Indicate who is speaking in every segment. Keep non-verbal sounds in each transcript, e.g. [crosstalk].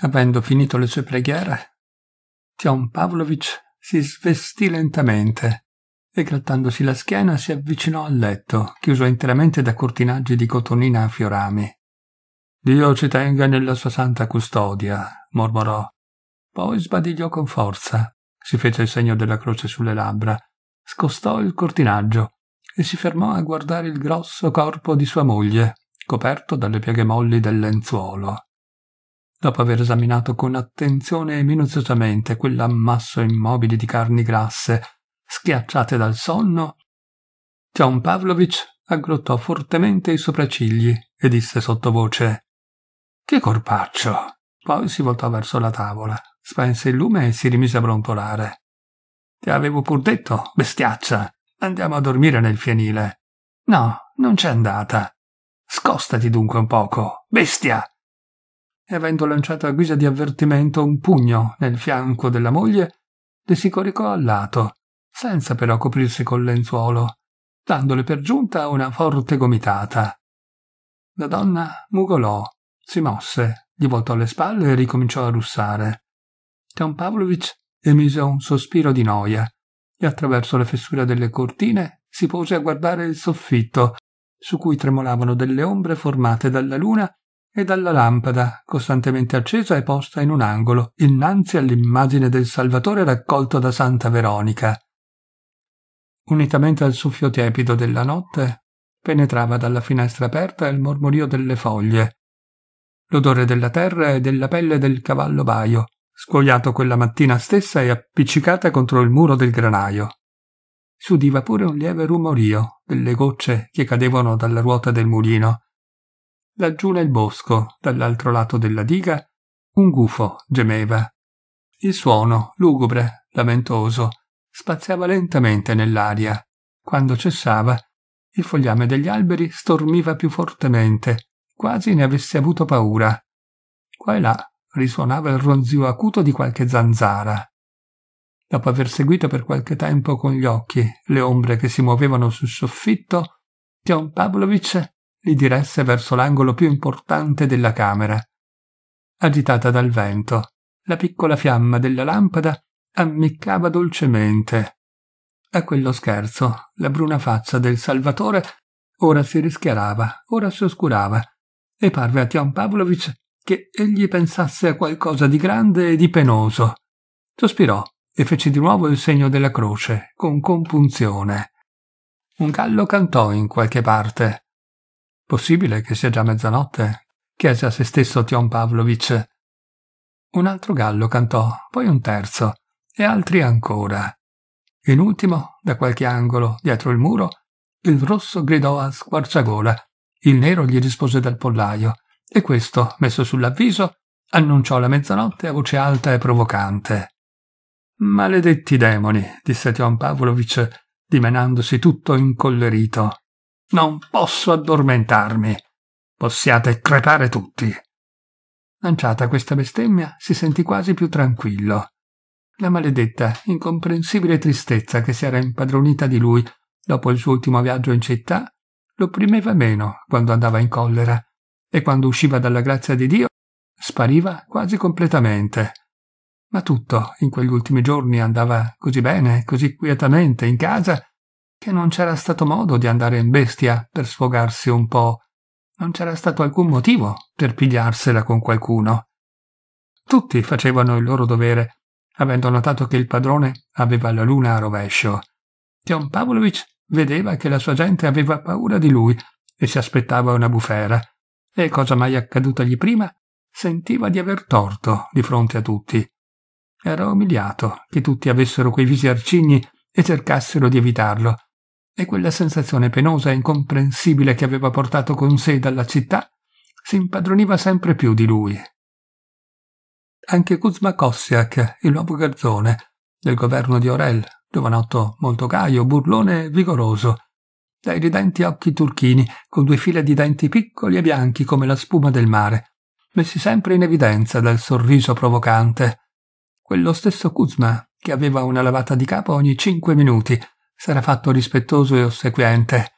Speaker 1: Avendo finito le sue preghiere, Tion Pavlovich si svestì lentamente e grattandosi la schiena si avvicinò al letto, chiuso interamente da cortinaggi di cotonina a fiorami. Dio ci tenga nella sua santa custodia, mormorò. Poi sbadigliò con forza, si fece il segno della croce sulle labbra, scostò il cortinaggio e si fermò a guardare il grosso corpo di sua moglie, coperto dalle pieghe molli del lenzuolo. Dopo aver esaminato con attenzione e minuziosamente quell'ammasso immobile di carni grasse, schiacciate dal sonno, John Pavlovich aggrottò fortemente i sopraccigli e disse sottovoce Che corpaccio! Poi si voltò verso la tavola, spense il lume e si rimise a brontolare. Ti avevo pur detto, bestiaccia, andiamo a dormire nel fienile. No, non c'è andata. Scostati dunque un poco, bestia! e avendo lanciato a guisa di avvertimento un pugno nel fianco della moglie, le si coricò al lato, senza però coprirsi col lenzuolo, dandole per giunta una forte gomitata. La donna mugolò, si mosse, gli voltò le spalle e ricominciò a russare. Tom Pavlovich emise un sospiro di noia e attraverso la fessura delle cortine si pose a guardare il soffitto, su cui tremolavano delle ombre formate dalla luna e dalla lampada, costantemente accesa e posta in un angolo, innanzi all'immagine del Salvatore raccolto da Santa Veronica. Unitamente al soffio tiepido della notte, penetrava dalla finestra aperta il mormorio delle foglie, l'odore della terra e della pelle del cavallo baio, scuoiato quella mattina stessa e appiccicata contro il muro del granaio. Si udiva pure un lieve rumorio delle gocce che cadevano dalla ruota del mulino, laggiù nel bosco, dall'altro lato della diga, un gufo gemeva. Il suono, lugubre, lamentoso, spaziava lentamente nell'aria. Quando cessava, il fogliame degli alberi stormiva più fortemente, quasi ne avesse avuto paura. Qua e là risuonava il ronzio acuto di qualche zanzara. Dopo aver seguito per qualche tempo con gli occhi le ombre che si muovevano sul soffitto, Pion Pavlovich li diresse verso l'angolo più importante della camera. Agitata dal vento, la piccola fiamma della lampada ammiccava dolcemente. A quello scherzo, la bruna faccia del Salvatore ora si rischiarava, ora si oscurava, e parve a Tion Pavlovich che egli pensasse a qualcosa di grande e di penoso. Sospirò e fece di nuovo il segno della croce, con compunzione. Un gallo cantò in qualche parte. Possibile che sia già mezzanotte? chiese a se stesso Tion Pavlovich. Un altro gallo cantò, poi un terzo, e altri ancora. In ultimo, da qualche angolo, dietro il muro, il rosso gridò a squarciagola, il nero gli rispose dal pollaio, e questo, messo sull'avviso, annunciò la mezzanotte a voce alta e provocante. Maledetti demoni, disse Tion Pavlovich, dimenandosi tutto incollerito. Non posso addormentarmi. Possiate crepare tutti. Lanciata questa bestemmia, si sentì quasi più tranquillo. La maledetta, incomprensibile tristezza che si era impadronita di lui dopo il suo ultimo viaggio in città, lo opprimeva meno quando andava in collera e quando usciva dalla grazia di Dio spariva quasi completamente. Ma tutto in quegli ultimi giorni andava così bene, così quietamente in casa, che non c'era stato modo di andare in bestia per sfogarsi un po', non c'era stato alcun motivo per pigliarsela con qualcuno. Tutti facevano il loro dovere, avendo notato che il padrone aveva la luna a rovescio. Pion Pavlovich vedeva che la sua gente aveva paura di lui e si aspettava una bufera, e cosa mai accadutagli prima, sentiva di aver torto di fronte a tutti. Era umiliato che tutti avessero quei visi arcigni e cercassero di evitarlo, e quella sensazione penosa e incomprensibile che aveva portato con sé dalla città si impadroniva sempre più di lui. Anche Kuzma Kossiak, il nuovo garzone del governo di Orel, giovanotto molto gaio, burlone e vigoroso, dai ridenti occhi turchini, con due file di denti piccoli e bianchi come la spuma del mare, messi sempre in evidenza dal sorriso provocante. Quello stesso Kuzma, che aveva una lavata di capo ogni cinque minuti, s'era fatto rispettoso e ossequiente.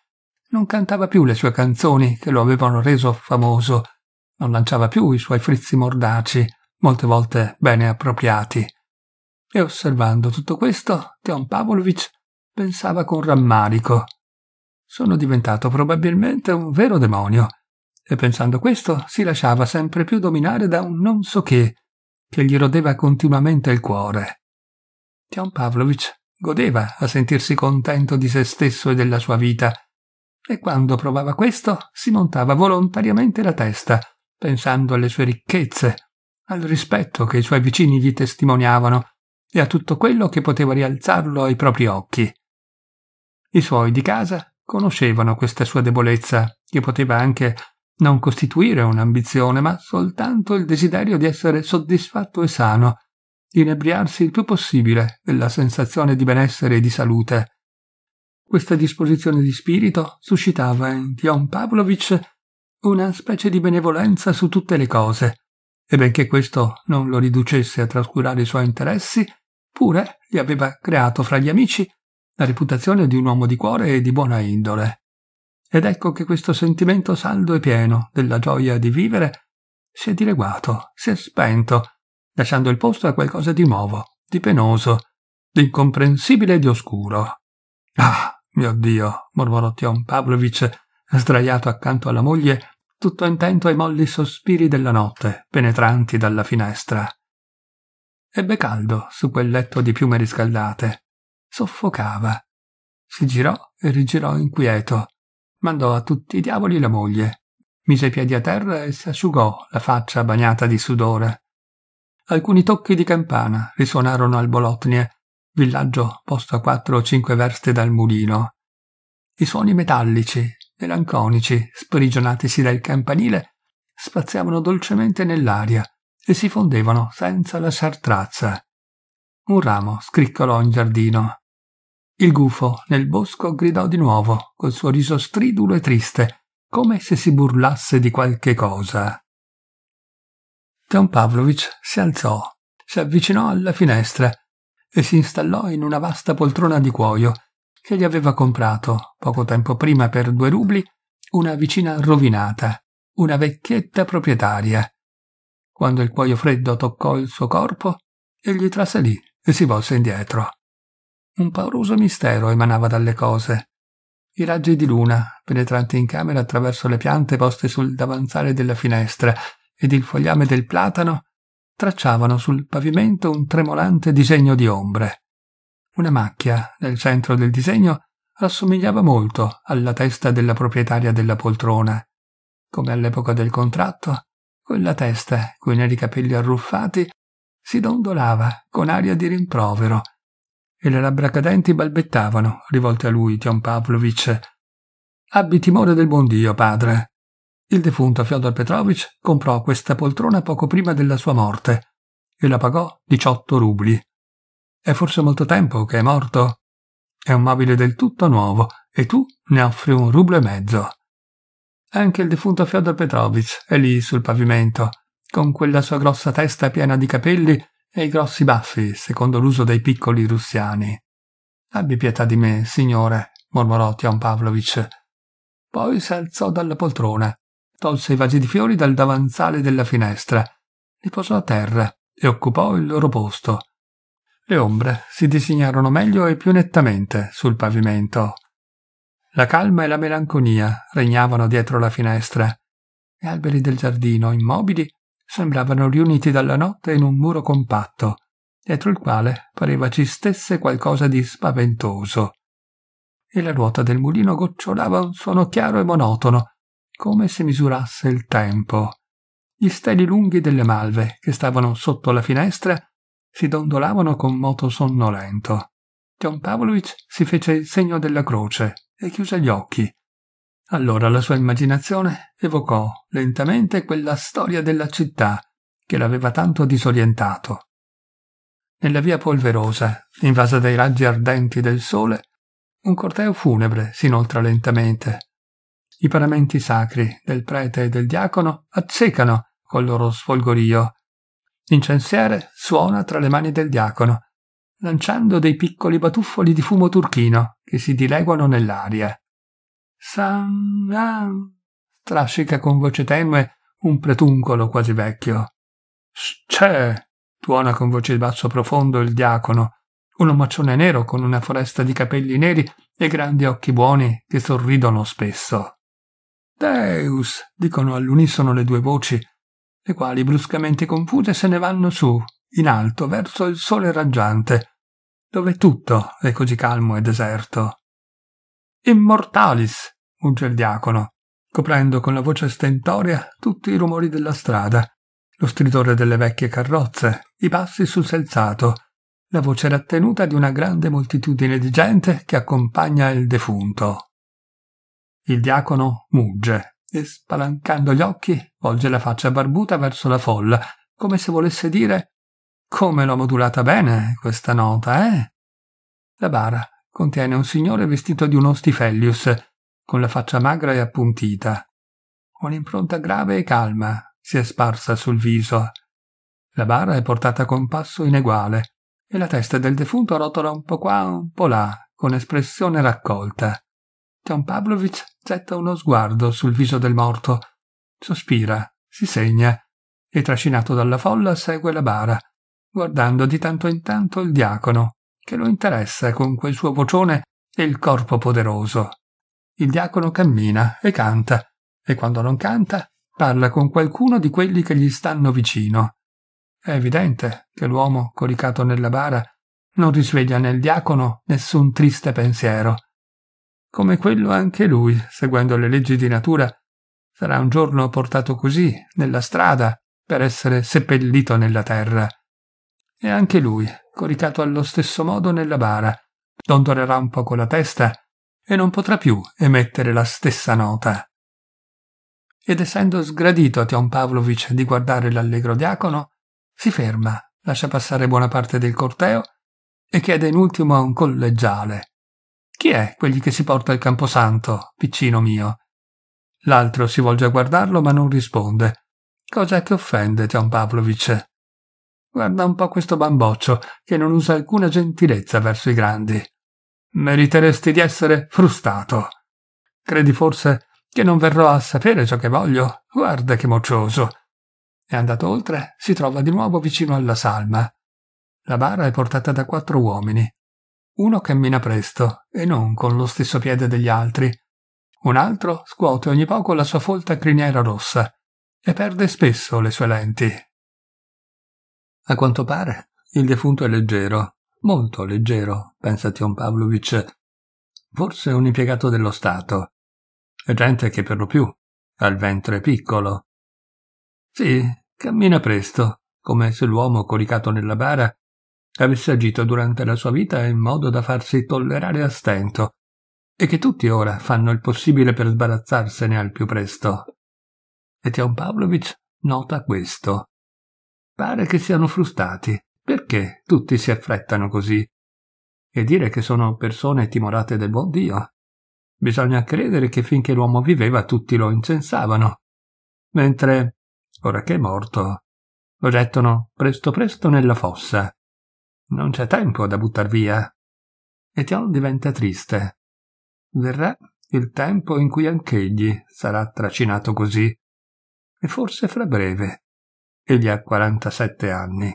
Speaker 1: Non cantava più le sue canzoni che lo avevano reso famoso, non lanciava più i suoi frizzi mordaci, molte volte bene appropriati. E osservando tutto questo, Teon Pavlovich pensava con rammarico. Sono diventato probabilmente un vero demonio. E pensando questo, si lasciava sempre più dominare da un non so che, che gli rodeva continuamente il cuore. Teon Pavlovich Godeva a sentirsi contento di se stesso e della sua vita, e quando provava questo si montava volontariamente la testa, pensando alle sue ricchezze, al rispetto che i suoi vicini gli testimoniavano e a tutto quello che poteva rialzarlo ai propri occhi. I suoi di casa conoscevano questa sua debolezza, che poteva anche non costituire un'ambizione, ma soltanto il desiderio di essere soddisfatto e sano, inebriarsi il più possibile della sensazione di benessere e di salute. Questa disposizione di spirito suscitava in Tion Pavlovich una specie di benevolenza su tutte le cose, e benché questo non lo riducesse a trascurare i suoi interessi, pure gli aveva creato fra gli amici la reputazione di un uomo di cuore e di buona indole. Ed ecco che questo sentimento saldo e pieno della gioia di vivere si è dileguato, si è spento, lasciando il posto a qualcosa di nuovo, di penoso, di incomprensibile e di oscuro. Ah, mio Dio, mormorò Tion Pavlovich, sdraiato accanto alla moglie, tutto intento ai molli sospiri della notte, penetranti dalla finestra. Ebbe caldo su quel letto di piume riscaldate. Soffocava. Si girò e rigirò inquieto. Mandò a tutti i diavoli la moglie. Mise i piedi a terra e si asciugò la faccia bagnata di sudore alcuni tocchi di campana risuonarono al Bolotnie, villaggio posto a quattro o cinque verste dal mulino. I suoni metallici, melanconici, sprigionatisi dal campanile, spaziavano dolcemente nell'aria e si fondevano senza lasciar traccia. Un ramo scriccolò in giardino. Il gufo nel bosco gridò di nuovo, col suo riso stridulo e triste, come se si burlasse di qualche cosa. Don Pavlovich si alzò, si avvicinò alla finestra e si installò in una vasta poltrona di cuoio che gli aveva comprato poco tempo prima per due rubli una vicina rovinata, una vecchietta proprietaria. Quando il cuoio freddo toccò il suo corpo, egli trasalì e si volse indietro. Un pauroso mistero emanava dalle cose. I raggi di luna, penetranti in camera attraverso le piante poste sul davanzale della finestra, ed il fogliame del platano tracciavano sul pavimento un tremolante disegno di ombre. Una macchia nel centro del disegno rassomigliava molto alla testa della proprietaria della poltrona. Come all'epoca del contratto, quella testa, coi neri capelli arruffati, si dondolava con aria di rimprovero e le labbra cadenti balbettavano rivolte a lui Tion Pavlovich. Abbi timore del buon Dio, padre. Il defunto Fyodor Petrovich comprò questa poltrona poco prima della sua morte e la pagò 18 rubli. È forse molto tempo che è morto? È un mobile del tutto nuovo e tu ne offri un rublo e mezzo. Anche il defunto Fyodor Petrovich è lì sul pavimento, con quella sua grossa testa piena di capelli e i grossi baffi, secondo l'uso dei piccoli russiani. Abbi pietà di me, signore, mormorò Tion Pavlovich. Poi si alzò dalla poltrona tolse i vasi di fiori dal davanzale della finestra, li posò a terra e occupò il loro posto. Le ombre si disegnarono meglio e più nettamente sul pavimento. La calma e la melanconia regnavano dietro la finestra. Gli alberi del giardino, immobili, sembravano riuniti dalla notte in un muro compatto, dietro il quale pareva ci stesse qualcosa di spaventoso. E la ruota del mulino gocciolava un suono chiaro e monotono, come se misurasse il tempo. Gli steli lunghi delle malve, che stavano sotto la finestra, si dondolavano con moto sonnolento. John Pavlovich si fece il segno della croce e chiuse gli occhi. Allora la sua immaginazione evocò lentamente quella storia della città che l'aveva tanto disorientato. Nella via polverosa, invasa dai raggi ardenti del sole, un corteo funebre si inoltra lentamente, i paramenti sacri del prete e del diacono azzecano col loro sfolgorio. L'incensiere suona tra le mani del diacono, lanciando dei piccoli batuffoli di fumo turchino che si dileguano nell'aria. San An strascica con voce tenue un pretuncolo quasi vecchio. C'è! tuona con voce di basso profondo il diacono, un omaccione nero con una foresta di capelli neri e grandi occhi buoni che sorridono spesso. Deus! dicono all'unisono le due voci, le quali bruscamente confuse se ne vanno su, in alto, verso il sole raggiante, dove tutto è così calmo e deserto. Immortalis! munge il diacono, coprendo con la voce stentoria tutti i rumori della strada, lo stridore delle vecchie carrozze, i passi sul selzato, la voce rattenuta di una grande moltitudine di gente che accompagna il defunto. Il diacono mugge e, spalancando gli occhi, volge la faccia barbuta verso la folla, come se volesse dire «Come l'ho modulata bene questa nota, eh?» La bara contiene un signore vestito di uno stifellius, con la faccia magra e appuntita. Un'impronta grave e calma si è sparsa sul viso. La bara è portata con passo ineguale e la testa del defunto rotola un po' qua, un po' là, con espressione raccolta. John Pavlovich getta uno sguardo sul viso del morto, sospira, si segna e trascinato dalla folla segue la bara, guardando di tanto in tanto il diacono, che lo interessa con quel suo vocione e il corpo poderoso. Il diacono cammina e canta, e quando non canta parla con qualcuno di quelli che gli stanno vicino. È evidente che l'uomo coricato nella bara non risveglia nel diacono nessun triste pensiero come quello anche lui, seguendo le leggi di natura, sarà un giorno portato così, nella strada, per essere seppellito nella terra. E anche lui, coricato allo stesso modo nella bara, dondolerà un poco la testa e non potrà più emettere la stessa nota. Ed essendo sgradito a Tion Pavlovich di guardare l'allegro diacono, si ferma, lascia passare buona parte del corteo e chiede in ultimo a un collegiale chi è quegli che si porta al Camposanto, piccino mio? L'altro si volge a guardarlo ma non risponde. Cos'è che offende Gian Pavlovich? Guarda un po' questo bamboccio che non usa alcuna gentilezza verso i grandi. Meriteresti di essere frustato. Credi forse che non verrò a sapere ciò che voglio? Guarda che moccioso. È andato oltre, si trova di nuovo vicino alla salma. La bara è portata da quattro uomini. Uno cammina presto, e non con lo stesso piede degli altri. Un altro scuote ogni poco la sua folta criniera rossa e perde spesso le sue lenti. A quanto pare, il defunto è leggero, molto leggero, pensa Tion Pavlovich. Forse un impiegato dello Stato. E Gente che per lo più ha il ventre piccolo. Sì, cammina presto, come se l'uomo coricato nella bara avesse agito durante la sua vita in modo da farsi tollerare a stento, e che tutti ora fanno il possibile per sbarazzarsene al più presto. E Tian Pavlovich nota questo. Pare che siano frustati. Perché tutti si affrettano così? E dire che sono persone timorate del buon Dio? Bisogna credere che finché l'uomo viveva tutti lo incensavano, mentre, ora che è morto, lo gettano presto presto nella fossa non c'è tempo da buttar via. Etienne diventa triste. Verrà il tempo in cui anch'egli sarà tracinato così, e forse fra breve. Egli ha 47 anni.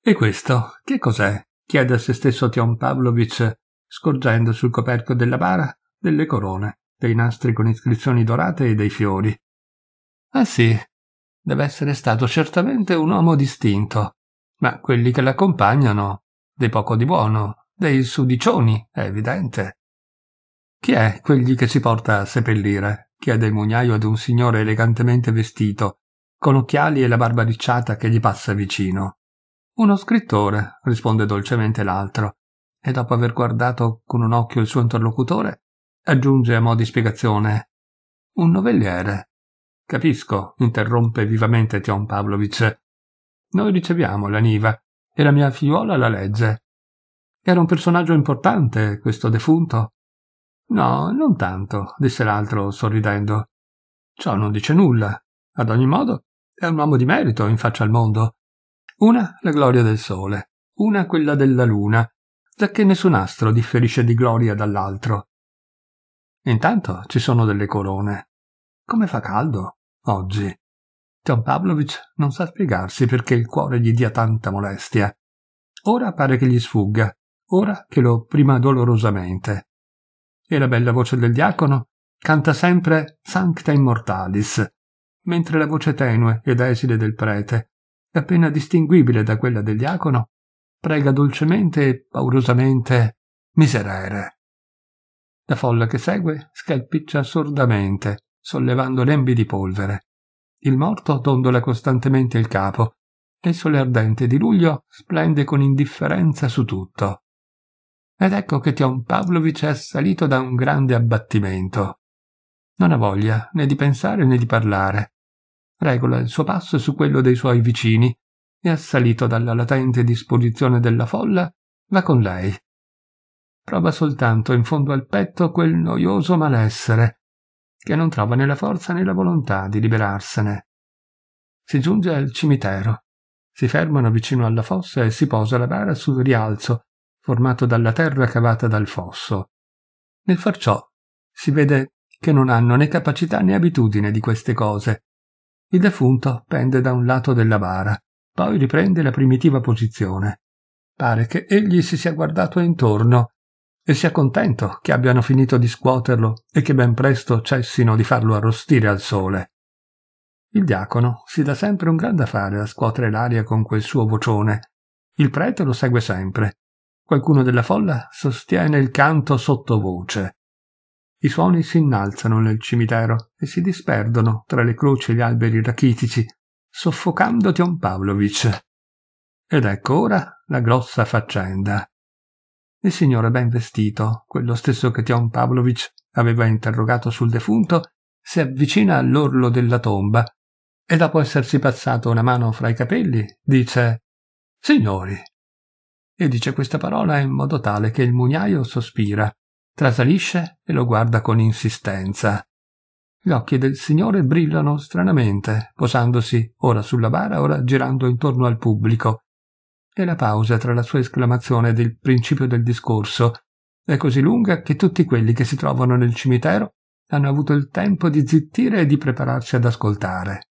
Speaker 1: E questo che cos'è? chiede a se stesso Tion Pavlovich, scorgendo sul coperchio della bara delle corone, dei nastri con iscrizioni dorate e dei fiori. Ah sì, deve essere stato certamente un uomo distinto, ma quelli che l'accompagnano, dei poco di buono, dei sudicioni, è evidente. Chi è quegli che si porta a seppellire? chiede il mugnaio ad un signore elegantemente vestito, con occhiali e la barba ricciata che gli passa vicino. Uno scrittore, risponde dolcemente l'altro, e dopo aver guardato con un occhio il suo interlocutore, aggiunge a mo' di spiegazione un novelliere. Capisco, interrompe vivamente Tion Pavlovich, noi riceviamo la Niva e la mia figliuola la legge. Era un personaggio importante, questo defunto? No, non tanto, disse l'altro, sorridendo. Ciò non dice nulla. Ad ogni modo, è un uomo di merito in faccia al mondo. Una la gloria del sole, una quella della luna, giacché nessun astro differisce di gloria dall'altro. Intanto ci sono delle corone. Come fa caldo oggi? John Pavlovich non sa spiegarsi perché il cuore gli dia tanta molestia. Ora pare che gli sfugga, ora che lo opprima dolorosamente. E la bella voce del diacono canta sempre Sancta Immortalis, mentre la voce tenue ed esile del prete, appena distinguibile da quella del diacono, prega dolcemente e paurosamente Miserere. La folla che segue scalpiccia sordamente, sollevando lembi di polvere. Il morto dondola costantemente il capo e il sole ardente di luglio splende con indifferenza su tutto. Ed ecco che Tion Pavlovich è assalito da un grande abbattimento. Non ha voglia né di pensare né di parlare. Regola il suo passo su quello dei suoi vicini e assalito dalla latente disposizione della folla va con lei. Prova soltanto in fondo al petto quel noioso malessere che non trova né la forza né la volontà di liberarsene. Si giunge al cimitero, si fermano vicino alla fossa e si posa la bara sul rialzo formato dalla terra cavata dal fosso. Nel far ciò si vede che non hanno né capacità né abitudine di queste cose. Il defunto pende da un lato della bara, poi riprende la primitiva posizione. Pare che egli si sia guardato intorno e sia contento che abbiano finito di scuoterlo e che ben presto cessino di farlo arrostire al sole. Il diacono si dà sempre un gran da fare a scuotere l'aria con quel suo vocione. Il prete lo segue sempre. Qualcuno della folla sostiene il canto sottovoce. I suoni si innalzano nel cimitero e si disperdono tra le croci e gli alberi rachitici, soffocando Tion Pavlovich. Ed ecco ora la grossa faccenda. Il signore ben vestito, quello stesso che Tion Pavlovich aveva interrogato sul defunto, si avvicina all'orlo della tomba e dopo essersi passato una mano fra i capelli dice Signori! E dice questa parola in modo tale che il mugnaio sospira, trasalisce e lo guarda con insistenza. Gli occhi del signore brillano stranamente, posandosi ora sulla bara, ora girando intorno al pubblico, e la pausa tra la sua esclamazione ed il principio del discorso è così lunga che tutti quelli che si trovano nel cimitero hanno avuto il tempo di zittire e di prepararsi ad ascoltare.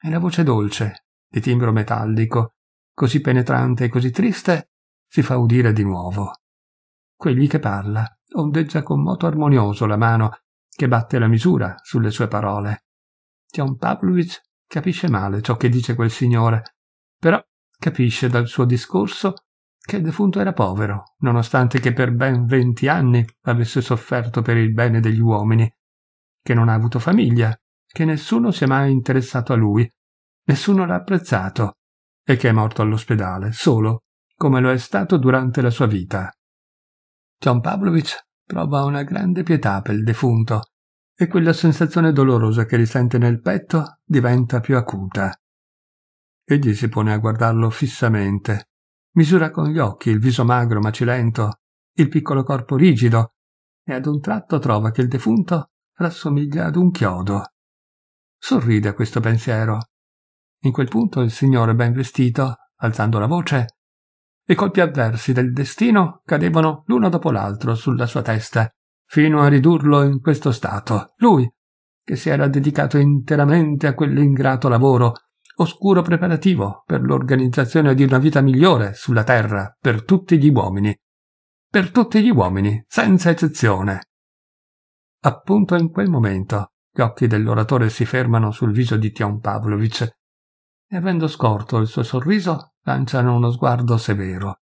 Speaker 1: E la voce dolce, di timbro metallico, così penetrante e così triste, si fa udire di nuovo. Quegli che parla ondeggia con moto armonioso la mano che batte la misura sulle sue parole. John Pavlovich capisce male ciò che dice quel signore, però Capisce dal suo discorso che il defunto era povero, nonostante che per ben venti anni avesse sofferto per il bene degli uomini, che non ha avuto famiglia, che nessuno si è mai interessato a lui, nessuno l'ha apprezzato, e che è morto all'ospedale, solo, come lo è stato durante la sua vita. John Pavlovich prova una grande pietà per il defunto, e quella sensazione dolorosa che risente nel petto diventa più acuta. Egli si pone a guardarlo fissamente. Misura con gli occhi il viso magro macilento, il piccolo corpo rigido, e ad un tratto trova che il defunto rassomiglia ad un chiodo. Sorride a questo pensiero. In quel punto il signore ben vestito, alzando la voce, i colpi avversi del destino cadevano l'uno dopo l'altro sulla sua testa, fino a ridurlo in questo stato. Lui, che si era dedicato interamente a quell'ingrato lavoro, oscuro preparativo per l'organizzazione di una vita migliore sulla terra per tutti gli uomini. Per tutti gli uomini, senza eccezione. Appunto in quel momento gli occhi dell'oratore si fermano sul viso di Tion Pavlovich e avendo scorto il suo sorriso lanciano uno sguardo severo.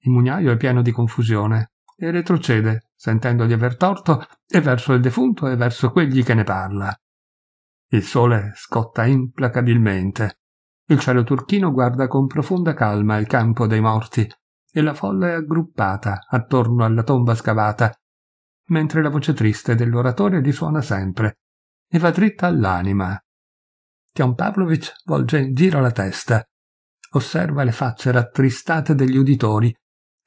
Speaker 1: Il mugnaio è pieno di confusione e retrocede, sentendo di aver torto, e verso il defunto e verso quegli che ne parla. Il sole scotta implacabilmente. Il cielo turchino guarda con profonda calma il campo dei morti e la folla è aggruppata attorno alla tomba scavata, mentre la voce triste dell'oratore risuona sempre e va dritta all'anima. Tian Pavlovich volge in giro la testa, osserva le facce rattristate degli uditori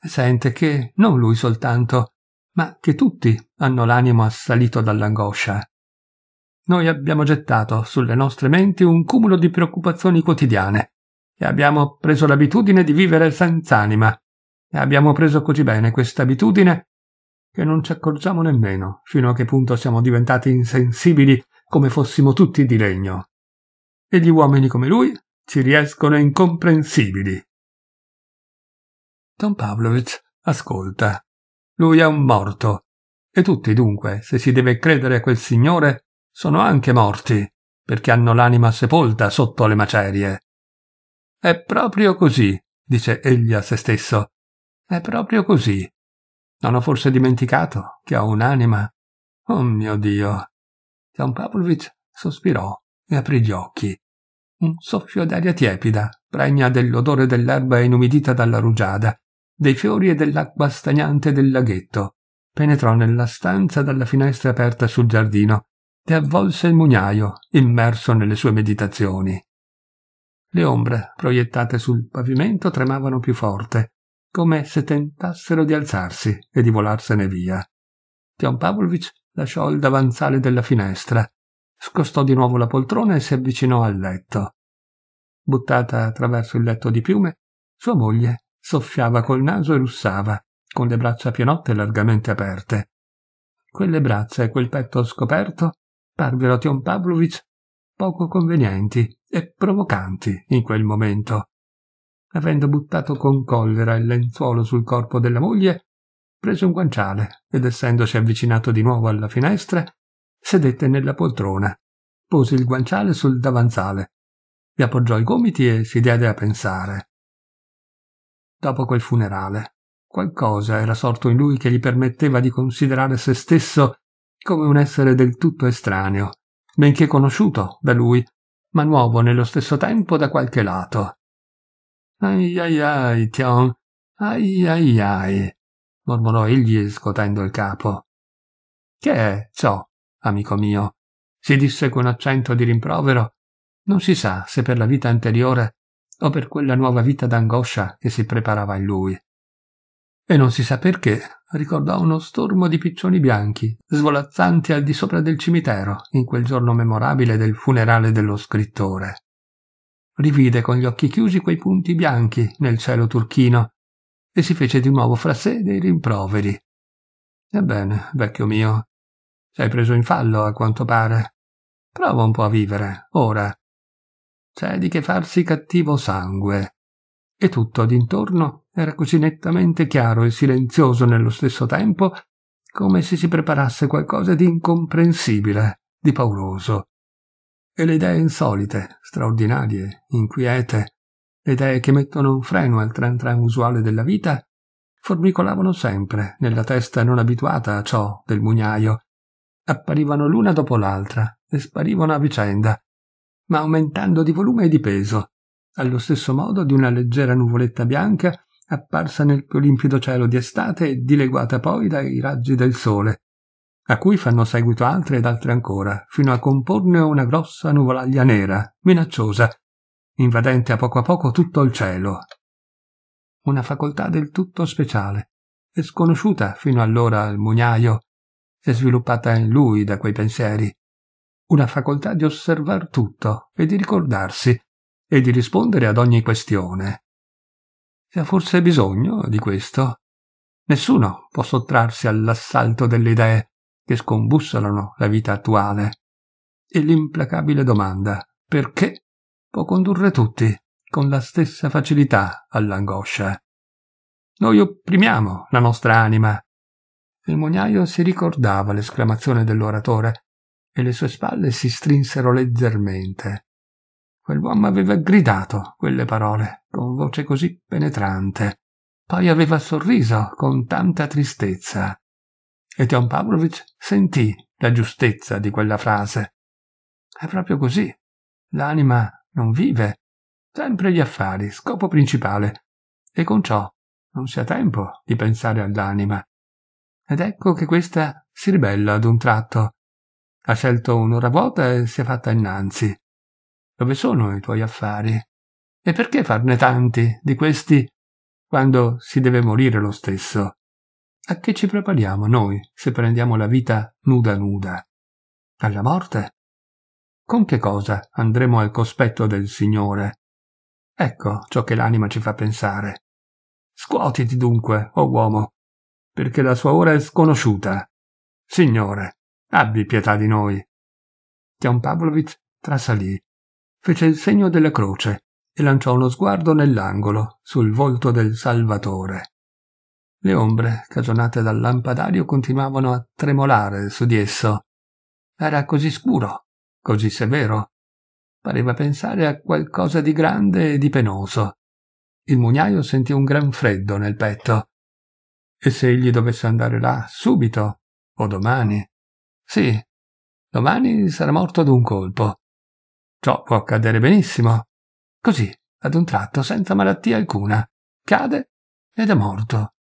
Speaker 1: e sente che non lui soltanto, ma che tutti hanno l'animo assalito dall'angoscia noi abbiamo gettato sulle nostre menti un cumulo di preoccupazioni quotidiane e abbiamo preso l'abitudine di vivere senza anima e abbiamo preso così bene questa abitudine che non ci accorgiamo nemmeno fino a che punto siamo diventati insensibili come fossimo tutti di legno. E gli uomini come lui ci riescono incomprensibili. Don Pavlovich ascolta. Lui è un morto. E tutti dunque, se si deve credere a quel signore, sono anche morti, perché hanno l'anima sepolta sotto le macerie. È proprio così, dice egli a se stesso. È proprio così. Non ho forse dimenticato che ho un'anima? Oh mio Dio! Gian Pavlovich sospirò e aprì gli occhi. Un soffio d'aria tiepida, pregna dell'odore dell'erba inumidita dalla rugiada, dei fiori e dell'acqua stagnante del laghetto, penetrò nella stanza dalla finestra aperta sul giardino e avvolse il mugnaio, immerso nelle sue meditazioni. Le ombre proiettate sul pavimento tremavano più forte, come se tentassero di alzarsi e di volarsene via. Pion Pavlovich lasciò il davanzale della finestra, scostò di nuovo la poltrona e si avvicinò al letto. Buttata attraverso il letto di piume, sua moglie soffiava col naso e russava, con le braccia pienotte largamente aperte. Quelle braccia e quel petto scoperto apparvero a Tion Pavlovich poco convenienti e provocanti in quel momento. Avendo buttato con collera il lenzuolo sul corpo della moglie, prese un guanciale ed essendosi avvicinato di nuovo alla finestra, sedette nella poltrona, pose il guanciale sul davanzale, vi appoggiò i gomiti e si diede a pensare. Dopo quel funerale, qualcosa era sorto in lui che gli permetteva di considerare se stesso come un essere del tutto estraneo, benché conosciuto da lui, ma nuovo nello stesso tempo da qualche lato. Ai ai ai, Tion, ai ai ai, mormorò egli scotendo il capo. Che è ciò, amico mio? si disse con accento di rimprovero. Non si sa se per la vita anteriore o per quella nuova vita d'angoscia che si preparava in lui. E non si sa perché ricordò uno stormo di piccioni bianchi, svolazzanti al di sopra del cimitero, in quel giorno memorabile del funerale dello scrittore. Rivide con gli occhi chiusi quei punti bianchi nel cielo turchino e si fece di nuovo fra sé dei rimproveri. Ebbene, vecchio mio, sei preso in fallo, a quanto pare. Prova un po' a vivere, ora. C'è di che farsi cattivo sangue. E tutto d'intorno era così nettamente chiaro e silenzioso nello stesso tempo, come se si preparasse qualcosa di incomprensibile, di pauroso. E le idee insolite, straordinarie, inquiete, le idee che mettono un freno al tran tran usuale della vita, formicolavano sempre nella testa non abituata a ciò del mugnaio. Apparivano l'una dopo l'altra e sparivano a vicenda, ma aumentando di volume e di peso, allo stesso modo di una leggera nuvoletta bianca apparsa nel più limpido cielo di estate e dileguata poi dai raggi del sole, a cui fanno seguito altre ed altre ancora, fino a comporne una grossa nuvolaglia nera, minacciosa, invadente a poco a poco tutto il cielo. Una facoltà del tutto speciale, e sconosciuta fino allora al mugnaio, e sviluppata in lui da quei pensieri. Una facoltà di osservar tutto e di ricordarsi e di rispondere ad ogni questione, e ha forse bisogno di questo. Nessuno può sottrarsi all'assalto delle idee che scombussolano la vita attuale. E l'implacabile domanda perché può condurre tutti con la stessa facilità all'angoscia. Noi opprimiamo la nostra anima. Il mugnaio si ricordava l'esclamazione dell'oratore e le sue spalle si strinsero leggermente. Quell'uomo aveva gridato quelle parole con voce così penetrante. Poi aveva sorriso con tanta tristezza. E Tion Pavlovich sentì la giustezza di quella frase. È proprio così. L'anima non vive. Sempre gli affari, scopo principale. E con ciò non si ha tempo di pensare all'anima. Ed ecco che questa si ribella ad un tratto. Ha scelto un'ora vuota e si è fatta innanzi. Dove sono i tuoi affari? E perché farne tanti di questi quando si deve morire lo stesso? A che ci prepariamo noi se prendiamo la vita nuda nuda? Alla morte? Con che cosa andremo al cospetto del Signore? Ecco ciò che l'anima ci fa pensare. Scuotiti dunque, o oh uomo, perché la sua ora è sconosciuta. Signore, abbi pietà di noi. Gian Pavlovich trasalì fece il segno della croce e lanciò uno sguardo nell'angolo, sul volto del Salvatore. Le ombre, cagionate dal lampadario, continuavano a tremolare su di esso. Era così scuro, così severo. Pareva pensare a qualcosa di grande e di penoso. Il mugnaio sentì un gran freddo nel petto. E se egli dovesse andare là, subito, o domani? Sì, domani sarà morto d'un colpo Ciò può accadere benissimo. Così, ad un tratto, senza malattia alcuna, cade ed è morto.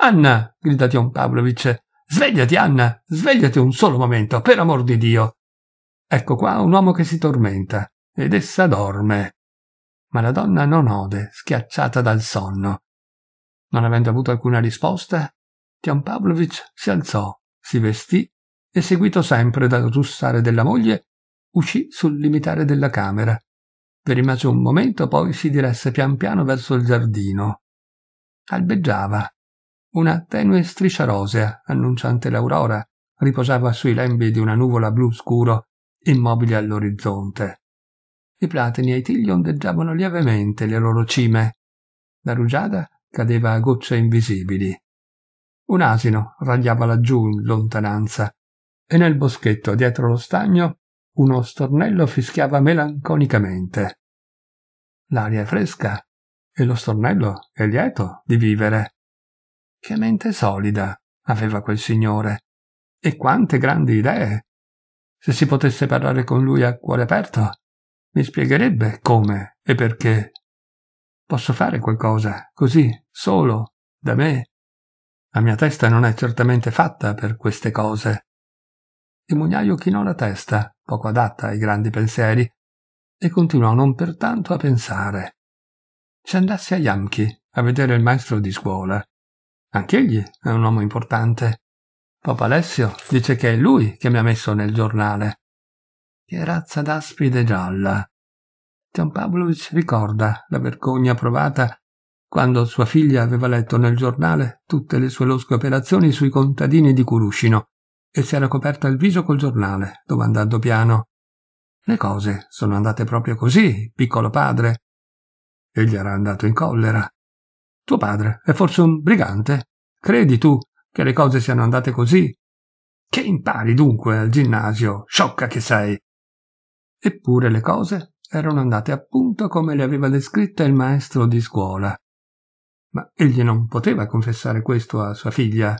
Speaker 1: Anna! grida Tion Pavlovich. Svegliati, Anna! Svegliati un solo momento, per amor di Dio! Ecco qua un uomo che si tormenta, ed essa dorme. Ma la donna non ode, schiacciata dal sonno. Non avendo avuto alcuna risposta, Tion Pavlovich si alzò, si vestì e, seguito sempre dal russare della moglie, uscì sul limitare della camera. Vi rimase un momento, poi si diresse pian piano verso il giardino. Albeggiava. Una tenue striscia rosea, annunciante l'aurora, riposava sui lembi di una nuvola blu scuro, immobile all'orizzonte. I platani e i tigli ondeggiavano lievemente le loro cime. La rugiada cadeva a gocce invisibili. Un asino ragliava laggiù in lontananza e nel boschetto dietro lo stagno uno stornello fischiava melanconicamente. L'aria è fresca e lo stornello è lieto di vivere. Che mente solida aveva quel signore e quante grandi idee. Se si potesse parlare con lui a cuore aperto, mi spiegherebbe come e perché. Posso fare qualcosa, così, solo, da me. La mia testa non è certamente fatta per queste cose. Il mugnaio chinò la testa poco adatta ai grandi pensieri, e continuò non pertanto a pensare. Se andassi a Yamchi a vedere il maestro di scuola, anch'egli è un uomo importante. Papa Alessio dice che è lui che mi ha messo nel giornale. Che razza d'aspide gialla! Gian Pavlovich ricorda la vergogna provata quando sua figlia aveva letto nel giornale tutte le sue losche operazioni sui contadini di Curuscino e si era coperta il viso col giornale, domandando piano le cose sono andate proprio così, piccolo padre. Egli era andato in collera. Tuo padre è forse un brigante? Credi tu che le cose siano andate così? Che impari dunque al ginnasio, sciocca che sei! Eppure le cose erano andate appunto come le aveva descritte il maestro di scuola. Ma egli non poteva confessare questo a sua figlia.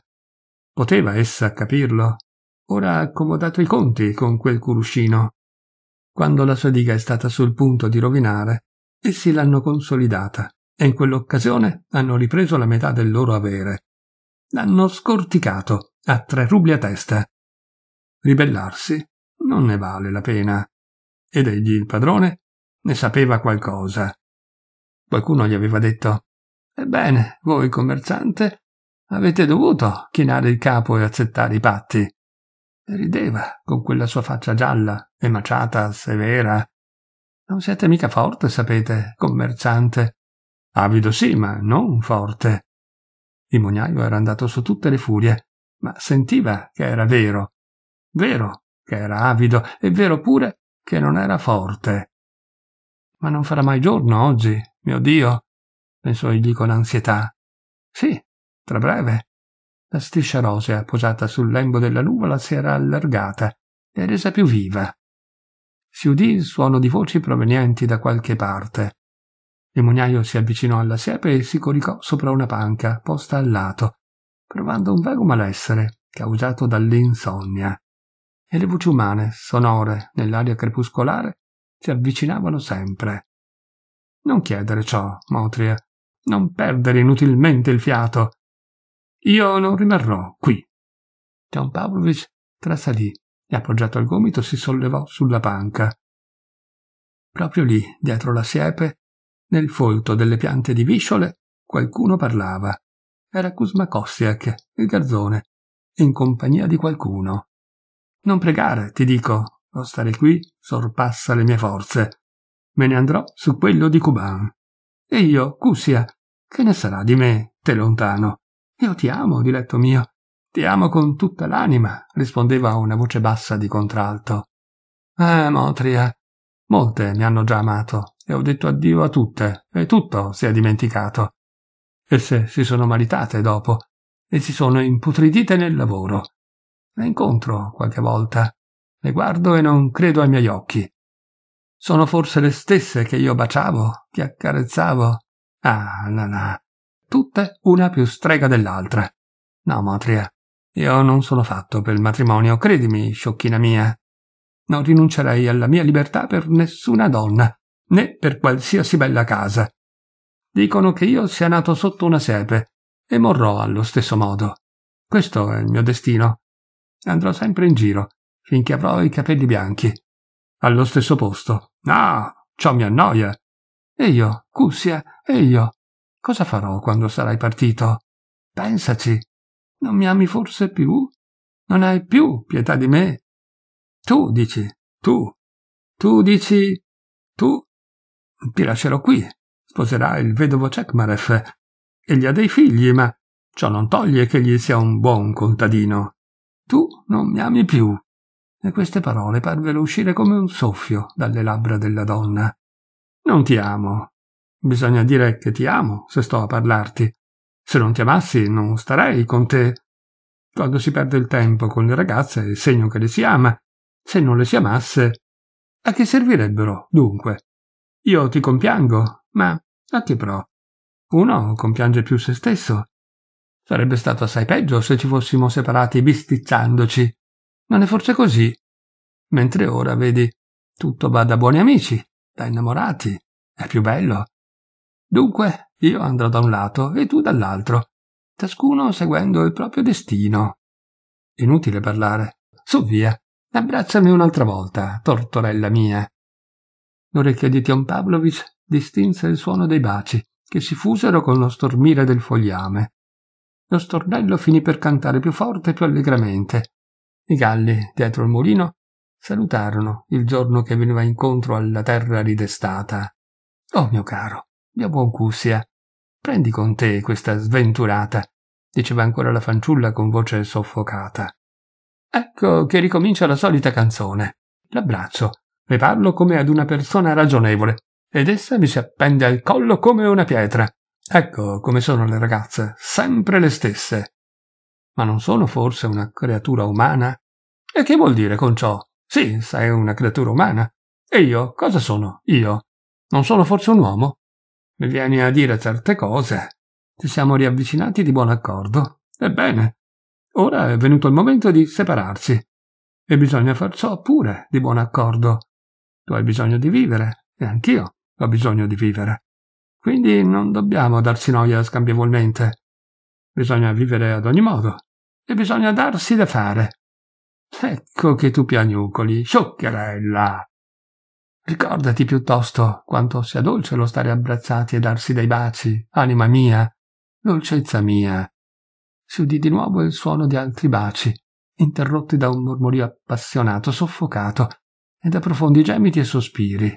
Speaker 1: Poteva essa capirlo? ora ha accomodato i conti con quel curuscino. Quando la sua diga è stata sul punto di rovinare, essi l'hanno consolidata e in quell'occasione hanno ripreso la metà del loro avere. L'hanno scorticato a tre rubli a testa. Ribellarsi non ne vale la pena. Ed egli, il padrone, ne sapeva qualcosa. Qualcuno gli aveva detto Ebbene, voi commerciante, avete dovuto chinare il capo e accettare i patti. Rideva con quella sua faccia gialla, emaciata, severa. Non siete mica forte, sapete, commerciante. Avido sì, ma non forte. Il mugnaio era andato su tutte le furie, ma sentiva che era vero. Vero che era avido e vero pure che non era forte. Ma non farà mai giorno oggi, mio Dio, pensò egli con ansietà. Sì, tra breve la striscia rosea posata sul lembo della nuvola si era allargata e resa più viva. Si udì il suono di voci provenienti da qualche parte. Il mugnaio si avvicinò alla siepe e si coricò sopra una panca posta al lato, provando un vago malessere causato dall'insonnia. E le voci umane, sonore, nell'aria crepuscolare, si avvicinavano sempre. Non chiedere ciò, Motria. Non perdere inutilmente il fiato. Io non rimarrò qui. Don Pavlovich trasalì e appoggiato al gomito si sollevò sulla panca. Proprio lì, dietro la siepe, nel folto delle piante di visciole, qualcuno parlava. Era Kuzma Kossiak, il garzone, in compagnia di qualcuno. Non pregare, ti dico, lo stare qui sorpassa le mie forze. Me ne andrò su quello di Kuban. E io, Kusia, che ne sarà di me, te lontano? Io ti amo, diletto mio. Ti amo con tutta l'anima, rispondeva una voce bassa di contralto. Eh, Motria, molte mi hanno già amato e ho detto addio a tutte e tutto si è dimenticato. Esse si sono maritate dopo e si sono imputridite nel lavoro. Le incontro qualche volta, le guardo e non credo ai miei occhi. Sono forse le stesse che io baciavo, che accarezzavo. Ah, là là, tutte una più strega dell'altra. No, Motria, io non sono fatto per il matrimonio, credimi, sciocchina mia. Non rinuncerei alla mia libertà per nessuna donna, né per qualsiasi bella casa. Dicono che io sia nato sotto una siepe e morrò allo stesso modo. Questo è il mio destino. Andrò sempre in giro finché avrò i capelli bianchi. Allo stesso posto. Ah, ciò mi annoia. E io, Cussia, e io, Cosa farò quando sarai partito? Pensaci. Non mi ami forse più? Non hai più pietà di me? Tu dici, tu. Tu dici, tu. Ti lascerò qui. Sposerà il vedovo Cekmarev. Egli ha dei figli, ma ciò non toglie che egli sia un buon contadino. Tu non mi ami più. E queste parole parvero uscire come un soffio dalle labbra della donna. Non ti amo, bisogna dire che ti amo se sto a parlarti. Se non ti amassi non starei con te. Quando si perde il tempo con le ragazze è segno che le si ama. Se non le si amasse, a che servirebbero, dunque? Io ti compiango, ma a che pro? Uno compiange più se stesso. Sarebbe stato assai peggio se ci fossimo separati bisticciandoci. Non è forse così? Mentre ora, vedi, tutto va da buoni amici, da innamorati. È più bello, Dunque, io andrò da un lato e tu dall'altro, ciascuno seguendo il proprio destino. Inutile parlare. Su via, abbracciami un'altra volta, tortorella mia. L'orecchio di Tion Pavlovich distinse il suono dei baci, che si fusero con lo stormire del fogliame. Lo stornello finì per cantare più forte e più allegramente. I galli, dietro il mulino, salutarono il giorno che veniva incontro alla terra ridestata. Oh mio caro, mia buon Cusia, prendi con te questa sventurata, diceva ancora la fanciulla con voce soffocata. Ecco che ricomincia la solita canzone. L'abbraccio, le parlo come ad una persona ragionevole, ed essa mi si appende al collo come una pietra. Ecco come sono le ragazze, sempre le stesse. Ma non sono forse una creatura umana? E che vuol dire con ciò? Sì, sei una creatura umana. E io cosa sono? Io? Non sono forse un uomo? Mi vieni a dire certe cose. Ci siamo riavvicinati di buon accordo. Ebbene, ora è venuto il momento di separarci. E bisogna far ciò pure di buon accordo. Tu hai bisogno di vivere, e anch'io ho bisogno di vivere. Quindi non dobbiamo darsi noia scambievolmente. Bisogna vivere ad ogni modo. E bisogna darsi da fare. Ecco che tu piagnucoli, scioccherella. Ricordati piuttosto quanto sia dolce lo stare abbracciati e darsi dei baci, anima mia, dolcezza mia. Si udì di nuovo il suono di altri baci, interrotti da un mormorio appassionato, soffocato, e da profondi gemiti e sospiri.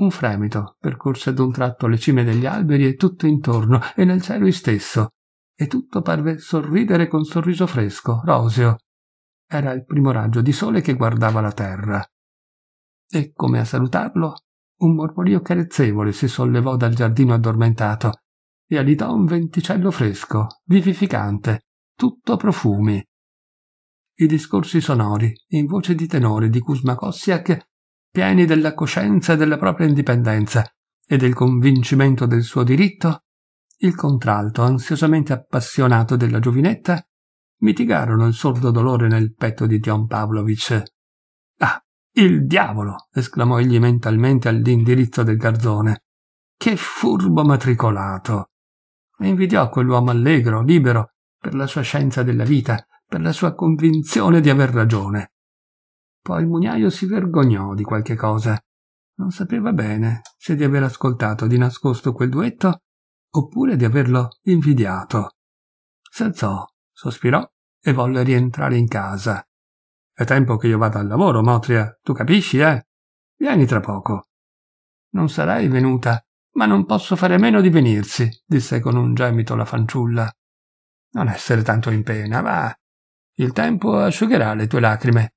Speaker 1: Un fremito percorse ad un tratto le cime degli alberi e tutto intorno, e nel cielo istesso, e tutto parve sorridere con sorriso fresco, roseo. Era il primo raggio di sole che guardava la terra e, come a salutarlo, un mormorio carezzevole si sollevò dal giardino addormentato e alitò un venticello fresco, vivificante, tutto profumi. I discorsi sonori, in voce di tenore di Kuzma Kossiak, pieni della coscienza della propria indipendenza e del convincimento del suo diritto, il contralto ansiosamente appassionato della giovinetta mitigarono il sordo dolore nel petto di Dion Pavlovich. Ah, il diavolo! esclamò egli mentalmente all'indirizzo del garzone. Che furbo matricolato! E invidiò quell'uomo allegro, libero, per la sua scienza della vita, per la sua convinzione di aver ragione. Poi il mugnaio si vergognò di qualche cosa. Non sapeva bene se di aver ascoltato di nascosto quel duetto oppure di averlo invidiato. S'alzò, sospirò e volle rientrare in casa. È tempo che io vada al lavoro, Motria, tu capisci, eh? Vieni tra poco. Non sarei venuta, ma non posso fare a meno di venirsi, disse con un gemito la fanciulla. Non essere tanto in pena, va. Il tempo asciugherà le tue lacrime.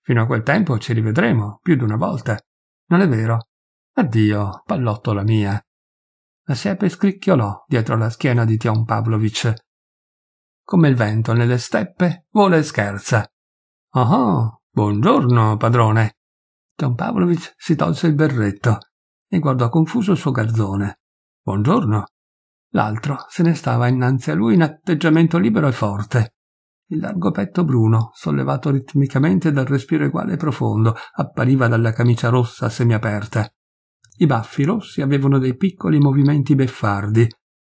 Speaker 1: Fino a quel tempo ci rivedremo più di una volta. Non è vero? Addio, pallottola mia. La siepe scricchiolò dietro la schiena di Tion Pavlovich. Come il vento nelle steppe vola e scherza, Ah, oh, buongiorno, padrone. Don Pavlovich si tolse il berretto e guardò confuso il suo garzone. Buongiorno. L'altro se ne stava innanzi a lui in atteggiamento libero e forte. Il largo petto bruno, sollevato ritmicamente dal respiro eguale e profondo, appariva dalla camicia rossa semiaperta. I baffi rossi avevano dei piccoli movimenti beffardi.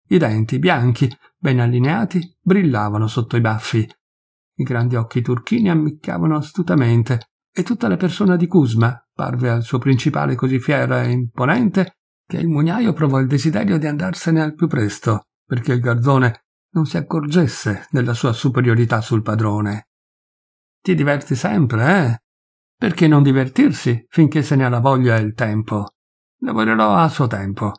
Speaker 1: I denti bianchi, ben allineati, brillavano sotto i baffi i grandi occhi turchini ammiccavano astutamente e tutta la persona di Cusma parve al suo principale così fiera e imponente che il mugnaio provò il desiderio di andarsene al più presto, perché il garzone non si accorgesse della sua superiorità sul padrone. Ti diverti sempre, eh? Perché non divertirsi finché se ne ha la voglia e il tempo? Lavorerò a suo tempo.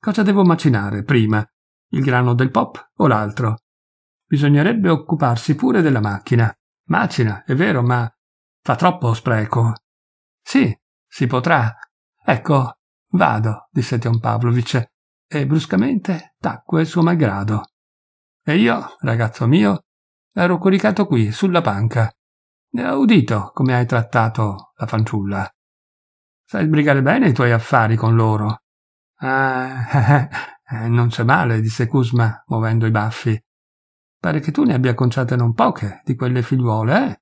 Speaker 1: Cosa devo macinare prima? Il grano del pop o l'altro? bisognerebbe occuparsi pure della macchina. Macina, è vero, ma fa troppo spreco. Sì, si potrà. Ecco, vado, disse Tion Pavlovich, e bruscamente tacque il suo malgrado. E io, ragazzo mio, ero coricato qui, sulla panca. Ne ho udito come hai trattato la fanciulla. Sai sbrigare bene i tuoi affari con loro. Ah, [laughs] eh, non c'è male, disse Cusma, muovendo i baffi. Pare che tu ne abbia conciate non poche, di quelle figliuole, eh?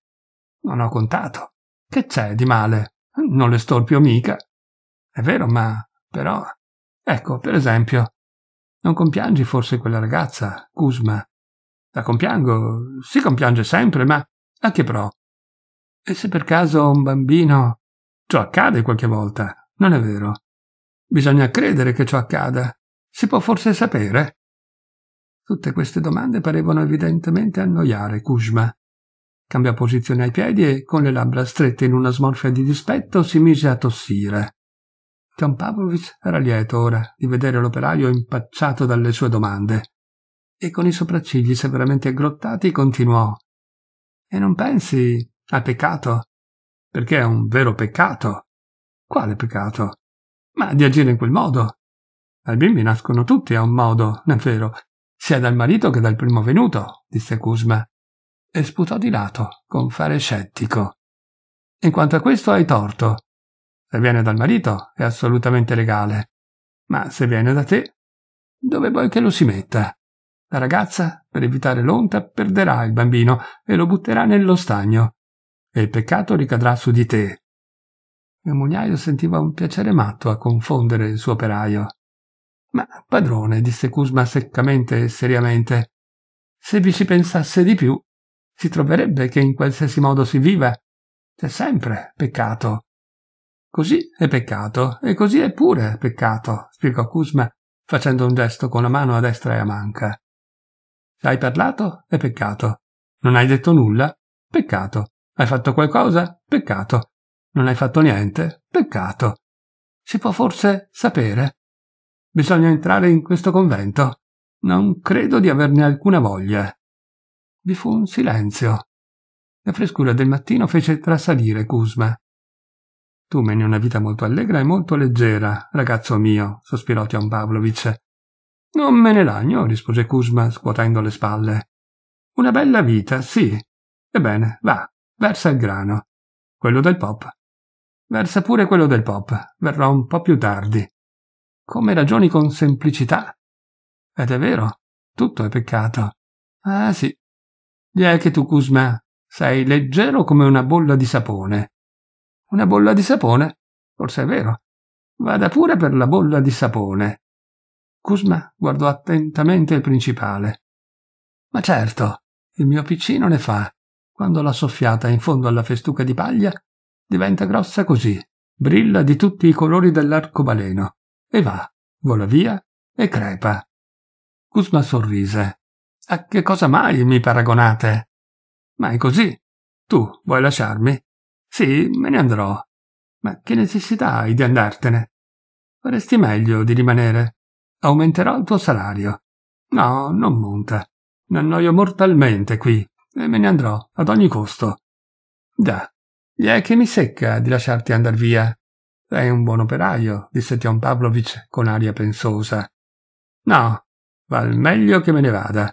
Speaker 1: Non ho contato. Che c'è di male? Non le storpio mica. È vero, ma però... Ecco, per esempio, non compiangi forse quella ragazza, Cusma? La compiango, si compiange sempre, ma a che pro? E se per caso un bambino... Ciò accade qualche volta, non è vero? Bisogna credere che ciò accada. Si può forse sapere? Tutte queste domande parevano evidentemente annoiare Kuzma. Cambiò posizione ai piedi e, con le labbra strette in una smorfia di dispetto, si mise a tossire. John Pavlovich era lieto ora di vedere l'operaio impacciato dalle sue domande e con i sopraccigli severamente aggrottati continuò. E non pensi al peccato? Perché è un vero peccato. Quale peccato? Ma di agire in quel modo. Ai bimbi nascono tutti a un modo, è vero, sia dal marito che dal primo venuto, disse Cusma, e sputò di lato, con fare scettico. In quanto a questo hai torto. Se viene dal marito è assolutamente legale, ma se viene da te, dove vuoi che lo si metta? La ragazza, per evitare l'onta, perderà il bambino e lo butterà nello stagno, e il peccato ricadrà su di te. Il mugnaio sentiva un piacere matto a confondere il suo operaio. Ma padrone, disse Cusma seccamente e seriamente, se vi si pensasse di più, si troverebbe che in qualsiasi modo si viva c'è sempre peccato. Così è peccato, e così è pure peccato, spiegò Cusma, facendo un gesto con la mano a destra e a manca. Hai parlato? È peccato. Non hai detto nulla? Peccato. Hai fatto qualcosa? Peccato. Non hai fatto niente? Peccato. Si può forse sapere? Bisogna entrare in questo convento. Non credo di averne alcuna voglia. Vi fu un silenzio. La frescura del mattino fece trasalire Cusma. Tu meni una vita molto allegra e molto leggera, ragazzo mio, sospirò Tion Pavlovic. Non me ne lagno, rispose Cusma, scuotendo le spalle. Una bella vita, sì. Ebbene, va, versa il grano. Quello del pop. Versa pure quello del pop. Verrò un po' più tardi come ragioni con semplicità. Ed è vero, tutto è peccato. Ah sì. gli è che tu, Cusma, sei leggero come una bolla di sapone. Una bolla di sapone? Forse è vero. Vada pure per la bolla di sapone. Cusma guardò attentamente il principale. Ma certo, il mio piccino ne fa. Quando l'ha soffiata in fondo alla festuca di paglia, diventa grossa così, brilla di tutti i colori dell'arcobaleno e va, vola via e crepa. Cusma sorrise. A che cosa mai mi paragonate? Ma è così. Tu vuoi lasciarmi? Sì, me ne andrò. Ma che necessità hai di andartene? Faresti meglio di rimanere. Aumenterò il tuo salario. No, non monta. Mi annoio mortalmente qui e me ne andrò ad ogni costo. Già, gli è che mi secca di lasciarti andar via. Sei un buon operaio, disse Tion Pavlovich con aria pensosa. No, val meglio che me ne vada.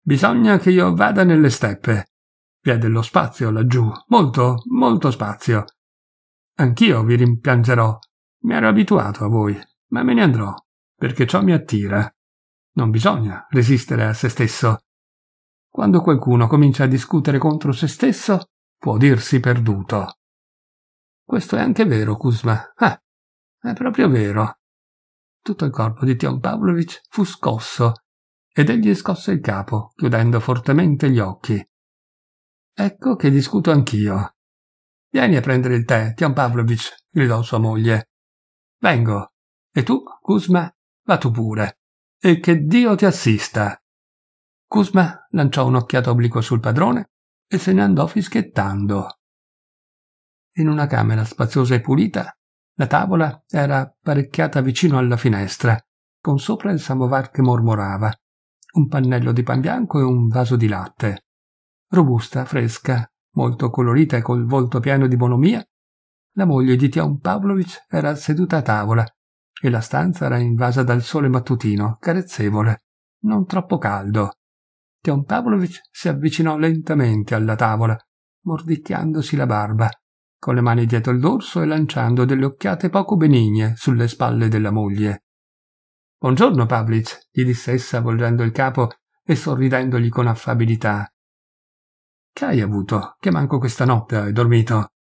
Speaker 1: Bisogna che io vada nelle steppe. Vi è dello spazio laggiù, molto, molto spazio. Anch'io vi rimpiangerò. Mi ero abituato a voi, ma me ne andrò, perché ciò mi attira. Non bisogna resistere a se stesso. Quando qualcuno comincia a discutere contro se stesso, può dirsi perduto. Questo è anche vero, Kuzma. Ah, è proprio vero. Tutto il corpo di Tion Pavlovich fu scosso ed egli scosse il capo, chiudendo fortemente gli occhi. Ecco che discuto anch'io. Vieni a prendere il tè, Tion Pavlovich, gridò sua moglie. Vengo. E tu, Kuzma, va tu pure. E che Dio ti assista. Kuzma lanciò un'occhiata obliqua sul padrone e se ne andò fischiettando. In una camera spaziosa e pulita, la tavola era apparecchiata vicino alla finestra, con sopra il samovar che mormorava, un pannello di pan bianco e un vaso di latte. Robusta, fresca, molto colorita e col volto pieno di bonomia, la moglie di Tion Pavlovich era seduta a tavola e la stanza era invasa dal sole mattutino, carezzevole, non troppo caldo. Tion Pavlovich si avvicinò lentamente alla tavola, mordicchiandosi la barba con le mani dietro il dorso e lanciando delle occhiate poco benigne sulle spalle della moglie. Buongiorno, Pavlic, gli disse essa volgendo il capo e sorridendogli con affabilità. Che hai avuto? Che manco questa notte hai dormito?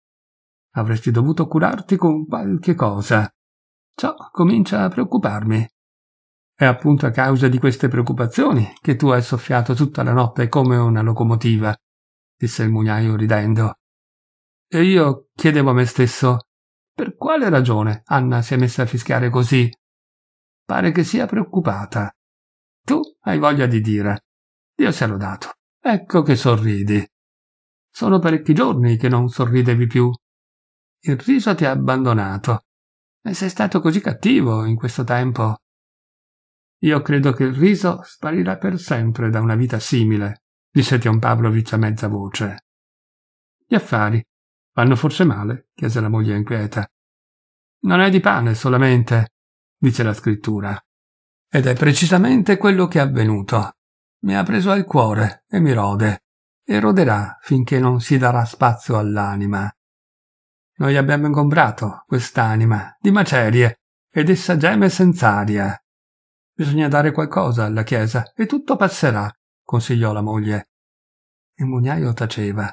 Speaker 1: Avresti dovuto curarti con qualche cosa. Ciò comincia a preoccuparmi. È appunto a causa di queste preoccupazioni che tu hai soffiato tutta la notte come una locomotiva, disse il mugnaio ridendo. E io chiedevo a me stesso, per quale ragione Anna si è messa a fischiare così? Pare che sia preoccupata. Tu hai voglia di dire. Dio sia lodato. Ecco che sorridi. Sono parecchi giorni che non sorridevi più. Il riso ti ha abbandonato. E sei stato così cattivo in questo tempo. Io credo che il riso sparirà per sempre da una vita simile, disse Tion Pavlovic a mezza voce. Gli affari Vanno forse male? chiese la moglie inquieta. Non è di pane solamente, dice la scrittura. Ed è precisamente quello che è avvenuto. Mi ha preso al cuore e mi rode, e roderà finché non si darà spazio all'anima. Noi abbiamo ingombrato quest'anima di macerie ed essa geme senz'aria. Bisogna dare qualcosa alla Chiesa e tutto passerà, consigliò la moglie. Il mugnaio taceva.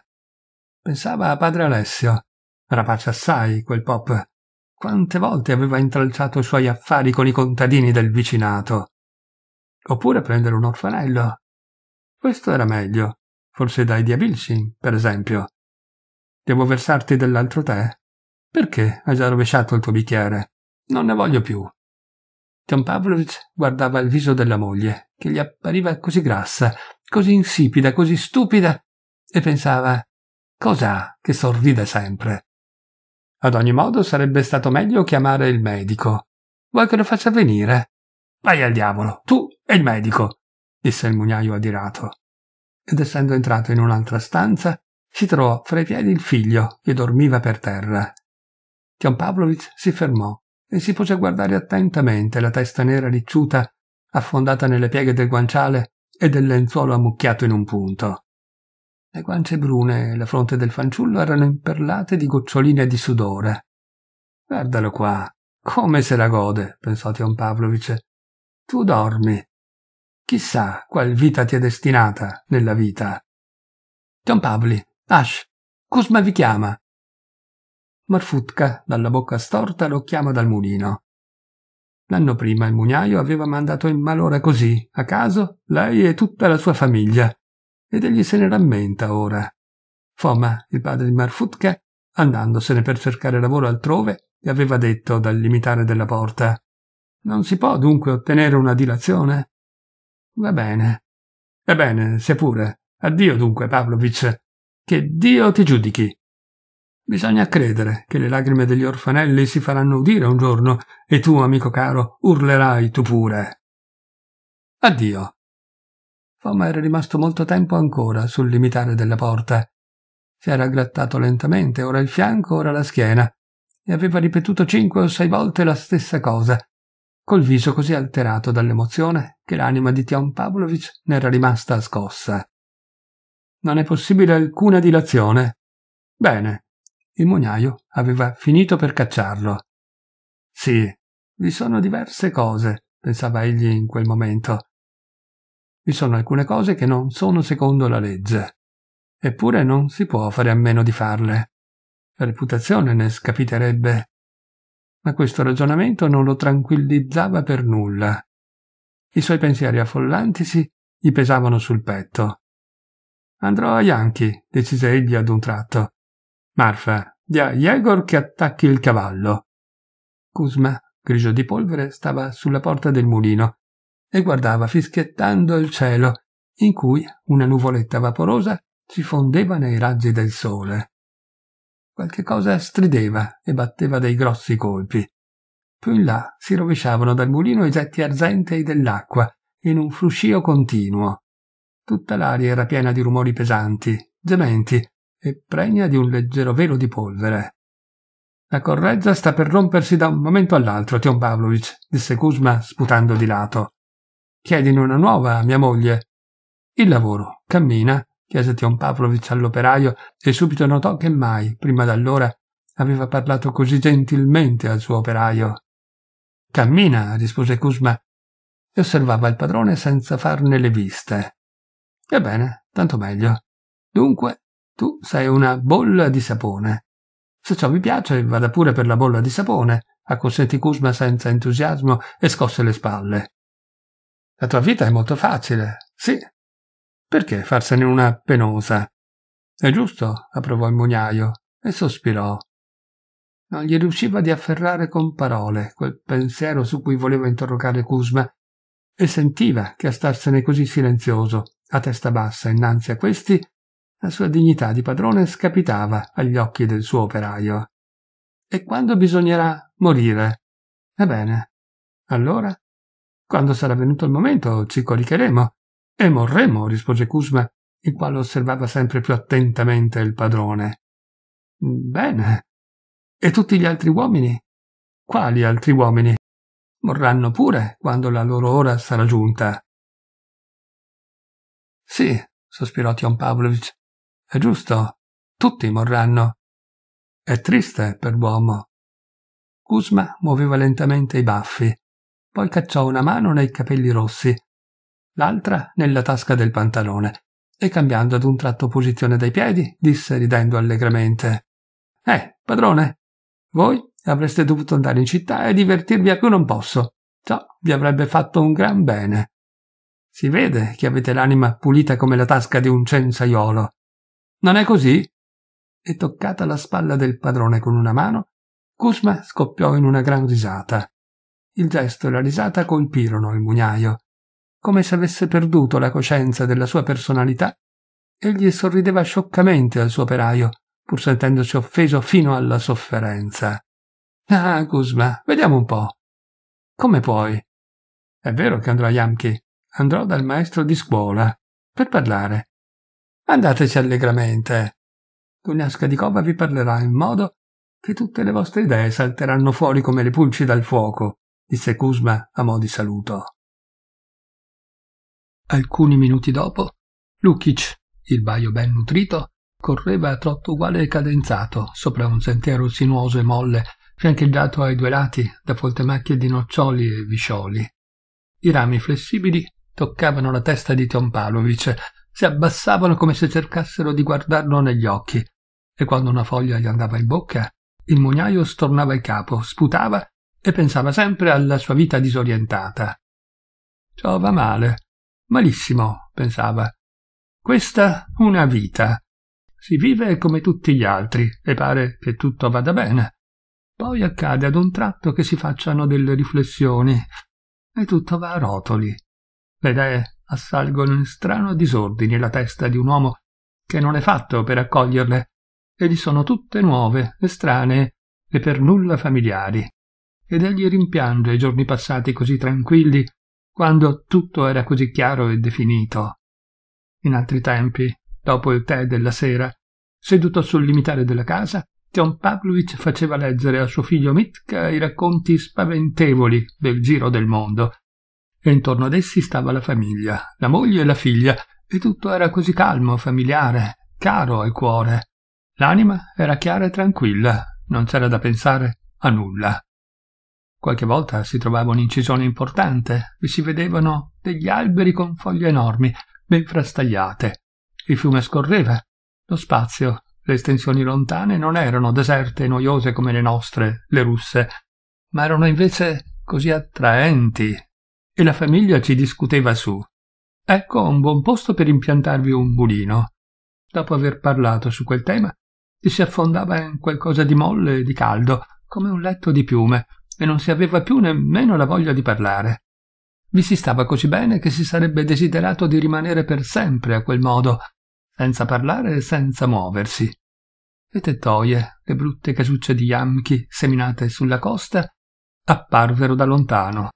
Speaker 1: Pensava a padre Alessio, rapace assai quel pop. Quante volte aveva intralciato i suoi affari con i contadini del vicinato. Oppure prendere un orfanello. Questo era meglio, forse dai diabilci, per esempio. Devo versarti dell'altro tè? Perché hai già rovesciato il tuo bicchiere? Non ne voglio più. John Pavlovich guardava il viso della moglie, che gli appariva così grassa, così insipida, così stupida, e pensava Cosa che sorride sempre. Ad ogni modo sarebbe stato meglio chiamare il medico. Vuoi che lo faccia venire? Vai al diavolo, tu e il medico, disse il mugnaio adirato. Ed essendo entrato in un'altra stanza, si trovò fra i piedi il figlio che dormiva per terra. Tion Pavlovich si fermò e si pose a guardare attentamente la testa nera ricciuta affondata nelle pieghe del guanciale e del lenzuolo ammucchiato in un punto. Le guance brune e la fronte del fanciullo erano imperlate di goccioline di sudore. Guardalo qua, come se la gode, pensò Tion Pavlovich. Tu dormi. Chissà qual vita ti è destinata nella vita. Tion Pavli, Ash, Cusma vi chiama. Marfutka, dalla bocca storta, lo chiama dal mulino. L'anno prima il mugnaio aveva mandato in malora così, a caso, lei e tutta la sua famiglia ed egli se ne rammenta ora. Foma, il padre di Marfutka, andandosene per cercare lavoro altrove, gli aveva detto dal limitare della porta Non si può dunque ottenere una dilazione? Va bene. Ebbene, sia pure. Addio dunque, Pavlovic. Che Dio ti giudichi. Bisogna credere che le lagrime degli orfanelli si faranno udire un giorno e tu, amico caro, urlerai tu pure. Addio. Tom era rimasto molto tempo ancora sul limitare della porta. Si era grattato lentamente, ora il fianco, ora la schiena, e aveva ripetuto cinque o sei volte la stessa cosa, col viso così alterato dall'emozione che l'anima di Tion Pavlovich era rimasta scossa. Non è possibile alcuna dilazione. Bene, il mugnaio aveva finito per cacciarlo. Sì, vi sono diverse cose, pensava egli in quel momento. Vi sono alcune cose che non sono secondo la legge, eppure non si può fare a meno di farle. La reputazione ne scapiterebbe. Ma questo ragionamento non lo tranquillizzava per nulla. I suoi pensieri affollantisi gli pesavano sul petto. Andrò a Yankee, decise egli ad un tratto. Marfa, dia a Yegor che attacchi il cavallo. Kuzma, grigio di polvere, stava sulla porta del mulino e guardava fischiettando il cielo, in cui una nuvoletta vaporosa si fondeva nei raggi del sole. Qualche cosa strideva e batteva dei grossi colpi. Più in là si rovesciavano dal mulino i getti argentei dell'acqua in un fruscio continuo. Tutta l'aria era piena di rumori pesanti, gementi e pregna di un leggero velo di polvere. La correggia sta per rompersi da un momento all'altro, Tion Pavlovich, disse Kuzma sputando di lato chiedine una nuova a mia moglie. Il lavoro, cammina, chiese Tion Pavlovich all'operaio e subito notò che mai, prima d'allora, aveva parlato così gentilmente al suo operaio. Cammina, rispose Cusma, e osservava il padrone senza farne le viste. Ebbene, tanto meglio. Dunque, tu sei una bolla di sapone. Se ciò vi piace, vada pure per la bolla di sapone, acconsentì Cusma senza entusiasmo e scosse le spalle. La tua vita è molto facile, sì. Perché farsene una penosa? È giusto, approvò il mugnaio e sospirò. Non gli riusciva di afferrare con parole quel pensiero su cui voleva interrogare Cusma e sentiva che a starsene così silenzioso, a testa bassa innanzi a questi, la sua dignità di padrone scapitava agli occhi del suo operaio. E quando bisognerà morire? Ebbene, allora quando sarà venuto il momento ci coricheremo e morremo, rispose Kusma, il quale osservava sempre più attentamente il padrone. Bene. E tutti gli altri uomini? Quali altri uomini? Morranno pure quando la loro ora sarà giunta. Sì, sospirò Tion Pavlovich. È giusto. Tutti morranno. È triste per l'uomo. Kusma muoveva lentamente i baffi poi cacciò una mano nei capelli rossi, l'altra nella tasca del pantalone e cambiando ad un tratto posizione dai piedi, disse ridendo allegramente Eh, padrone, voi avreste dovuto andare in città e divertirvi a cui non posso. Ciò vi avrebbe fatto un gran bene. Si vede che avete l'anima pulita come la tasca di un censaiolo. Non è così? E toccata la spalla del padrone con una mano, Cusma scoppiò in una gran risata. Il gesto e la risata colpirono il mugnaio, come se avesse perduto la coscienza della sua personalità. Egli sorrideva scioccamente al suo operaio, pur sentendosi offeso fino alla sofferenza. Ah, Cusma, vediamo un po'. Come puoi? È vero che andrò a Yamchi. Andrò dal maestro di scuola per parlare. Andateci allegramente. Dugnasca di Cova vi parlerà in modo che tutte le vostre idee salteranno fuori come le pulci dal fuoco disse Kuzma a mo' di saluto. Alcuni minuti dopo, Lukic, il baio ben nutrito, correva a trotto uguale e cadenzato sopra un sentiero sinuoso e molle, fiancheggiato ai due lati da folte macchie di noccioli e viscioli. I rami flessibili toccavano la testa di Tom Palovic, si abbassavano come se cercassero di guardarlo negli occhi, e quando una foglia gli andava in bocca, il mugnaio stornava il capo, sputava e pensava sempre alla sua vita disorientata. Ciò va male, malissimo, pensava. Questa una vita. Si vive come tutti gli altri e pare che tutto vada bene. Poi accade ad un tratto che si facciano delle riflessioni e tutto va a rotoli. Le idee assalgono in strano disordine la testa di un uomo che non è fatto per accoglierle e gli sono tutte nuove, estranee e per nulla familiari ed egli rimpiange i giorni passati così tranquilli quando tutto era così chiaro e definito. In altri tempi, dopo il tè della sera, seduto sul limitare della casa, John Pavlovich faceva leggere a suo figlio Mitka i racconti spaventevoli del giro del mondo. E intorno ad essi stava la famiglia, la moglie e la figlia, e tutto era così calmo, familiare, caro al cuore. L'anima era chiara e tranquilla, non c'era da pensare a nulla. Qualche volta si trovava un'incisione importante e si vedevano degli alberi con foglie enormi, ben frastagliate. Il fiume scorreva. Lo spazio, le estensioni lontane non erano deserte e noiose come le nostre, le russe, ma erano invece così attraenti. E la famiglia ci discuteva su. Ecco un buon posto per impiantarvi un mulino. Dopo aver parlato su quel tema, si affondava in qualcosa di molle e di caldo, come un letto di piume, e non si aveva più nemmeno la voglia di parlare. Vi si stava così bene che si sarebbe desiderato di rimanere per sempre a quel modo, senza parlare e senza muoversi. Le tettoie, le brutte casucce di yamchi seminate sulla costa, apparvero da lontano.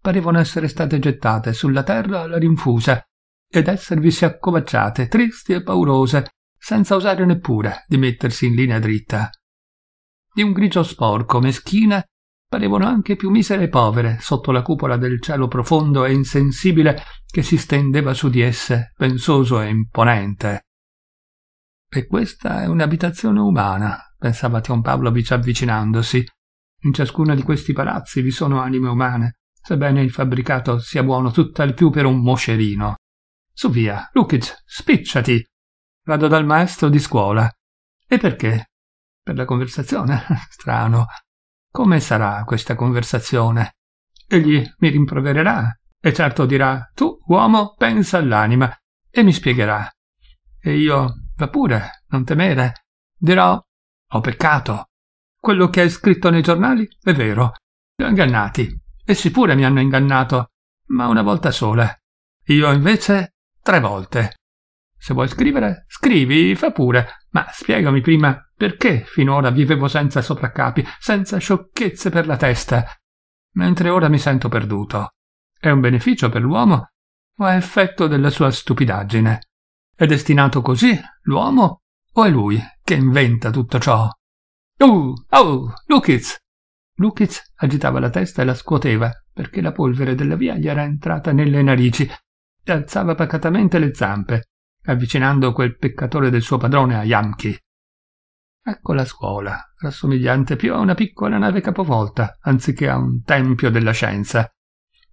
Speaker 1: Parevano essere state gettate sulla terra alla rinfusa ed esservisi accovacciate, tristi e paurose, senza osare neppure di mettersi in linea dritta. Di un grigio sporco, meschina parevano anche più misere e povere sotto la cupola del cielo profondo e insensibile che si stendeva su di esse, pensoso e imponente. E questa è un'abitazione umana, pensava Tion Pavlovich avvicinandosi. In ciascuno di questi palazzi vi sono anime umane, sebbene il fabbricato sia buono tutt'al più per un moscerino. Su via, Lukic, spicciati! Vado dal maestro di scuola. E perché? Per la conversazione? [laughs] Strano. Come sarà questa conversazione? Egli mi rimprovererà e certo dirà tu, uomo, pensa all'anima e mi spiegherà. E io, va pure, non temere, dirò ho peccato. Quello che è scritto nei giornali è vero. Li ho ingannati. Essi pure mi hanno ingannato, ma una volta sola. Io invece tre volte. Se vuoi scrivere, scrivi, fa pure, ma spiegami prima perché finora vivevo senza sopraccapi, senza sciocchezze per la testa, mentre ora mi sento perduto? È un beneficio per l'uomo o è effetto della sua stupidaggine? È destinato così l'uomo o è lui che inventa tutto ciò? Uh, oh, Lukitz! Oh, Lukitz agitava la testa e la scuoteva perché la polvere della via gli era entrata nelle narici e alzava pacatamente le zampe, avvicinando quel peccatore del suo padrone a Yamki. Ecco la scuola, rassomigliante più a una piccola nave capovolta, anziché a un tempio della scienza.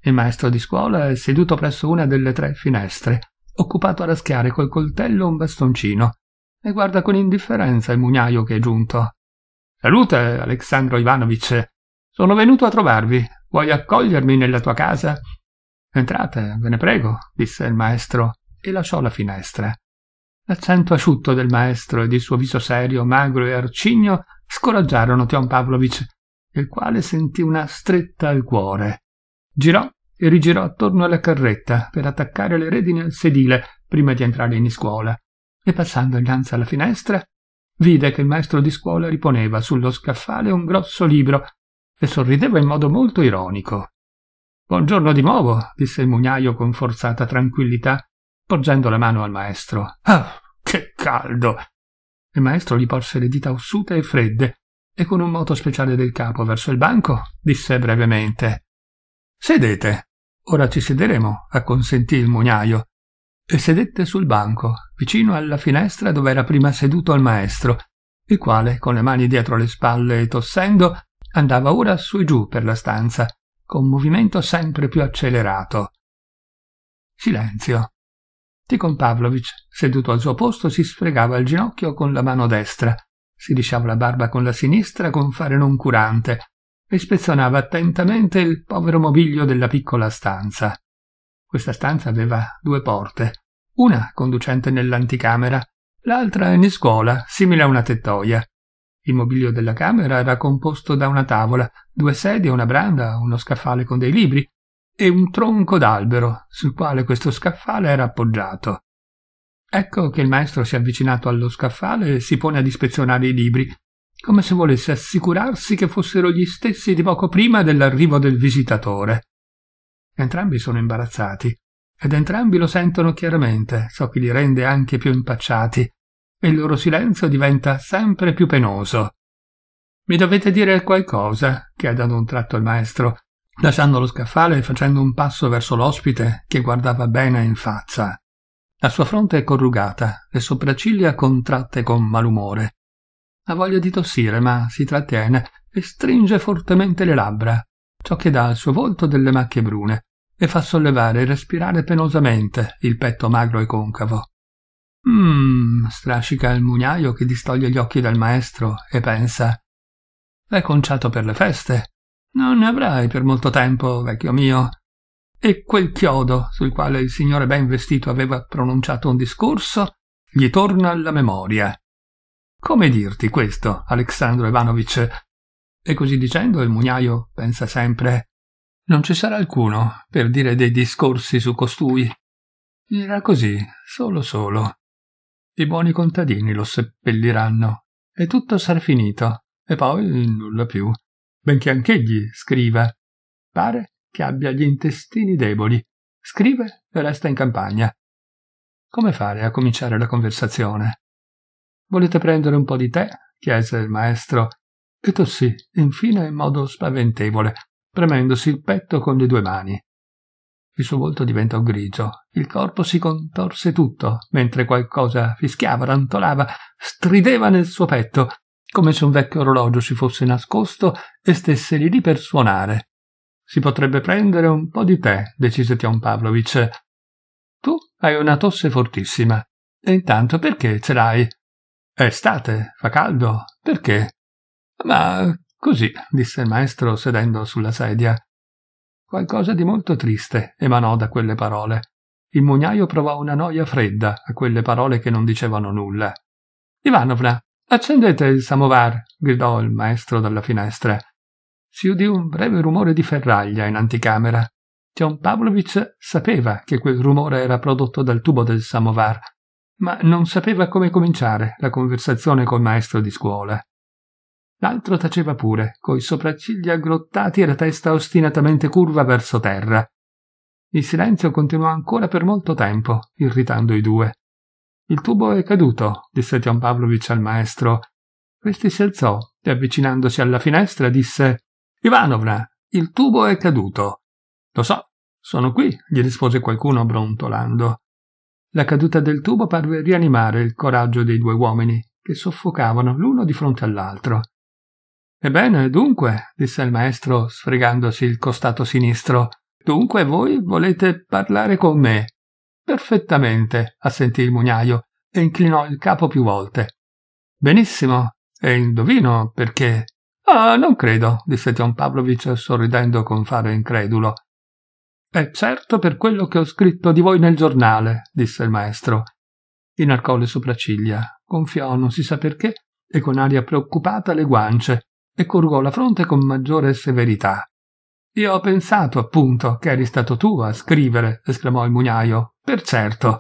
Speaker 1: Il maestro di scuola è seduto presso una delle tre finestre, occupato a raschiare col coltello un bastoncino, e guarda con indifferenza il mugnaio che è giunto. Salute, Alexandro Ivanovic. Sono venuto a trovarvi. Vuoi accogliermi nella tua casa? Entrate, ve ne prego, disse il maestro e lasciò la finestra. L'accento asciutto del maestro ed il suo viso serio, magro e arcigno scoraggiarono Tion Pavlovich, il quale sentì una stretta al cuore. Girò e rigirò attorno alla carretta per attaccare le redini al sedile prima di entrare in scuola e passando innanzi alla finestra vide che il maestro di scuola riponeva sullo scaffale un grosso libro e sorrideva in modo molto ironico. Buongiorno di nuovo, disse il mugnaio con forzata tranquillità, porgendo la mano al maestro. Ah, che caldo! Il maestro gli porse le dita ossute e fredde e con un moto speciale del capo verso il banco disse brevemente Sedete. Ora ci sederemo, acconsentì il mugnaio. E sedette sul banco, vicino alla finestra dove era prima seduto il maestro, il quale, con le mani dietro le spalle e tossendo, andava ora su e giù per la stanza, con movimento sempre più accelerato. Silenzio. Tikhon Pavlovich, seduto al suo posto, si sfregava il ginocchio con la mano destra, si lisciava la barba con la sinistra con fare noncurante e spezzonava attentamente il povero mobilio della piccola stanza. Questa stanza aveva due porte, una conducente nell'anticamera, l'altra in scuola, simile a una tettoia. Il mobilio della camera era composto da una tavola, due sedie, una branda, uno scaffale con dei libri, e un tronco d'albero sul quale questo scaffale era appoggiato. Ecco che il maestro si è avvicinato allo scaffale e si pone ad ispezionare i libri, come se volesse assicurarsi che fossero gli stessi di poco prima dell'arrivo del visitatore. Entrambi sono imbarazzati, ed entrambi lo sentono chiaramente, ciò che li rende anche più impacciati, e il loro silenzio diventa sempre più penoso. Mi dovete dire qualcosa, chiede ad un tratto il maestro, lasciando lo scaffale e facendo un passo verso l'ospite che guardava bene in faccia. La sua fronte è corrugata, le sopracciglia contratte con malumore. Ha voglia di tossire, ma si trattiene e stringe fortemente le labbra, ciò che dà al suo volto delle macchie brune e fa sollevare e respirare penosamente il petto magro e concavo. Mmm, strascica il mugnaio che distoglie gli occhi dal maestro e pensa. È conciato per le feste, non ne avrai per molto tempo, vecchio mio. E quel chiodo sul quale il signore ben vestito aveva pronunciato un discorso gli torna alla memoria. Come dirti questo, Alexandro Ivanovic? E così dicendo il mugnaio pensa sempre non ci sarà alcuno per dire dei discorsi su costui. Era così, solo solo. I buoni contadini lo seppelliranno e tutto sarà finito, e poi nulla più benché anch'egli scriva. Pare che abbia gli intestini deboli. Scrive e resta in campagna. Come fare a cominciare la conversazione? Volete prendere un po' di tè? chiese il maestro e tossì infine in modo spaventevole, premendosi il petto con le due mani. Il suo volto diventò grigio, il corpo si contorse tutto, mentre qualcosa fischiava, rantolava, strideva nel suo petto come se un vecchio orologio si fosse nascosto e stesse lì lì per suonare. Si potrebbe prendere un po' di tè, decise Pion Pavlovic. Tu hai una tosse fortissima. E intanto perché ce l'hai? È estate, fa caldo. Perché? Ma così, disse il maestro sedendo sulla sedia. Qualcosa di molto triste emanò da quelle parole. Il mugnaio provò una noia fredda a quelle parole che non dicevano nulla. Ivanovna, Accendete il samovar, gridò il maestro dalla finestra. Si udì un breve rumore di ferraglia in anticamera. Tion Pavlovich sapeva che quel rumore era prodotto dal tubo del samovar, ma non sapeva come cominciare la conversazione col maestro di scuola. L'altro taceva pure, coi sopracciglia aggrottati e la testa ostinatamente curva verso terra. Il silenzio continuò ancora per molto tempo, irritando i due. Il tubo è caduto, disse Gian Pavlovich al maestro. Questi si alzò e avvicinandosi alla finestra disse Ivanovna, il tubo è caduto. Lo so, sono qui, gli rispose qualcuno brontolando. La caduta del tubo parve rianimare il coraggio dei due uomini, che soffocavano l'uno di fronte all'altro. Ebbene, dunque, disse il maestro, sfregandosi il costato sinistro, dunque voi volete parlare con me. Perfettamente, assentì il mugnaio e inclinò il capo più volte. Benissimo, e indovino perché. Ah, non credo, disse John Pavlovich sorridendo con fare incredulo. È certo per quello che ho scritto di voi nel giornale, disse il maestro. Inarcò le sopracciglia, gonfiò non si sa perché e con aria preoccupata le guance e corrugò la fronte con maggiore severità. Io ho pensato, appunto, che eri stato tu a scrivere, esclamò il mugnaio, per certo.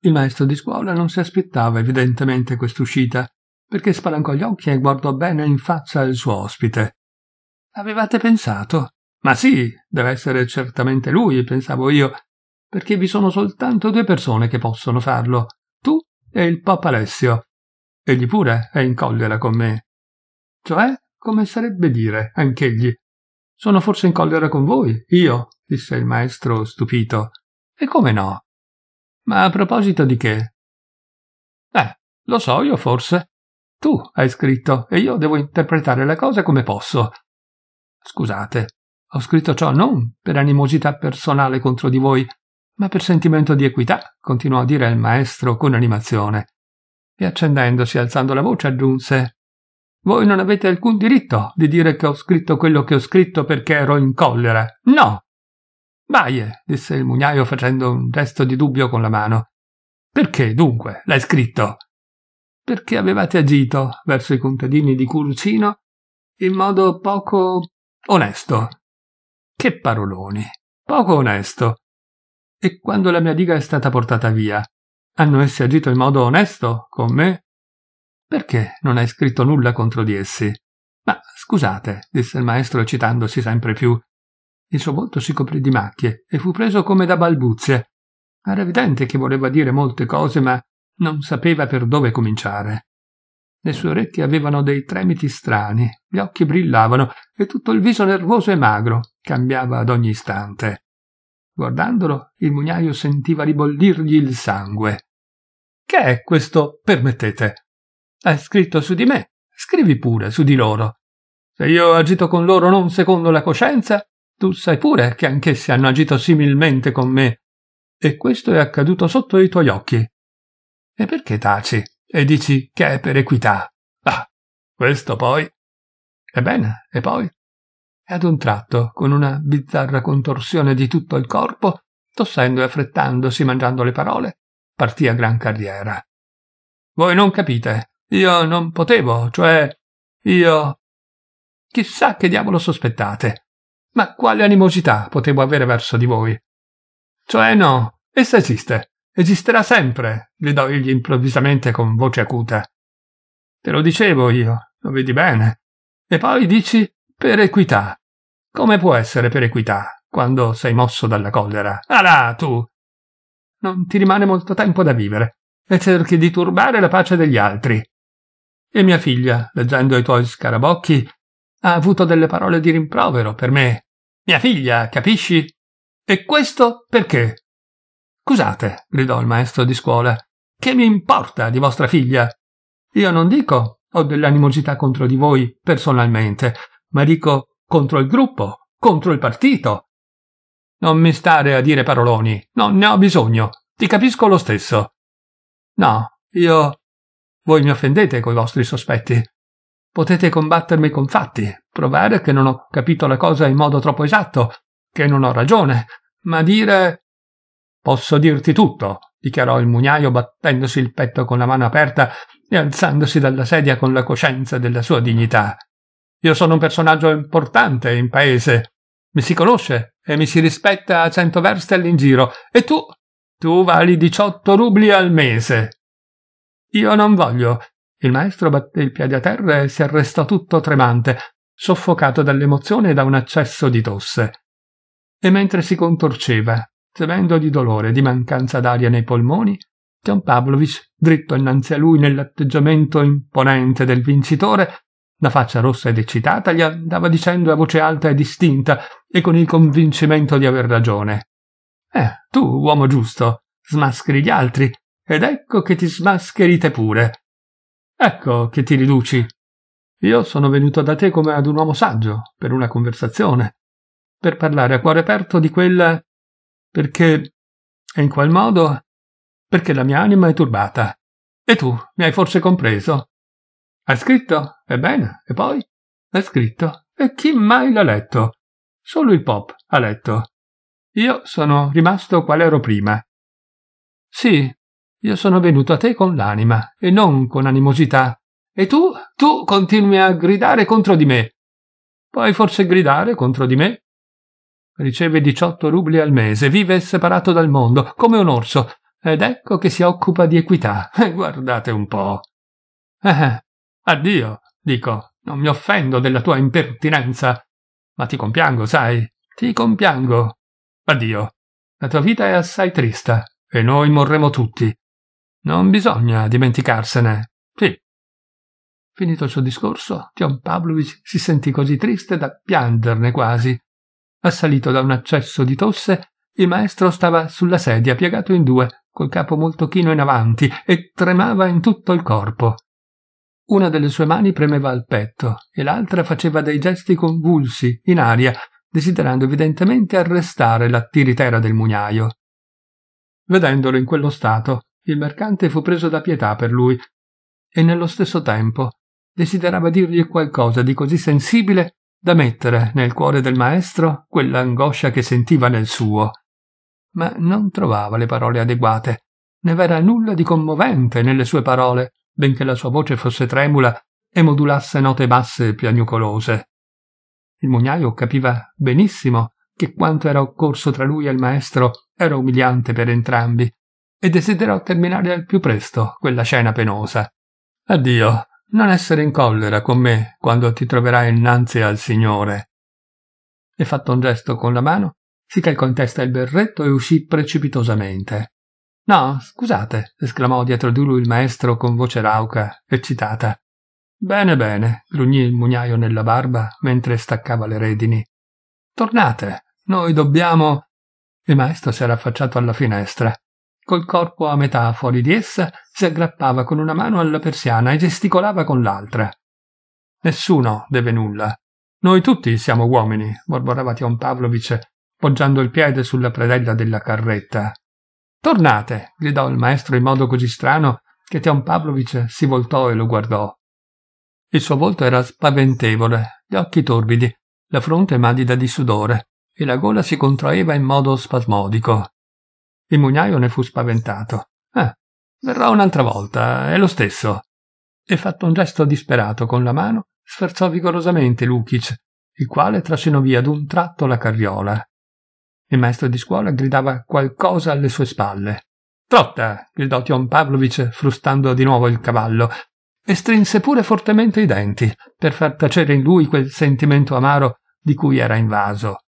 Speaker 1: Il maestro di scuola non si aspettava evidentemente quest'uscita, perché spalancò gli occhi e guardò bene in faccia il suo ospite. Avevate pensato? Ma sì, deve essere certamente lui, pensavo io, perché vi sono soltanto due persone che possono farlo, tu e il Papa Alessio. Egli pure è in collera con me. Cioè, come sarebbe dire, anch'egli. Sono forse in collera con voi, io, disse il maestro stupito. E come no? Ma a proposito di che? Beh, lo so io forse. Tu hai scritto e io devo interpretare la cosa come posso. Scusate, ho scritto ciò non per animosità personale contro di voi, ma per sentimento di equità, continuò a dire il maestro con animazione. E accendendosi, e alzando la voce, aggiunse Voi non avete alcun diritto di dire che ho scritto quello che ho scritto perché ero in collera. No! Baie, disse il mugnaio facendo un gesto di dubbio con la mano. Perché, dunque, l'hai scritto? Perché avevate agito verso i contadini di Curucino in modo poco onesto. Che paroloni, poco onesto. E quando la mia diga è stata portata via, hanno essi agito in modo onesto con me? Perché non hai scritto nulla contro di essi? Ma scusate, disse il maestro citandosi sempre più, il suo volto si coprì di macchie e fu preso come da balbuzie. Era evidente che voleva dire molte cose, ma non sapeva per dove cominciare. Le sue orecchie avevano dei tremiti strani, gli occhi brillavano e tutto il viso nervoso e magro cambiava ad ogni istante. Guardandolo, il mugnaio sentiva ribollirgli il sangue. Che è questo, permettete? Hai scritto su di me, scrivi pure su di loro. Se io agito con loro non secondo la coscienza, tu sai pure che anch'essi hanno agito similmente con me, e questo è accaduto sotto i tuoi occhi. E perché taci e dici che è per equità? Ah, questo poi. Ebbene, e poi? E ad un tratto, con una bizzarra contorsione di tutto il corpo, tossendo e affrettandosi, mangiando le parole, partì a gran carriera. Voi non capite. Io non potevo, cioè. Io. Chissà che diavolo sospettate. Ma quale animosità potevo avere verso di voi? Cioè no, essa esiste, esisterà sempre, gridò egli improvvisamente con voce acuta. Te lo dicevo io, lo vedi bene. E poi dici per equità. Come può essere per equità quando sei mosso dalla collera? Ah là, tu! Non ti rimane molto tempo da vivere e cerchi di turbare la pace degli altri. E mia figlia, leggendo i tuoi scarabocchi, ha avuto delle parole di rimprovero per me. Mia figlia, capisci? E questo perché? Scusate, gridò il maestro di scuola, che mi importa di vostra figlia? Io non dico ho dell'animosità contro di voi personalmente, ma dico contro il gruppo, contro il partito. Non mi stare a dire paroloni, non ne ho bisogno, ti capisco lo stesso. No, io. Voi mi offendete coi vostri sospetti. Potete combattermi con fatti, provare che non ho capito la cosa in modo troppo esatto, che non ho ragione, ma dire... Posso dirti tutto, dichiarò il mugnaio battendosi il petto con la mano aperta e alzandosi dalla sedia con la coscienza della sua dignità. Io sono un personaggio importante in paese. Mi si conosce e mi si rispetta a cento verste all'ingiro. E tu? Tu vali diciotto rubli al mese. Io non voglio il maestro batté il piede a terra e si arrestò tutto tremante, soffocato dall'emozione e da un accesso di tosse. E mentre si contorceva, tremendo di dolore e di mancanza d'aria nei polmoni, Pian Pavlovich, dritto innanzi a lui nell'atteggiamento imponente del vincitore, la faccia rossa ed eccitata, gli andava dicendo a voce alta e distinta e con il convincimento di aver ragione. Eh, tu, uomo giusto, smascheri gli altri, ed ecco che ti smascherite pure. Ecco che ti riduci. Io sono venuto da te come ad un uomo saggio, per una conversazione, per parlare a cuore aperto di quella... perché... e in qual modo... perché la mia anima è turbata. E tu mi hai forse compreso. Hai scritto? Ebbene, e poi? Hai scritto. E chi mai l'ha letto? Solo il Pop ha letto. Io sono rimasto qual ero prima. Sì, io sono venuto a te con l'anima e non con animosità. E tu, tu continui a gridare contro di me. Puoi forse gridare contro di me? Riceve 18 rubli al mese, vive separato dal mondo, come un orso, ed ecco che si occupa di equità. [laughs] Guardate un po'. Eh, addio, dico, non mi offendo della tua impertinenza, ma ti compiango, sai, ti compiango. Addio, la tua vita è assai trista, e noi morremo tutti. Non bisogna dimenticarsene, sì. Finito il suo discorso, John Pavlovich si sentì così triste da piangerne quasi. Assalito da un accesso di tosse, il maestro stava sulla sedia, piegato in due, col capo molto chino in avanti e tremava in tutto il corpo. Una delle sue mani premeva al petto e l'altra faceva dei gesti convulsi in aria, desiderando evidentemente arrestare la tiritera del mugnaio. Vedendolo in quello stato, il mercante fu preso da pietà per lui e nello stesso tempo desiderava dirgli qualcosa di così sensibile da mettere nel cuore del maestro quell'angoscia che sentiva nel suo. Ma non trovava le parole adeguate, né v'era nulla di commovente nelle sue parole, benché la sua voce fosse tremula e modulasse note basse e piagnucolose. Il mugnaio capiva benissimo che quanto era occorso tra lui e il maestro era umiliante per entrambi e desiderò terminare al più presto quella cena penosa. Addio, non essere in collera con me quando ti troverai innanzi al Signore. E fatto un gesto con la mano, si calcò in testa il berretto e uscì precipitosamente. No, scusate, esclamò dietro di lui il maestro con voce rauca, eccitata. Bene, bene, grugnì il mugnaio nella barba mentre staccava le redini. Tornate, noi dobbiamo. Il maestro si era affacciato alla finestra. Col corpo a metà fuori di essa, si aggrappava con una mano alla persiana e gesticolava con l'altra. Nessuno deve nulla. Noi tutti siamo uomini, mormorava Tion Pavlovic, poggiando il piede sulla predella della carretta. Tornate, gridò il maestro in modo così strano che Tion Pavlovic si voltò e lo guardò. Il suo volto era spaventevole, gli occhi torbidi, la fronte madida di sudore e la gola si contraeva in modo spasmodico. Il mugnaio ne fu spaventato. Ah, verrà un'altra volta, è lo stesso. E fatto un gesto disperato con la mano, sferzò vigorosamente Lukic, il quale trascinò via d'un tratto la carriola. Il maestro di scuola gridava qualcosa alle sue spalle. Trotta! gridò Tion Pavlovic, frustando di nuovo il cavallo, e strinse pure fortemente i denti, per far tacere in lui quel sentimento amaro di cui era invaso.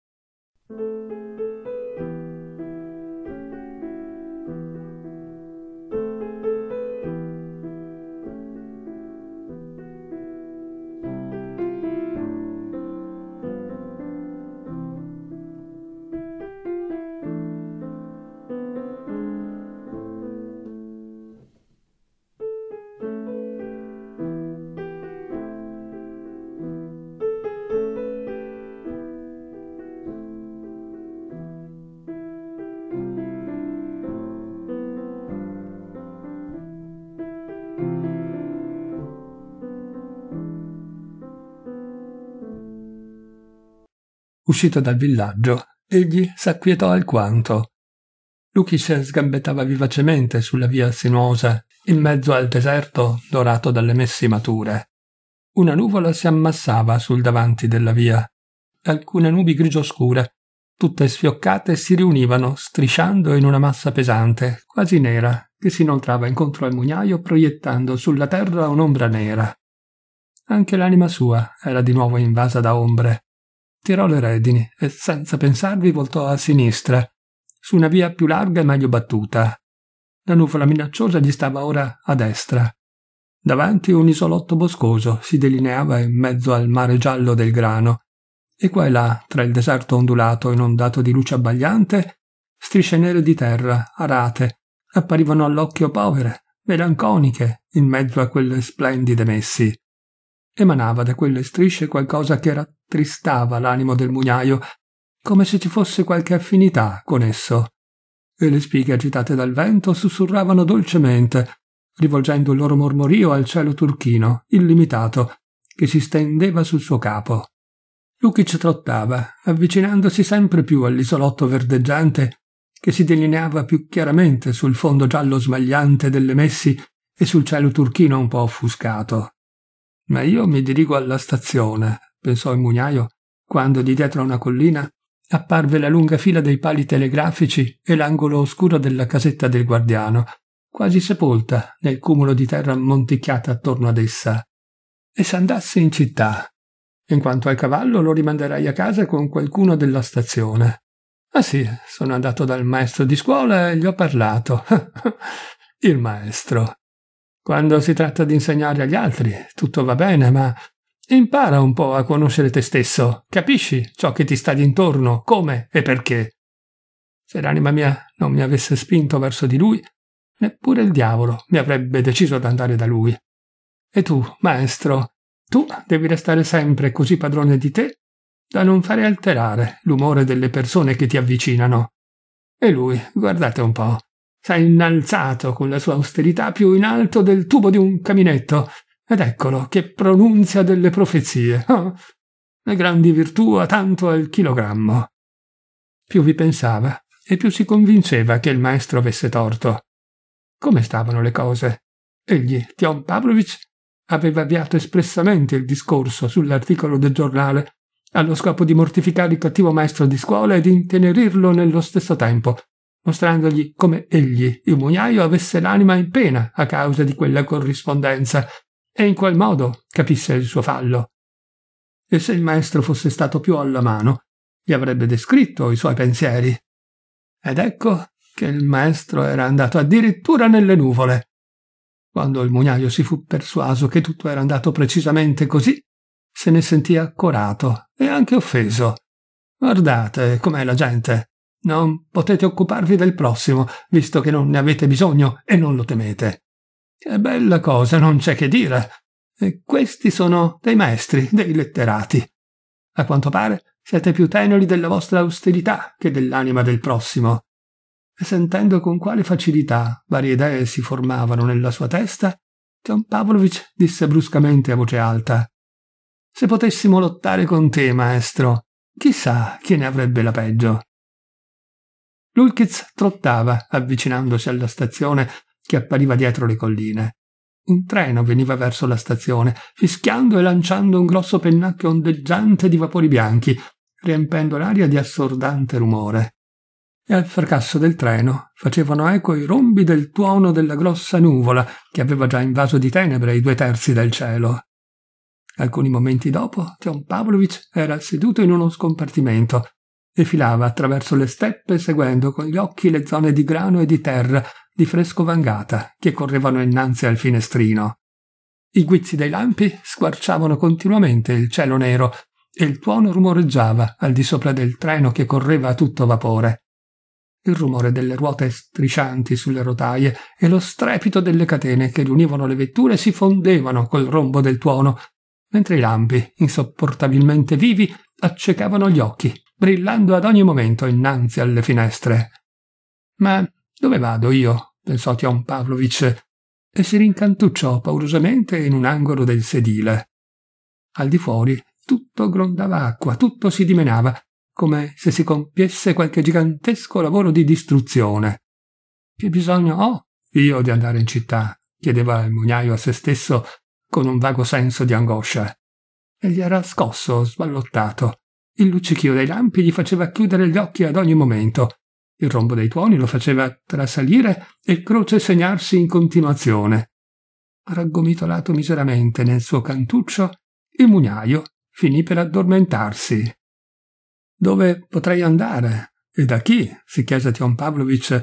Speaker 1: Uscito dal villaggio, egli s'acquietò alquanto. Lukish sgambettava vivacemente sulla via sinuosa, in mezzo al deserto dorato dalle messi mature. Una nuvola si ammassava sul davanti della via. Alcune nubi grigio scure, tutte sfioccate, si riunivano, strisciando in una massa pesante, quasi nera, che si inoltrava incontro al mugnaio proiettando sulla terra un'ombra nera. Anche l'anima sua era di nuovo invasa da ombre tirò le redini e senza pensarvi voltò a sinistra, su una via più larga e meglio battuta. La nuvola minacciosa gli stava ora a destra. Davanti un isolotto boscoso si delineava in mezzo al mare giallo del grano, e qua e là, tra il deserto ondulato e inondato di luce abbagliante, strisce nere di terra, arate, apparivano all'occhio povere, melanconiche, in mezzo a quelle splendide messi. Emanava da quelle strisce qualcosa che era tristava l'animo del mugnaio, come se ci fosse qualche affinità con esso. E le spighe agitate dal vento sussurravano dolcemente, rivolgendo il loro mormorio al cielo turchino, illimitato, che si stendeva sul suo capo. Lukic trottava, avvicinandosi sempre più all'isolotto verdeggiante che si delineava più chiaramente sul fondo giallo smagliante delle messi e sul cielo turchino un po' offuscato. Ma io mi dirigo alla stazione, pensò il mugnaio, quando di dietro a una collina apparve la lunga fila dei pali telegrafici e l'angolo oscuro della casetta del guardiano, quasi sepolta nel cumulo di terra monticchiata attorno ad essa. E se andasse in città? In quanto al cavallo lo rimanderai a casa con qualcuno della stazione. Ah sì, sono andato dal maestro di scuola e gli ho parlato. [laughs] Il maestro. Quando si tratta di insegnare agli altri, tutto va bene, ma Impara un po' a conoscere te stesso, capisci ciò che ti sta d'intorno, come e perché. Se l'anima mia non mi avesse spinto verso di lui, neppure il diavolo mi avrebbe deciso ad andare da lui. E tu, maestro, tu devi restare sempre così padrone di te da non fare alterare l'umore delle persone che ti avvicinano. E lui, guardate un po', s'è innalzato con la sua austerità più in alto del tubo di un caminetto ed eccolo che pronunzia delle profezie. Oh, le grandi virtù a tanto al chilogrammo. Più vi pensava e più si convinceva che il maestro avesse torto. Come stavano le cose? Egli, Tion Pavlovich, aveva avviato espressamente il discorso sull'articolo del giornale, allo scopo di mortificare il cattivo maestro di scuola e di intenerirlo nello stesso tempo, mostrandogli come egli, il mugnaio, avesse l'anima in pena a causa di quella corrispondenza e in qual modo capisse il suo fallo. E se il maestro fosse stato più alla mano, gli avrebbe descritto i suoi pensieri. Ed ecco che il maestro era andato addirittura nelle nuvole. Quando il mugnaio si fu persuaso che tutto era andato precisamente così, se ne sentì accorato e anche offeso. Guardate com'è la gente. Non potete occuparvi del prossimo, visto che non ne avete bisogno e non lo temete. Che bella cosa, non c'è che dire. E questi sono dei maestri, dei letterati. A quanto pare siete più teneri della vostra austerità che dell'anima del prossimo. E sentendo con quale facilità varie idee si formavano nella sua testa, John Pavlovich disse bruscamente a voce alta Se potessimo lottare con te, maestro, chissà chi ne avrebbe la peggio. Lulkitz trottava, avvicinandosi alla stazione che appariva dietro le colline. Un treno veniva verso la stazione, fischiando e lanciando un grosso pennacchio ondeggiante di vapori bianchi, riempendo l'aria di assordante rumore. E al fracasso del treno facevano eco i rombi del tuono della grossa nuvola che aveva già invaso di tenebre i due terzi del cielo. Alcuni momenti dopo, John Pavlovich era seduto in uno scompartimento e filava attraverso le steppe seguendo con gli occhi le zone di grano e di terra di fresco vangata che correvano innanzi al finestrino. I guizzi dei lampi squarciavano continuamente il cielo nero e il tuono rumoreggiava al di sopra del treno che correva a tutto vapore. Il rumore delle ruote striscianti sulle rotaie e lo strepito delle catene che riunivano le vetture si fondevano col rombo del tuono, mentre i lampi, insopportabilmente vivi, accecavano gli occhi, brillando ad ogni momento innanzi alle finestre. Ma dove vado io? pensò Tion Pavlovich e si rincantucciò paurosamente in un angolo del sedile. Al di fuori tutto grondava acqua, tutto si dimenava, come se si compiesse qualche gigantesco lavoro di distruzione. Che bisogno ho io di andare in città? chiedeva il mugnaio a se stesso con un vago senso di angoscia. Egli era scosso, sballottato. Il luccichio dei lampi gli faceva chiudere gli occhi ad ogni momento. Il rombo dei tuoni lo faceva trasalire e croce segnarsi in continuazione. Raggomitolato miseramente nel suo cantuccio, il mugnaio finì per addormentarsi. Dove potrei andare? E da chi? si chiese Tion Pavlovich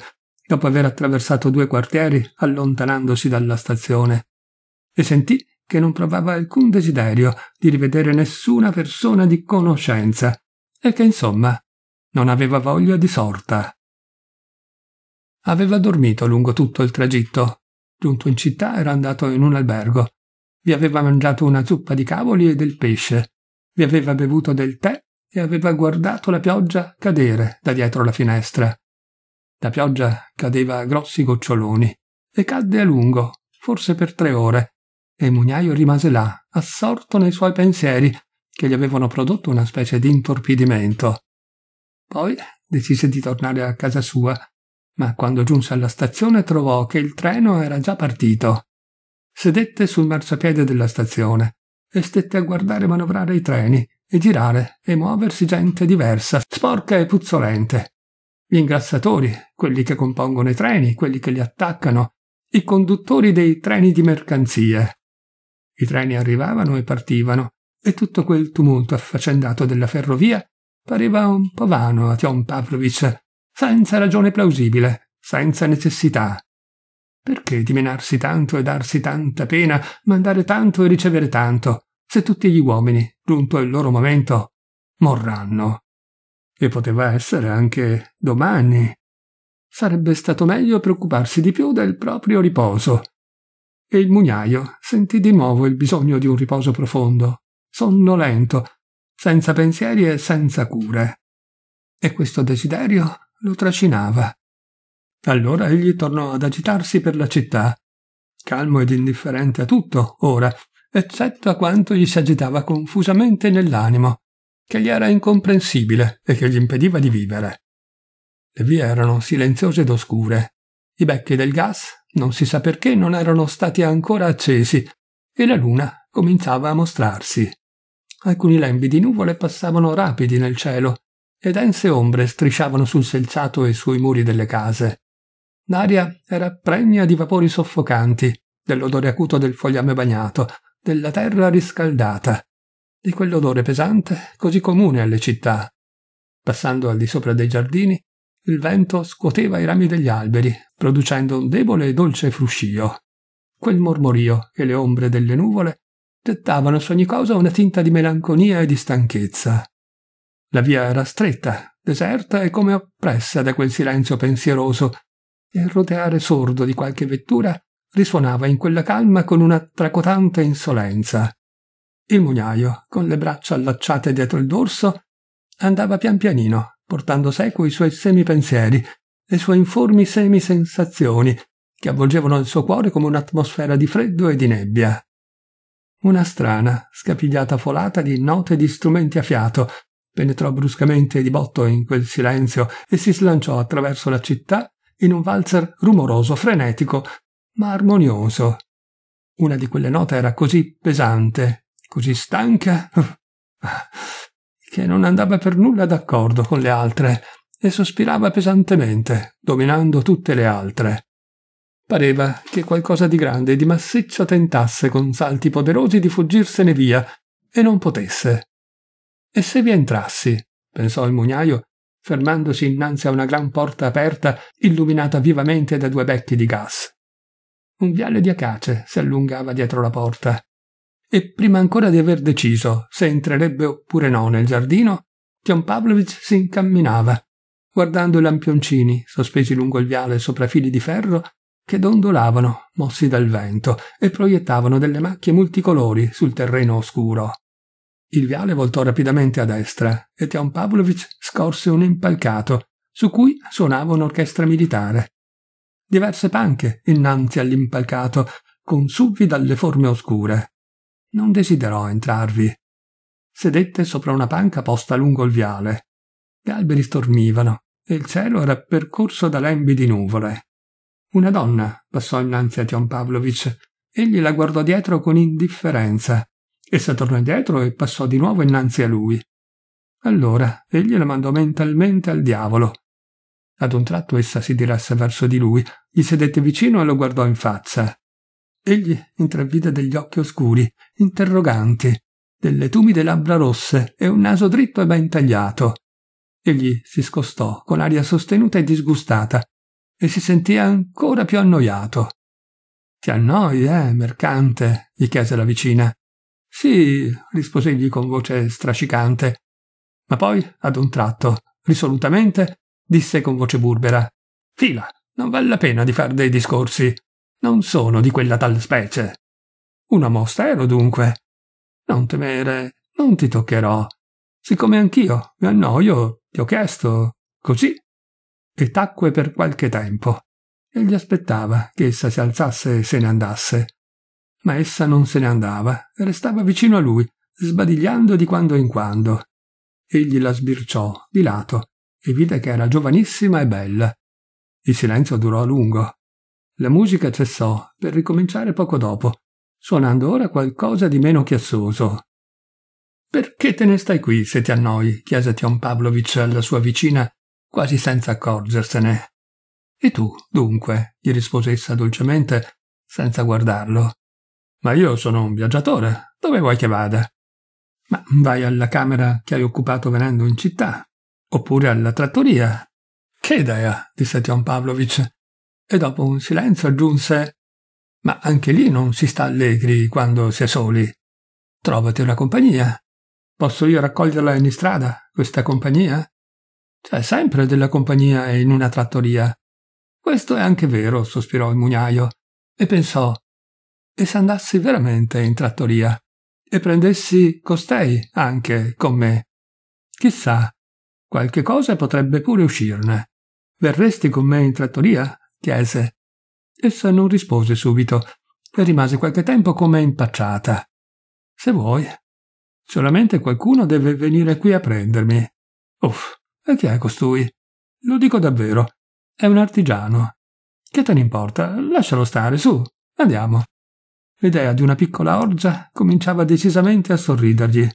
Speaker 1: dopo aver attraversato due quartieri allontanandosi dalla stazione. E sentì che non provava alcun desiderio di rivedere nessuna persona di conoscenza e che insomma non aveva voglia di sorta. Aveva dormito lungo tutto il tragitto. Giunto in città era andato in un albergo. Vi aveva mangiato una zuppa di cavoli e del pesce. Vi aveva bevuto del tè e aveva guardato la pioggia cadere da dietro la finestra. La pioggia cadeva a grossi goccioloni e cadde a lungo, forse per tre ore, e il mugnaio rimase là, assorto nei suoi pensieri, che gli avevano prodotto una specie di intorpidimento. Poi decise di tornare a casa sua ma quando giunse alla stazione trovò che il treno era già partito. Sedette sul marciapiede della stazione e stette a guardare manovrare i treni e girare e muoversi gente diversa, sporca e puzzolente. Gli ingrassatori, quelli che compongono i treni, quelli che li attaccano, i conduttori dei treni di mercanzie. I treni arrivavano e partivano e tutto quel tumulto affaccendato della ferrovia pareva un po' vano a Tion Pavlovich senza ragione plausibile, senza necessità. Perché dimenarsi tanto e darsi tanta pena, mandare tanto e ricevere tanto, se tutti gli uomini, giunto il loro momento, morranno? E poteva essere anche domani. Sarebbe stato meglio preoccuparsi di più del proprio riposo. E il mugnaio sentì di nuovo il bisogno di un riposo profondo, sonnolento, senza pensieri e senza cure. E questo desiderio lo trascinava. Allora egli tornò ad agitarsi per la città, calmo ed indifferente a tutto, ora, eccetto a quanto gli si agitava confusamente nell'animo, che gli era incomprensibile e che gli impediva di vivere. Le vie erano silenziose ed oscure. I becchi del gas, non si sa perché, non erano stati ancora accesi e la luna cominciava a mostrarsi. Alcuni lembi di nuvole passavano rapidi nel cielo e dense ombre strisciavano sul selciato e sui muri delle case. L'aria era pregna di vapori soffocanti, dell'odore acuto del fogliame bagnato, della terra riscaldata, di quell'odore pesante così comune alle città. Passando al di sopra dei giardini, il vento scuoteva i rami degli alberi, producendo un debole e dolce fruscio. Quel mormorio e le ombre delle nuvole gettavano su ogni cosa una tinta di melanconia e di stanchezza. La via era stretta, deserta e come oppressa da quel silenzio pensieroso, e il roteare sordo di qualche vettura risuonava in quella calma con una tracotante insolenza. Il mugnaio, con le braccia allacciate dietro il dorso, andava pian pianino, portando seco i suoi semipensieri, le sue informi semisensazioni, che avvolgevano il suo cuore come un'atmosfera di freddo e di nebbia. Una strana, scapigliata folata di note di strumenti a fiato, Penetrò bruscamente di botto in quel silenzio e si slanciò attraverso la città in un valzer rumoroso, frenetico, ma armonioso. Una di quelle note era così pesante, così stanca, [laughs] che non andava per nulla d'accordo con le altre e sospirava pesantemente, dominando tutte le altre. Pareva che qualcosa di grande e di massiccio tentasse con salti poderosi di fuggirsene via e non potesse. E se vi entrassi? pensò il mugnaio, fermandosi innanzi a una gran porta aperta illuminata vivamente da due becchi di gas. Un viale di acace si allungava dietro la porta. E prima ancora di aver deciso se entrerebbe oppure no nel giardino, Pion Pavlovich si incamminava, guardando i lampioncini sospesi lungo il viale sopra fili di ferro che dondolavano, mossi dal vento, e proiettavano delle macchie multicolori sul terreno oscuro. Il viale voltò rapidamente a destra e Tion Pavlovich scorse un impalcato su cui suonava un'orchestra militare. Diverse panche innanzi all'impalcato, con suvi dalle forme oscure. Non desiderò entrarvi. Sedette sopra una panca posta lungo il viale. Gli alberi stormivano e il cielo era percorso da lembi di nuvole. Una donna passò innanzi a Tion Pavlovich. Egli la guardò dietro con indifferenza Essa tornò indietro e passò di nuovo innanzi a lui. Allora egli la mandò mentalmente al diavolo. Ad un tratto essa si diresse verso di lui, gli sedette vicino e lo guardò in faccia. Egli intravide degli occhi oscuri, interroganti, delle tumide labbra rosse e un naso dritto e ben tagliato. Egli si scostò con aria sostenuta e disgustata e si sentì ancora più annoiato. Ti annoi, eh, mercante? gli chiese la vicina. Sì, risposegli con voce strascicante. Ma poi, ad un tratto, risolutamente, disse con voce burbera: Fila, non vale la pena di far dei discorsi. Non sono di quella tal specie. Una mossa ero dunque. Non temere, non ti toccherò. Siccome anch'io mi annoio, ti ho chiesto così. E tacque per qualche tempo. Egli aspettava che essa si alzasse e se ne andasse ma essa non se ne andava, e restava vicino a lui, sbadigliando di quando in quando. Egli la sbirciò, di lato, e vide che era giovanissima e bella. Il silenzio durò a lungo. La musica cessò, per ricominciare poco dopo, suonando ora qualcosa di meno chiassoso. Perché te ne stai qui, se ti annoi? chiese Tion Pavlovich alla sua vicina, quasi senza accorgersene. E tu, dunque? gli rispose essa dolcemente, senza guardarlo. Ma io sono un viaggiatore, dove vuoi che vada? Ma vai alla camera che hai occupato venendo in città, oppure alla trattoria. Che idea, disse John Pavlovich, e dopo un silenzio aggiunse Ma anche lì non si sta allegri quando si è soli. Trovati una compagnia. Posso io raccoglierla in strada, questa compagnia? C'è sempre della compagnia in una trattoria. Questo è anche vero, sospirò il mugnaio, e pensò e se andassi veramente in trattoria e prendessi costei anche con me. Chissà, qualche cosa potrebbe pure uscirne. Verresti con me in trattoria? chiese. Essa non rispose subito e rimase qualche tempo come impacciata. Se vuoi. Solamente qualcuno deve venire qui a prendermi. Uff, e chi è costui? Lo dico davvero. È un artigiano. Che te ne importa? Lascialo stare, su, andiamo l'idea di una piccola orgia cominciava decisamente a sorridergli.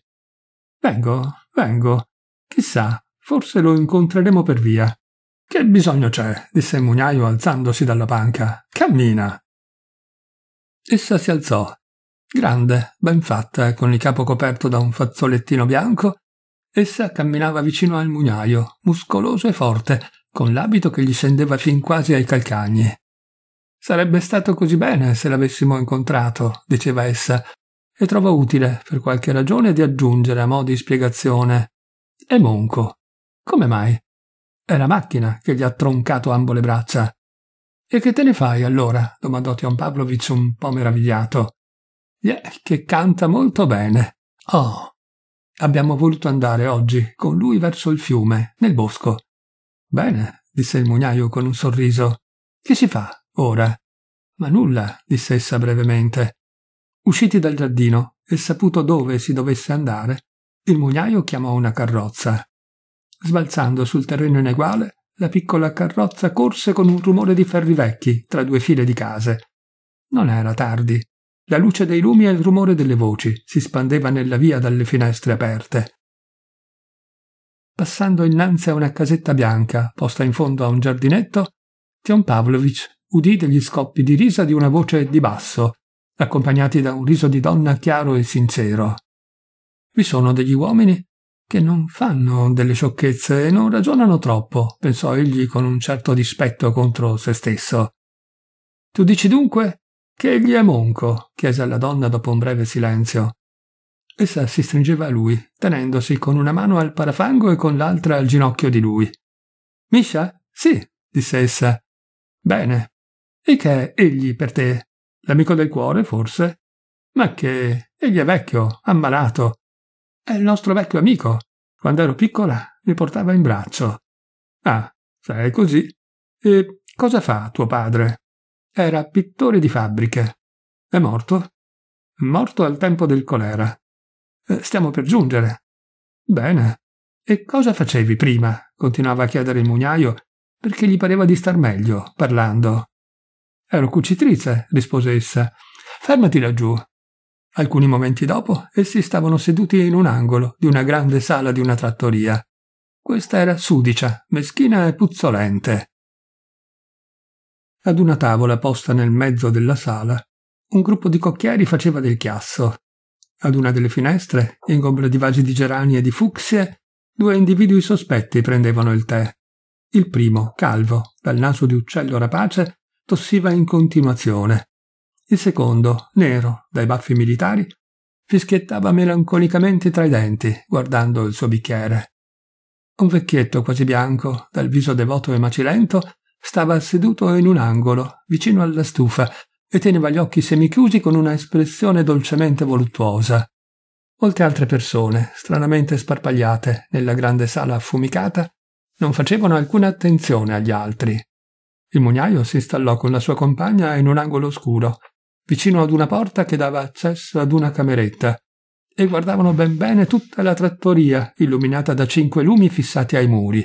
Speaker 1: Vengo, vengo. Chissà, forse lo incontreremo per via. Che bisogno c'è? disse il mugnaio alzandosi dalla panca. Cammina. Essa si alzò, grande, ben fatta, con il capo coperto da un fazzolettino bianco. Essa camminava vicino al mugnaio, muscoloso e forte, con l'abito che gli scendeva fin quasi ai calcagni. Sarebbe stato così bene se l'avessimo incontrato, diceva essa, e trova utile, per qualche ragione, di aggiungere a mo' di spiegazione. E monco. Come mai? È la macchina che gli ha troncato ambo le braccia. E che te ne fai allora? domandò Tion Pavlovich un po' meravigliato. Yeah, che canta molto bene. Oh. Abbiamo voluto andare oggi con lui verso il fiume, nel bosco. Bene, disse il mugnaio con un sorriso. Che si fa? Ora. Ma nulla, disse essa brevemente. Usciti dal giardino e saputo dove si dovesse andare, il mugnaio chiamò una carrozza. Sbalzando sul terreno ineguale, la piccola carrozza corse con un rumore di ferri vecchi tra due file di case. Non era tardi. La luce dei lumi e il rumore delle voci si spandeva nella via dalle finestre aperte. Passando innanzi a una casetta bianca posta in fondo a un giardinetto, Tion Pavlovich udite gli scoppi di risa di una voce di basso, accompagnati da un riso di donna chiaro e sincero. Vi sono degli uomini che non fanno delle sciocchezze e non ragionano troppo, pensò egli con un certo dispetto contro se stesso. Tu dici dunque che egli è monco? chiese alla donna dopo un breve silenzio. Essa si stringeva a lui, tenendosi con una mano al parafango e con l'altra al ginocchio di lui. Miscia? Sì, disse essa. Bene, e che è egli per te? L'amico del cuore, forse? Ma che egli è vecchio, ammalato. È il nostro vecchio amico. Quando ero piccola mi portava in braccio. Ah, sai così. E cosa fa tuo padre? Era pittore di fabbriche. È morto? Morto al tempo del colera. Eh, stiamo per giungere. Bene. E cosa facevi prima? continuava a chiedere il mugnaio, perché gli pareva di star meglio parlando. Ero cucitrice, rispose essa. Fermati laggiù. Alcuni momenti dopo, essi stavano seduti in un angolo di una grande sala di una trattoria. Questa era sudicia, meschina e puzzolente. Ad una tavola posta nel mezzo della sala, un gruppo di cocchieri faceva del chiasso. Ad una delle finestre, ingombra di vasi di gerani e di fucsie, due individui sospetti prendevano il tè. Il primo, calvo, dal naso di uccello rapace, tossiva in continuazione. Il secondo, nero, dai baffi militari, fischiettava melanconicamente tra i denti, guardando il suo bicchiere. Un vecchietto quasi bianco, dal viso devoto e macilento, stava seduto in un angolo, vicino alla stufa, e teneva gli occhi semichiusi con una espressione dolcemente voluttuosa. Molte altre persone, stranamente sparpagliate nella grande sala affumicata, non facevano alcuna attenzione agli altri. Il mugnaio si installò con la sua compagna in un angolo oscuro, vicino ad una porta che dava accesso ad una cameretta, e guardavano ben bene tutta la trattoria, illuminata da cinque lumi fissati ai muri.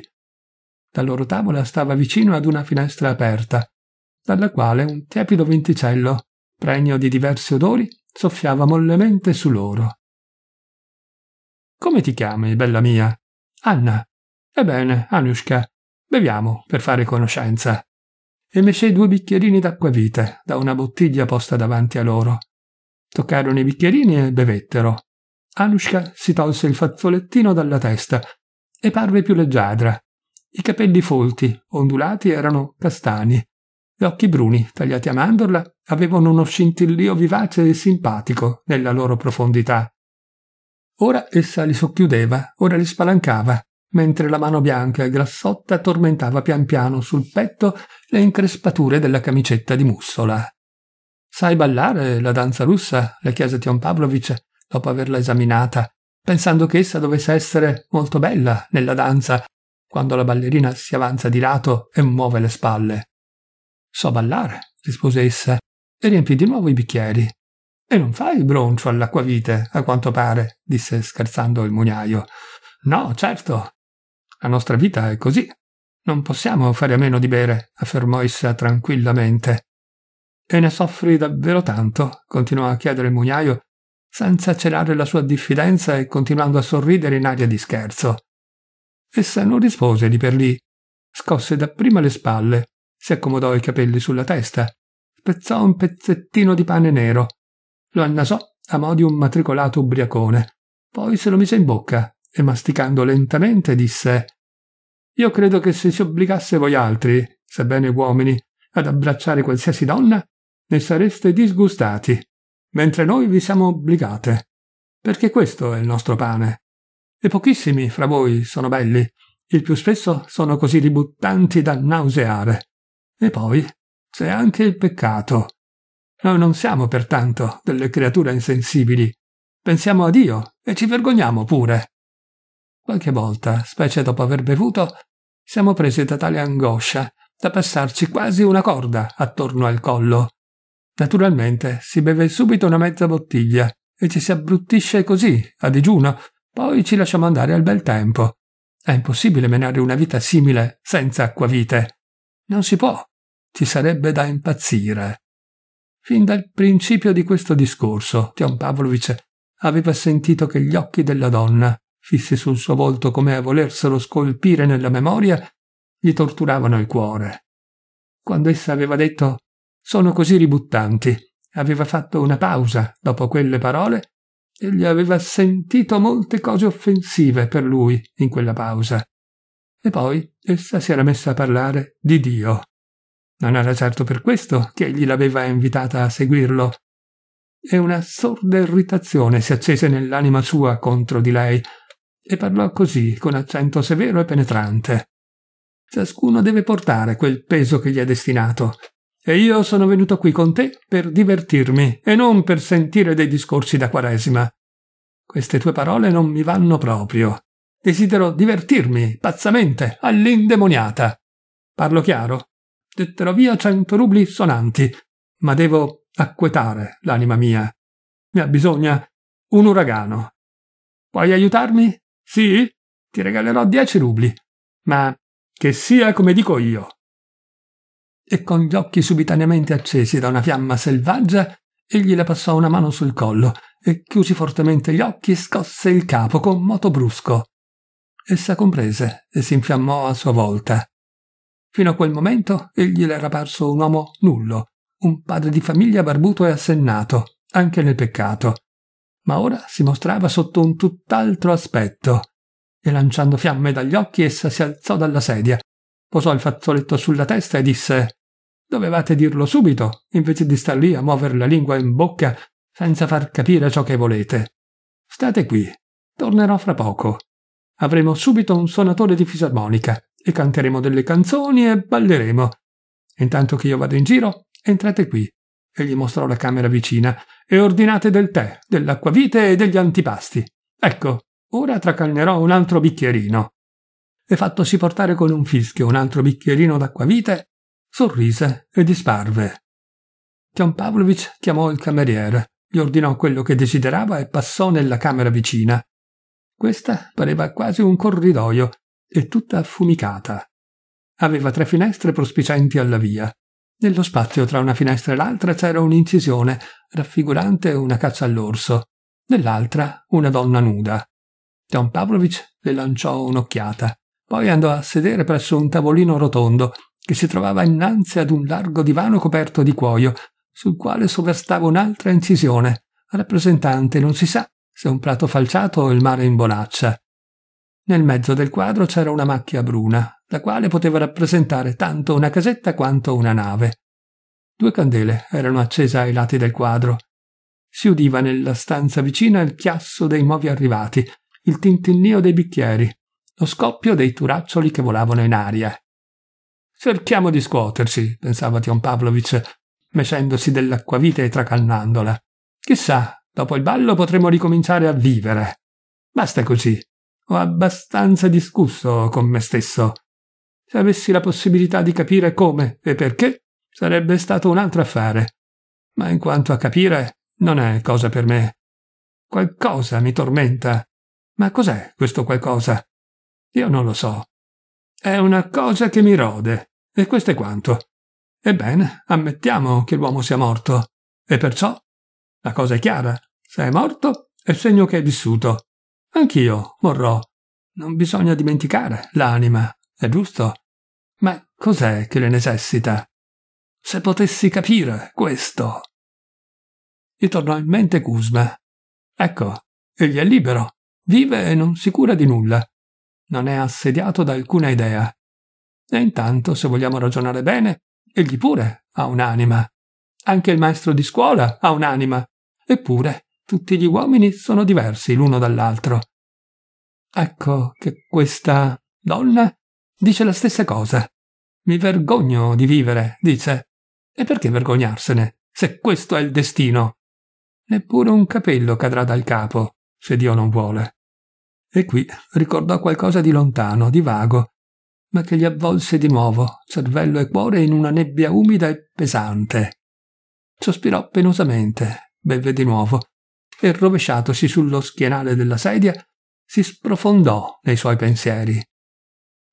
Speaker 1: La loro tavola stava vicino ad una finestra aperta, dalla quale un tiepido venticello, pregno di diversi odori, soffiava mollemente su loro. Come ti chiami, bella mia? Anna. Ebbene, Anushka, beviamo per fare conoscenza e mescei due bicchierini d'acquavite da una bottiglia posta davanti a loro. Toccarono i bicchierini e bevettero. Anushka si tolse il fazzolettino dalla testa e parve più leggiadra. I capelli folti, ondulati, erano castani. Gli occhi bruni, tagliati a mandorla, avevano uno scintillio vivace e simpatico nella loro profondità. Ora essa li socchiudeva, ora li spalancava, mentre la mano bianca e grassotta tormentava pian piano sul petto le increspature della camicetta di mussola. Sai ballare la danza russa? le chiese Tion Pavlovich dopo averla esaminata, pensando che essa dovesse essere molto bella nella danza, quando la ballerina si avanza di lato e muove le spalle. So ballare, rispose essa, e riempì di nuovo i bicchieri. E non fai broncio all'acquavite, a quanto pare, disse scherzando il mugnaio. No, certo, la nostra vita è così. Non possiamo fare a meno di bere, affermò essa tranquillamente. E ne soffri davvero tanto? continuò a chiedere il mugnaio, senza celare la sua diffidenza e continuando a sorridere in aria di scherzo. Essa non rispose lì per lì. Scosse dapprima le spalle, si accomodò i capelli sulla testa, spezzò un pezzettino di pane nero, lo annasò a mo' di un matricolato ubriacone, poi se lo mise in bocca, e masticando lentamente disse Io credo che se si obbligasse voi altri, sebbene uomini, ad abbracciare qualsiasi donna, ne sareste disgustati, mentre noi vi siamo obbligate, perché questo è il nostro pane. E pochissimi fra voi sono belli, il più spesso sono così ributtanti da nauseare. E poi c'è anche il peccato. Noi non siamo pertanto delle creature insensibili. Pensiamo a Dio e ci vergogniamo pure. Qualche volta, specie dopo aver bevuto, siamo presi da tale angoscia da passarci quasi una corda attorno al collo. Naturalmente si beve subito una mezza bottiglia e ci si abbruttisce così, a digiuno, poi ci lasciamo andare al bel tempo. È impossibile menare una vita simile senza acquavite. Non si può. Ci sarebbe da impazzire. Fin dal principio di questo discorso, Tion Pavlovich aveva sentito che gli occhi della donna fissi sul suo volto come a volerselo scolpire nella memoria, gli torturavano il cuore. Quando essa aveva detto sono così ributtanti, aveva fatto una pausa dopo quelle parole e gli aveva sentito molte cose offensive per lui in quella pausa. E poi essa si era messa a parlare di Dio. Non era certo per questo che egli l'aveva invitata a seguirlo. E una sorda irritazione si accese nell'anima sua contro di lei, e parlò così, con accento severo e penetrante. Ciascuno deve portare quel peso che gli è destinato. E io sono venuto qui con te per divertirmi e non per sentire dei discorsi da quaresima. Queste tue parole non mi vanno proprio. Desidero divertirmi, pazzamente, all'indemoniata. Parlo chiaro? Getterò via cento rubli sonanti, ma devo acquetare l'anima mia. Mi ha bisogno un uragano. Puoi aiutarmi? Sì? Ti regalerò dieci rubli. Ma che sia come dico io. E con gli occhi subitaneamente accesi da una fiamma selvaggia, egli le passò una mano sul collo e chiusi fortemente gli occhi scosse il capo con moto brusco. Essa comprese e si infiammò a sua volta. Fino a quel momento egli le era parso un uomo nullo, un padre di famiglia barbuto e assennato, anche nel peccato, ma ora si mostrava sotto un tutt'altro aspetto, e lanciando fiamme dagli occhi essa si alzò dalla sedia, posò il fazzoletto sulla testa e disse Dovevate dirlo subito, invece di star lì a muover la lingua in bocca senza far capire ciò che volete. State qui, tornerò fra poco. Avremo subito un suonatore di fisarmonica e canteremo delle canzoni e balleremo. Intanto che io vado in giro, entrate qui. E gli mostrò la camera vicina, e ordinate del tè, dell'acquavite e degli antipasti. Ecco, ora tracalnerò un altro bicchierino. E fattosi portare con un fischio un altro bicchierino d'acquavite, sorrise e disparve. Gian Pavlovich chiamò il cameriere, gli ordinò quello che desiderava e passò nella camera vicina. Questa pareva quasi un corridoio e tutta affumicata. Aveva tre finestre prospicienti alla via. Nello spazio tra una finestra e l'altra c'era un'incisione raffigurante una caccia all'orso, nell'altra una donna nuda. John Pavlovich le lanciò un'occhiata, poi andò a sedere presso un tavolino rotondo che si trovava innanzi ad un largo divano coperto di cuoio, sul quale sovrastava un'altra incisione, rappresentante non si sa se un prato falciato o il mare in bonaccia. Nel mezzo del quadro c'era una macchia bruna, la quale poteva rappresentare tanto una casetta quanto una nave. Due candele erano accese ai lati del quadro. Si udiva nella stanza vicina il chiasso dei nuovi arrivati, il tintinnio dei bicchieri, lo scoppio dei turaccioli che volavano in aria. Cerchiamo di scuoterci, pensava Tion Pavlovich, mescendosi dell'acquavite e tracannandola. Chissà, dopo il ballo potremo ricominciare a vivere. Basta così. Ho abbastanza discusso con me stesso. Se avessi la possibilità di capire come e perché, sarebbe stato un altro affare. Ma in quanto a capire, non è cosa per me. Qualcosa mi tormenta. Ma cos'è questo qualcosa? Io non lo so. È una cosa che mi rode, e questo è quanto. Ebbene, ammettiamo che l'uomo sia morto, e perciò la cosa è chiara. Se è morto, è segno che è vissuto. Anch'io morrò. Non bisogna dimenticare l'anima, è giusto? Ma cos'è che le necessita? Se potessi capire questo. Gli tornò in mente Kuzma. Ecco, egli è libero, vive e non si cura di nulla. Non è assediato da alcuna idea. E intanto, se vogliamo ragionare bene, egli pure ha un'anima. Anche il maestro di scuola ha un'anima. Eppure, tutti gli uomini sono diversi l'uno dall'altro. Ecco che questa donna dice la stessa cosa. Mi vergogno di vivere, dice. E perché vergognarsene, se questo è il destino? Neppure un capello cadrà dal capo, se Dio non vuole. E qui ricordò qualcosa di lontano, di vago, ma che gli avvolse di nuovo, cervello e cuore, in una nebbia umida e pesante. Sospirò penosamente, beve di nuovo, e rovesciatosi sullo schienale della sedia, si sprofondò nei suoi pensieri.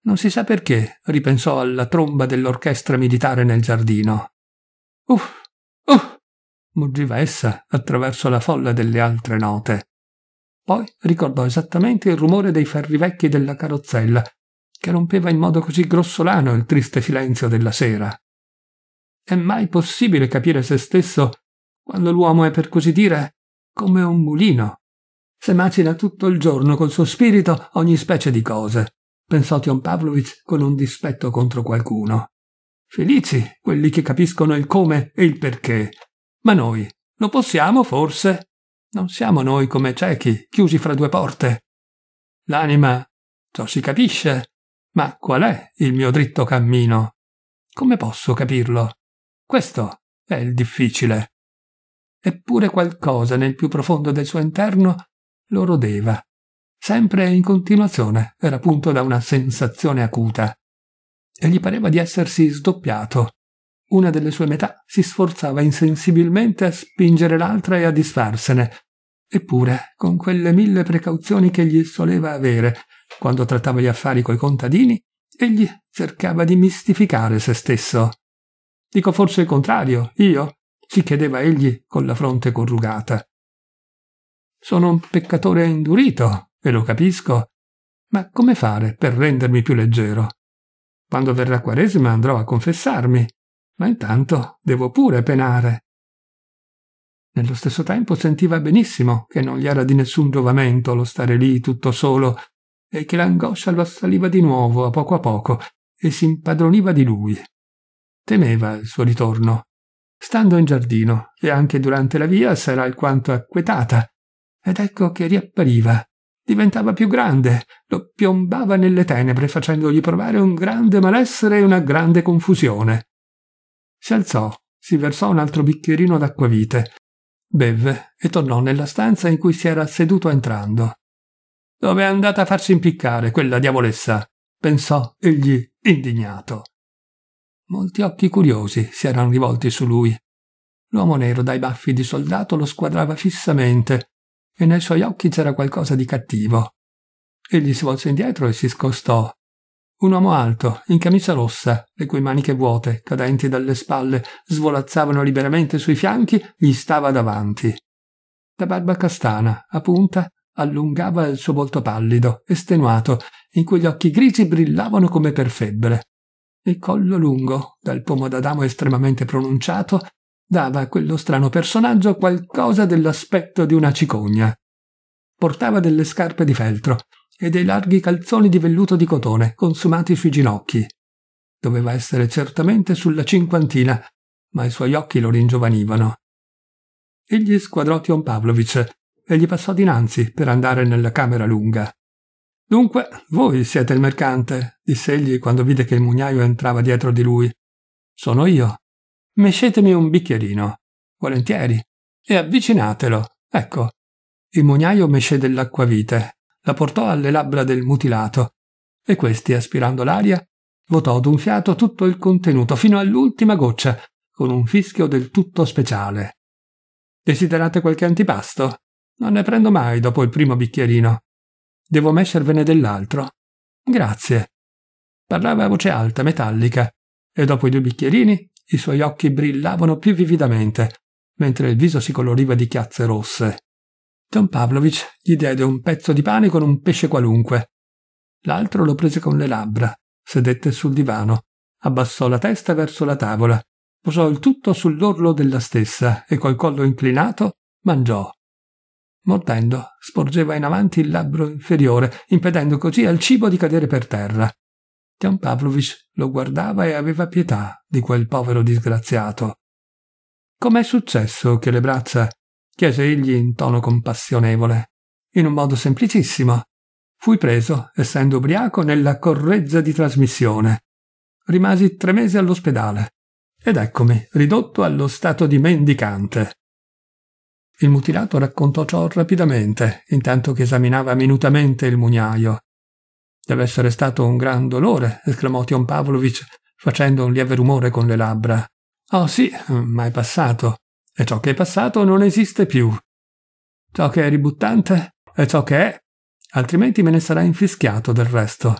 Speaker 1: Non si sa perché ripensò alla tromba dell'orchestra militare nel giardino. Uff, uff, muggiva essa attraverso la folla delle altre note. Poi ricordò esattamente il rumore dei ferri vecchi della carrozzella, che rompeva in modo così grossolano il triste silenzio della sera. È mai possibile capire se stesso quando l'uomo è per così dire come un mulino? Se macina tutto il giorno col suo spirito ogni specie di cose, pensò Tion Pavlovich con un dispetto contro qualcuno. Felici quelli che capiscono il come e il perché. Ma noi lo possiamo forse? Non siamo noi come ciechi, chiusi fra due porte. L'anima, ciò si capisce, ma qual è il mio dritto cammino? Come posso capirlo? Questo è il difficile. Eppure qualcosa nel più profondo del suo interno lo rodeva sempre in continuazione, era punto da una sensazione acuta. E gli pareva di essersi sdoppiato. Una delle sue metà si sforzava insensibilmente a spingere l'altra e a disfarsene. Eppure, con quelle mille precauzioni che gli soleva avere, quando trattava gli affari coi contadini, egli cercava di mistificare se stesso. Dico forse il contrario, io? si chiedeva egli con la fronte corrugata. Sono un peccatore indurito, e lo capisco, ma come fare per rendermi più leggero? Quando verrà Quaresima andrò a confessarmi, ma intanto devo pure penare. Nello stesso tempo sentiva benissimo che non gli era di nessun giovamento lo stare lì tutto solo e che l'angoscia lo assaliva di nuovo a poco a poco e si impadroniva di lui. Temeva il suo ritorno. Stando in giardino e anche durante la via s'era alquanto acquetata ed ecco che riappariva diventava più grande, lo piombava nelle tenebre facendogli provare un grande malessere e una grande confusione. Si alzò, si versò un altro bicchierino d'acquavite, bevve e tornò nella stanza in cui si era seduto entrando. Dove è andata a farsi impiccare quella diavolessa? pensò egli indignato. Molti occhi curiosi si erano rivolti su lui. L'uomo nero dai baffi di soldato lo squadrava fissamente, e nei suoi occhi c'era qualcosa di cattivo. Egli si volse indietro e si scostò. Un uomo alto, in camicia rossa, le cui maniche vuote, cadenti dalle spalle, svolazzavano liberamente sui fianchi, gli stava davanti. La barba castana, a punta, allungava il suo volto pallido, estenuato, in cui gli occhi grigi brillavano come per febbre. Il collo lungo, dal pomo d'adamo estremamente pronunciato, dava a quello strano personaggio qualcosa dell'aspetto di una cicogna. Portava delle scarpe di feltro e dei larghi calzoni di velluto di cotone consumati sui ginocchi. Doveva essere certamente sulla cinquantina, ma i suoi occhi lo ringiovanivano. Egli squadrò Tion Pavlovic e gli passò dinanzi per andare nella camera lunga. Dunque, voi siete il mercante, disse egli quando vide che il mugnaio entrava dietro di lui. Sono io mescetemi un bicchierino. Volentieri. E avvicinatelo. Ecco. Il mugnaio mesce dell'acquavite, la portò alle labbra del mutilato e questi, aspirando l'aria, votò d'un fiato tutto il contenuto fino all'ultima goccia, con un fischio del tutto speciale. Desiderate qualche antipasto? Non ne prendo mai dopo il primo bicchierino. Devo mescervene dell'altro. Grazie. Parlava a voce alta, metallica, e dopo i due bicchierini i suoi occhi brillavano più vividamente, mentre il viso si coloriva di chiazze rosse. Don Pavlovich gli diede un pezzo di pane con un pesce qualunque. L'altro lo prese con le labbra, sedette sul divano, abbassò la testa verso la tavola, posò il tutto sull'orlo della stessa e col collo inclinato mangiò. Mordendo, sporgeva in avanti il labbro inferiore, impedendo così al cibo di cadere per terra. Tian Pavlovich lo guardava e aveva pietà di quel povero disgraziato. Com'è successo che le braccia? chiese egli in tono compassionevole. In un modo semplicissimo. Fui preso, essendo ubriaco, nella correggia di trasmissione. Rimasi tre mesi all'ospedale. Ed eccomi, ridotto allo stato di mendicante. Il mutilato raccontò ciò rapidamente, intanto che esaminava minutamente il mugnaio. Deve essere stato un gran dolore, esclamò Tion Pavlovich, facendo un lieve rumore con le labbra. Oh sì, ma è passato. E ciò che è passato non esiste più. Ciò che è ributtante è ciò che è, altrimenti me ne sarà infischiato del resto.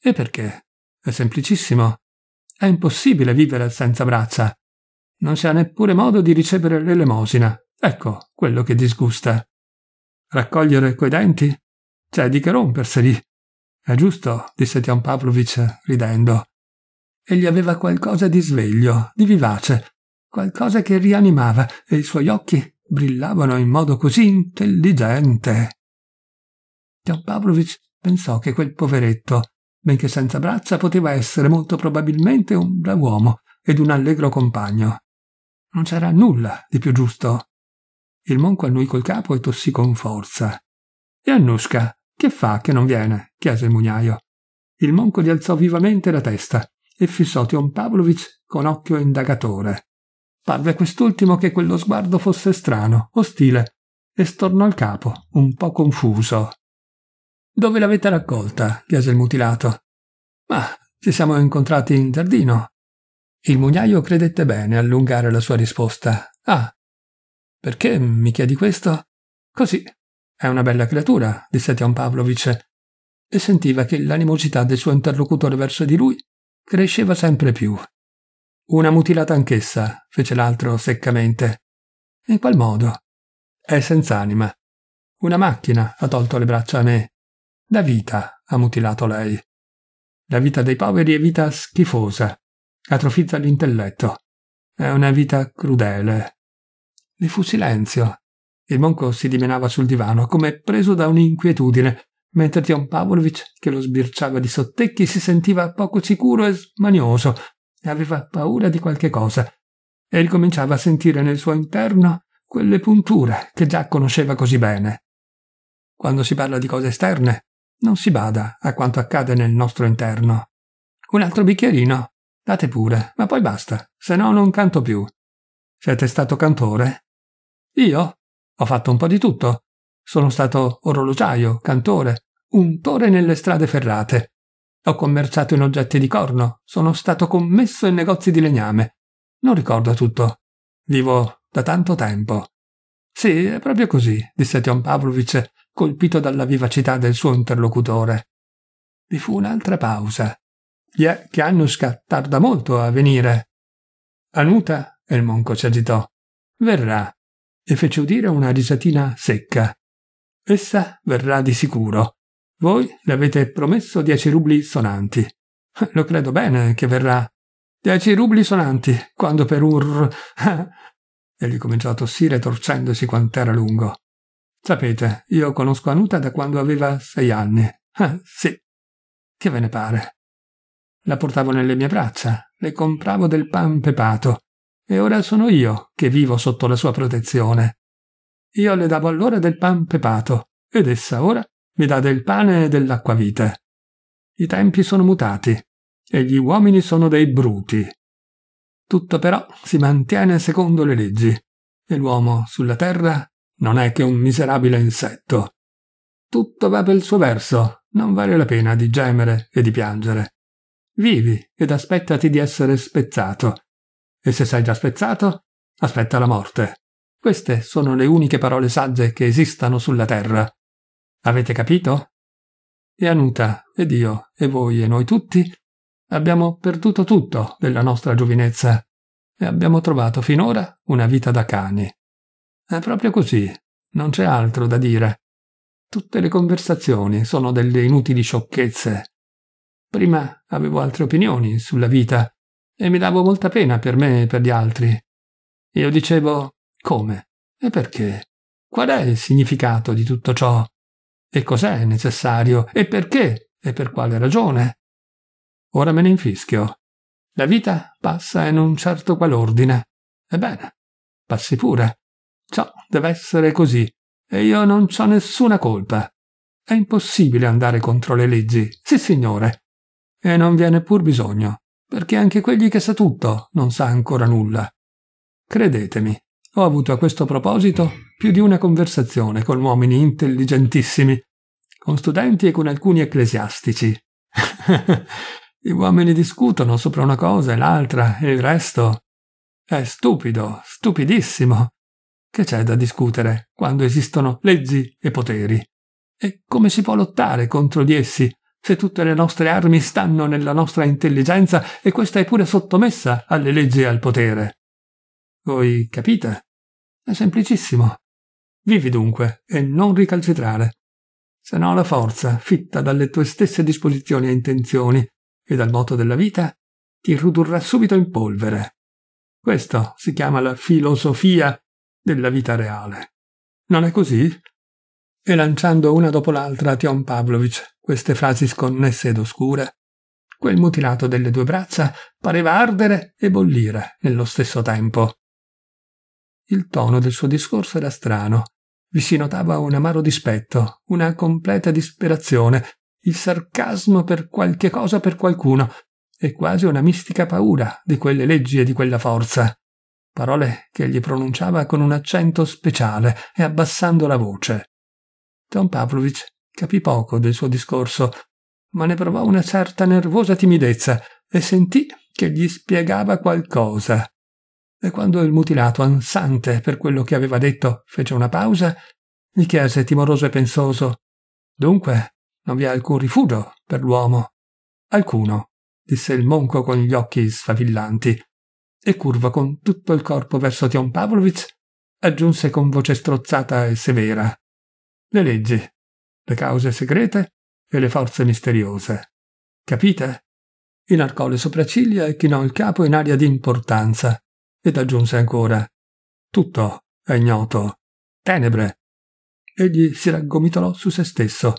Speaker 1: E perché? È semplicissimo. È impossibile vivere senza braccia. Non si ha neppure modo di ricevere l'elemosina. Ecco quello che disgusta. Raccogliere coi denti? C'è di che romperseli. È giusto, disse Tian Pavlovich ridendo. Egli aveva qualcosa di sveglio, di vivace, qualcosa che rianimava e i suoi occhi brillavano in modo così intelligente. Tian Pavlovich pensò che quel poveretto, benché senza braccia, poteva essere molto probabilmente un brav'uomo ed un allegro compagno. Non c'era nulla di più giusto. Il monco annui col capo e tossì con forza. E Annushka, che fa che non viene? chiese il mugnaio. Il monco rialzò vivamente la testa e fissò Tion Pavlovich con occhio indagatore. Parve quest'ultimo che quello sguardo fosse strano, ostile, e stornò il capo, un po' confuso. Dove l'avete raccolta? chiese il mutilato. Ma ci siamo incontrati in giardino. Il mugnaio credette bene allungare la sua risposta. Ah, perché mi chiedi questo? Così, è una bella creatura, disse Tion Pavlovic, e sentiva che l'animosità del suo interlocutore verso di lui cresceva sempre più. Una mutilata anch'essa, fece l'altro seccamente. In qual modo? È senz'anima. Una macchina ha tolto le braccia a me. La vita ha mutilato lei. La vita dei poveri è vita schifosa. Atrofizza l'intelletto. È una vita crudele. Vi fu silenzio. Il monco si dimenava sul divano, come preso da un'inquietudine, mentre Tion Pavlovich, che lo sbirciava di sottecchi, si sentiva poco sicuro e smanioso, e aveva paura di qualche cosa, e ricominciava a sentire nel suo interno quelle punture che già conosceva così bene. Quando si parla di cose esterne, non si bada a quanto accade nel nostro interno. Un altro bicchierino? Date pure, ma poi basta, se no non canto più. Siete stato cantore? Io? Ho fatto un po' di tutto. Sono stato orologiaio, cantore, untore nelle strade ferrate. Ho commerciato in oggetti di corno, sono stato commesso in negozi di legname. Non ricordo tutto. Vivo da tanto tempo. Sì, è proprio così, disse Tion Pavlovich, colpito dalla vivacità del suo interlocutore. Vi fu un'altra pausa. Yeah, che Annuska tarda molto a venire. Anuta, e il monco si agitò. Verrà e fece udire una risatina secca. Essa verrà di sicuro. Voi le avete promesso dieci rubli sonanti. [laughs] Lo credo bene che verrà. Dieci rubli sonanti, quando per un... [laughs] Egli cominciò a tossire torcendosi quant'era lungo. Sapete, io conosco Anuta da quando aveva sei anni. Ah, [laughs] sì. Che ve ne pare? La portavo nelle mie braccia, le compravo del pan pepato, e ora sono io che vivo sotto la sua protezione. Io le davo allora del pan pepato, ed essa ora mi dà del pane e dell'acquavite. I tempi sono mutati, e gli uomini sono dei bruti. Tutto però si mantiene secondo le leggi, e l'uomo sulla terra non è che un miserabile insetto. Tutto va per il suo verso, non vale la pena di gemere e di piangere. Vivi ed aspettati di essere spezzato, e se sei già spezzato, aspetta la morte. Queste sono le uniche parole sagge che esistano sulla terra. Avete capito? E Anuta, ed io, e voi, e noi tutti, abbiamo perduto tutto della nostra giovinezza e abbiamo trovato finora una vita da cani. È proprio così, non c'è altro da dire. Tutte le conversazioni sono delle inutili sciocchezze. Prima avevo altre opinioni sulla vita e mi davo molta pena per me e per gli altri. Io dicevo come e perché? Qual è il significato di tutto ciò? E cos'è necessario? E perché? E per quale ragione? Ora me ne infischio. La vita passa in un certo qual ordine. Ebbene, passi pure. Ciò deve essere così, e io non ho nessuna colpa. È impossibile andare contro le leggi, sì signore. E non viene pur bisogno perché anche quegli che sa tutto non sa ancora nulla. Credetemi, ho avuto a questo proposito più di una conversazione con uomini intelligentissimi, con studenti e con alcuni ecclesiastici. [laughs] Gli uomini discutono sopra una cosa e l'altra e il resto. È stupido, stupidissimo. Che c'è da discutere quando esistono leggi e poteri? E come si può lottare contro di essi se tutte le nostre armi stanno nella nostra intelligenza e questa è pure sottomessa alle leggi e al potere. Voi capite? È semplicissimo. Vivi dunque e non ricalcitrare. Se no la forza, fitta dalle tue stesse disposizioni e intenzioni e dal moto della vita, ti ridurrà subito in polvere. Questo si chiama la filosofia della vita reale. Non è così? E lanciando una dopo l'altra a Tion Pavlovich, queste frasi sconnesse ed oscure. Quel mutilato delle due braccia pareva ardere e bollire nello stesso tempo. Il tono del suo discorso era strano. Vi si notava un amaro dispetto, una completa disperazione, il sarcasmo per qualche cosa per qualcuno, e quasi una mistica paura di quelle leggi e di quella forza. Parole che gli pronunciava con un accento speciale e abbassando la voce. Don Pavlovich Capì poco del suo discorso, ma ne provò una certa nervosa timidezza e sentì che gli spiegava qualcosa. E quando il mutilato, ansante per quello che aveva detto, fece una pausa, gli chiese timoroso e pensoso Dunque, non vi è alcun rifugio per l'uomo? Alcuno, disse il monco con gli occhi sfavillanti, e curvo con tutto il corpo verso Tion Pavlovich, aggiunse con voce strozzata e severa. Le leggi le cause segrete e le forze misteriose. Capite? Inarcò le sopracciglia e chinò il capo in aria di importanza ed aggiunse ancora: Tutto è ignoto. Tenebre. Egli si raggomitolò su se stesso,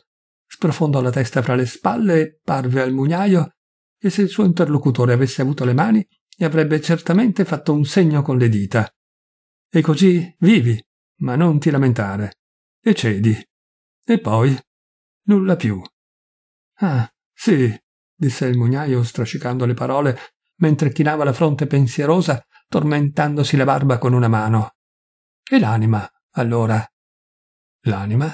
Speaker 1: sprofondò la testa fra le spalle e parve al mugnaio che se il suo interlocutore avesse avuto le mani gli avrebbe certamente fatto un segno con le dita. E così vivi, ma non ti lamentare, e cedi. E poi? Nulla più. Ah, sì, disse il mugnaio strascicando le parole mentre chinava la fronte pensierosa, tormentandosi la barba con una mano. E l'anima, allora? L'anima?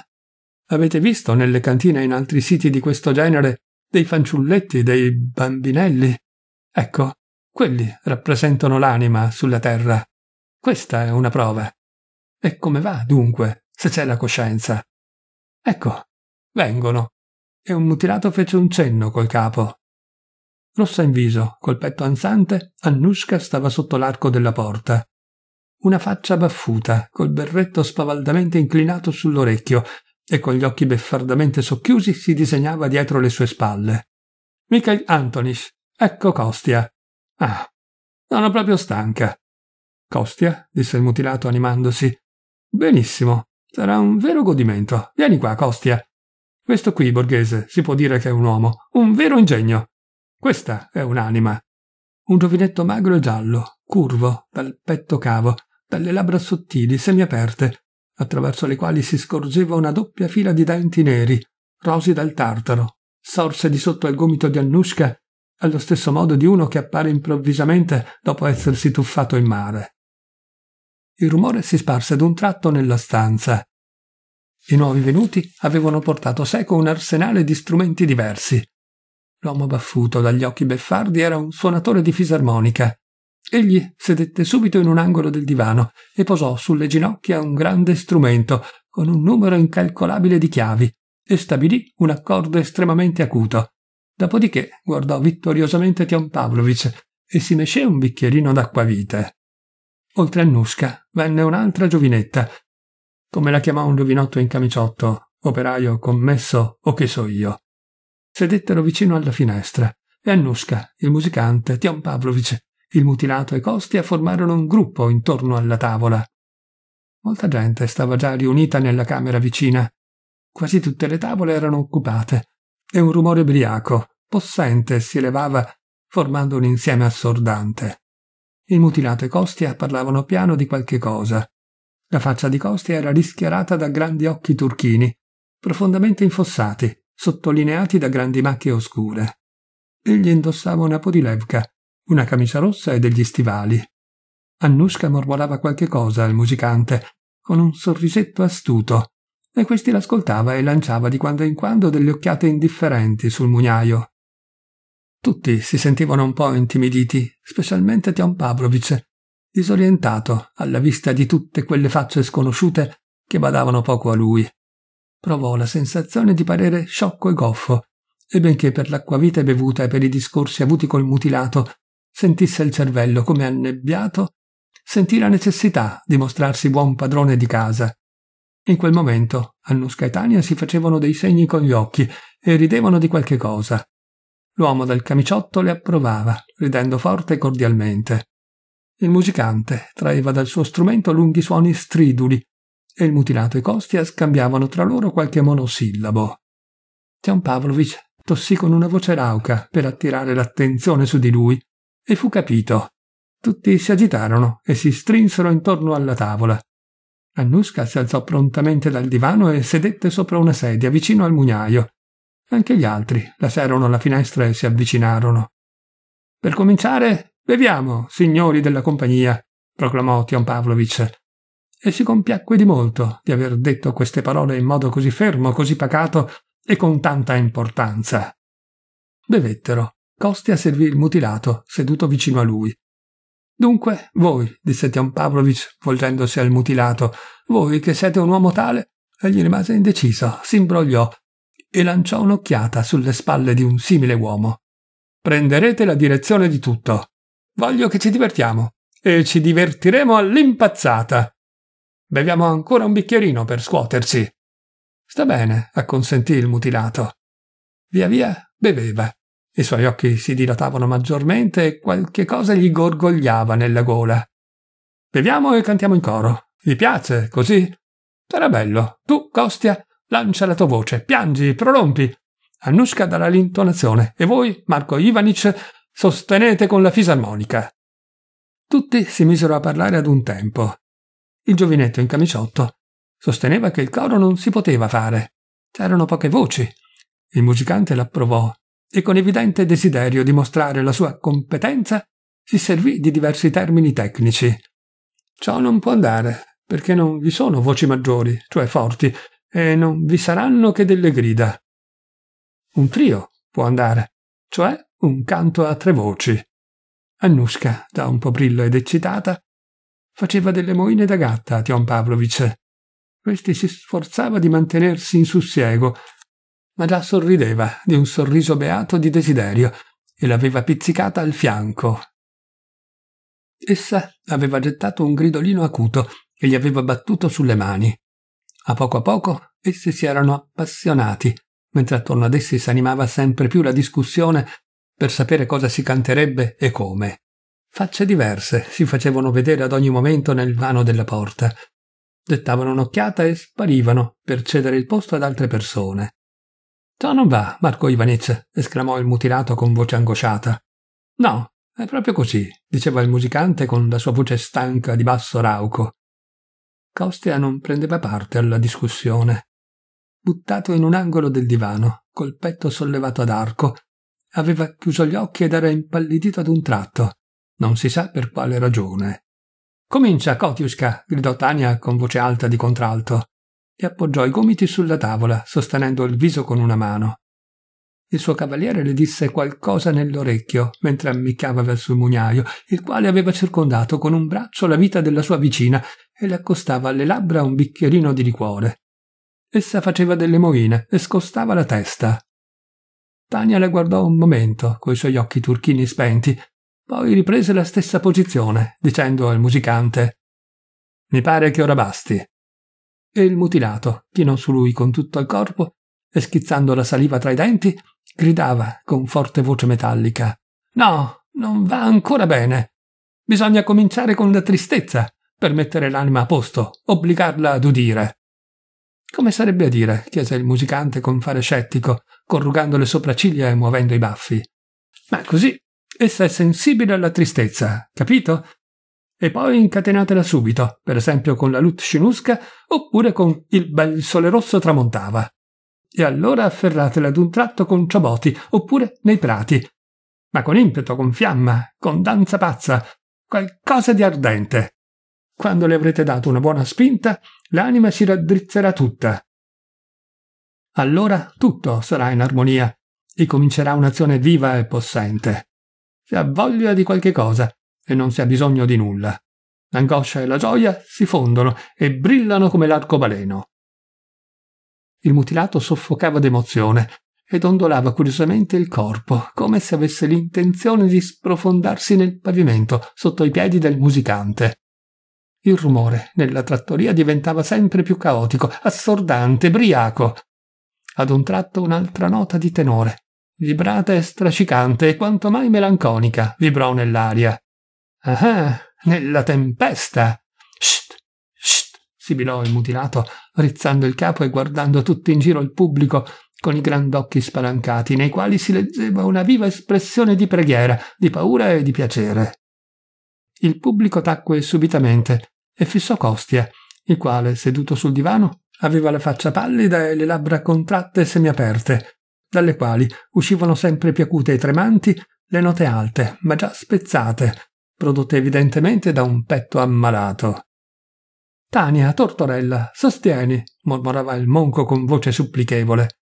Speaker 1: Avete visto nelle cantine e in altri siti di questo genere dei fanciulletti, dei bambinelli? Ecco, quelli rappresentano l'anima sulla terra. Questa è una prova. E come va, dunque, se c'è la coscienza? Ecco, vengono. E un mutilato fece un cenno col capo. Rossa in viso, col petto ansante, Annushka stava sotto l'arco della porta. Una faccia baffuta, col berretto spavaldamente inclinato sull'orecchio e con gli occhi beffardamente socchiusi si disegnava dietro le sue spalle. Michael Antonish, ecco Costia. Ah, sono proprio stanca. Costia, disse il mutilato animandosi. Benissimo, Sarà un vero godimento. Vieni qua, Costia. Questo qui, borghese, si può dire che è un uomo, un vero ingegno. Questa è un'anima. Un giovinetto magro e giallo, curvo, dal petto cavo, dalle labbra sottili, semiaperte, attraverso le quali si scorgeva una doppia fila di denti neri, rosi dal tartaro, sorse di sotto al gomito di Annushka, allo stesso modo di uno che appare improvvisamente dopo essersi tuffato in mare. Il rumore si sparse un tratto nella stanza. I nuovi venuti avevano portato seco un arsenale di strumenti diversi. L'uomo baffuto dagli occhi beffardi era un suonatore di fisarmonica. Egli sedette subito in un angolo del divano e posò sulle ginocchia un grande strumento con un numero incalcolabile di chiavi e stabilì un accordo estremamente acuto. Dopodiché guardò vittoriosamente Tion Pavlovich e si mescè un bicchierino d'acquavite. Oltre a Nusca venne un'altra giovinetta, come la chiamò un giovinotto in camiciotto, operaio, commesso o che so io. Sedettero vicino alla finestra e Annusca, il musicante, Tion Pavlovic, il mutilato e Costia formarono un gruppo intorno alla tavola. Molta gente stava già riunita nella camera vicina. Quasi tutte le tavole erano occupate e un rumore briaco, possente, si elevava formando un insieme assordante. Il mutilato e Costia parlavano piano di qualche cosa. La faccia di Costia era rischiarata da grandi occhi turchini, profondamente infossati, sottolineati da grandi macchie oscure. Egli indossava una podilevca, una camicia rossa e degli stivali. Annushka mormorava qualche cosa al musicante, con un sorrisetto astuto, e questi l'ascoltava e lanciava di quando in quando delle occhiate indifferenti sul mugnaio. Tutti si sentivano un po' intimiditi, specialmente Tian Pavlovic, disorientato alla vista di tutte quelle facce sconosciute che badavano poco a lui. Provò la sensazione di parere sciocco e goffo, e benché per l'acquavite bevuta e per i discorsi avuti col mutilato sentisse il cervello come annebbiato, sentì la necessità di mostrarsi buon padrone di casa. In quel momento Annusca e Tania si facevano dei segni con gli occhi e ridevano di qualche cosa. L'uomo del camiciotto le approvava, ridendo forte e cordialmente. Il musicante traeva dal suo strumento lunghi suoni striduli e il mutilato e Costia scambiavano tra loro qualche monosillabo. Gian Pavlovich tossì con una voce rauca per attirare l'attenzione su di lui e fu capito. Tutti si agitarono e si strinsero intorno alla tavola. Annuska si alzò prontamente dal divano e sedette sopra una sedia vicino al mugnaio, anche gli altri la lasciarono alla finestra e si avvicinarono. Per cominciare, beviamo, signori della compagnia, proclamò Tion Pavlovich. E si compiacque di molto di aver detto queste parole in modo così fermo, così pacato e con tanta importanza. Bevettero. Costia servì il mutilato, seduto vicino a lui. Dunque, voi, disse Tion Pavlovich, volgendosi al mutilato, voi che siete un uomo tale, egli rimase indeciso, s'imbrogliò e lanciò un'occhiata sulle spalle di un simile uomo. Prenderete la direzione di tutto. Voglio che ci divertiamo. E ci divertiremo all'impazzata. Beviamo ancora un bicchierino per scuoterci. Sta bene, acconsentì il mutilato. Via via beveva. I suoi occhi si dilatavano maggiormente e qualche cosa gli gorgogliava nella gola. Beviamo e cantiamo in coro. Vi piace, così? Sarà bello. Tu, Costia, Lancia la tua voce, piangi, prorompi. Annusca darà l'intonazione e voi, Marco Ivanic, sostenete con la fisarmonica. Tutti si misero a parlare ad un tempo. Il giovinetto in camiciotto sosteneva che il coro non si poteva fare. C'erano poche voci. Il musicante l'approvò e con evidente desiderio di mostrare la sua competenza si servì di diversi termini tecnici. Ciò non può andare, perché non vi sono voci maggiori, cioè forti, e non vi saranno che delle grida. Un trio può andare, cioè un canto a tre voci. Annuska, da un po' brilla ed eccitata, faceva delle moine da gatta a Tion Pavlovic. Questi si sforzava di mantenersi in sussiego, ma già sorrideva di un sorriso beato di desiderio e l'aveva pizzicata al fianco. Essa aveva gettato un gridolino acuto e gli aveva battuto sulle mani. A poco a poco essi si erano appassionati, mentre attorno ad essi si animava sempre più la discussione per sapere cosa si canterebbe e come. Facce diverse si facevano vedere ad ogni momento nel vano della porta. Gettavano un'occhiata e sparivano per cedere il posto ad altre persone. Ciò non va, Marco Ivanic, esclamò il mutilato con voce angosciata. No, è proprio così, diceva il musicante con la sua voce stanca di basso rauco. Caustea non prendeva parte alla discussione. Buttato in un angolo del divano, col petto sollevato ad arco, aveva chiuso gli occhi ed era impallidito ad un tratto, non si sa per quale ragione. Comincia, Kotiuska! gridò Tania con voce alta di contralto e appoggiò i gomiti sulla tavola, sostenendo il viso con una mano. Il suo cavaliere le disse qualcosa nell'orecchio mentre ammiccava verso il mugnaio, il quale aveva circondato con un braccio la vita della sua vicina e le accostava alle labbra un bicchierino di liquore. Essa faceva delle moine e scostava la testa. Tania la guardò un momento coi suoi occhi turchini spenti, poi riprese la stessa posizione, dicendo al musicante Mi pare che ora basti. E il mutilato chinò su lui con tutto il corpo e schizzando la saliva tra i denti, gridava con forte voce metallica No, non va ancora bene. Bisogna cominciare con la tristezza per mettere l'anima a posto, obbligarla ad udire. Come sarebbe a dire? chiese il musicante con fare scettico, corrugando le sopracciglia e muovendo i baffi. Ma così, essa è sensibile alla tristezza, capito? E poi incatenatela subito, per esempio con la lut scinusca oppure con il bel sole rosso tramontava. E allora afferratela ad un tratto con ciabotti oppure nei prati, ma con impeto, con fiamma, con danza pazza, qualcosa di ardente. Quando le avrete dato una buona spinta, l'anima si raddrizzerà tutta. Allora tutto sarà in armonia e comincerà un'azione viva e possente. Si ha voglia di qualche cosa e non si ha bisogno di nulla. L'angoscia e la gioia si fondono e brillano come l'arcobaleno. Il mutilato soffocava d'emozione e dondolava curiosamente il corpo, come se avesse l'intenzione di sprofondarsi nel pavimento sotto i piedi del musicante. Il rumore nella trattoria diventava sempre più caotico, assordante, briaco. Ad un tratto un'altra nota di tenore, vibrata e strascicante e quanto mai melanconica, vibrò nell'aria. Ah, nella tempesta! Sht, sht, sibilò il mutilato, rizzando il capo e guardando tutto in giro il pubblico con i grandocchi spalancati, nei quali si leggeva una viva espressione di preghiera, di paura e di piacere. Il pubblico tacque subitamente, e fissò Costia, il quale, seduto sul divano, aveva la faccia pallida e le labbra contratte e semiaperte, dalle quali uscivano sempre più acute e tremanti le note alte, ma già spezzate, prodotte evidentemente da un petto ammalato. Tania, Tortorella, sostieni, mormorava il monco con voce supplichevole.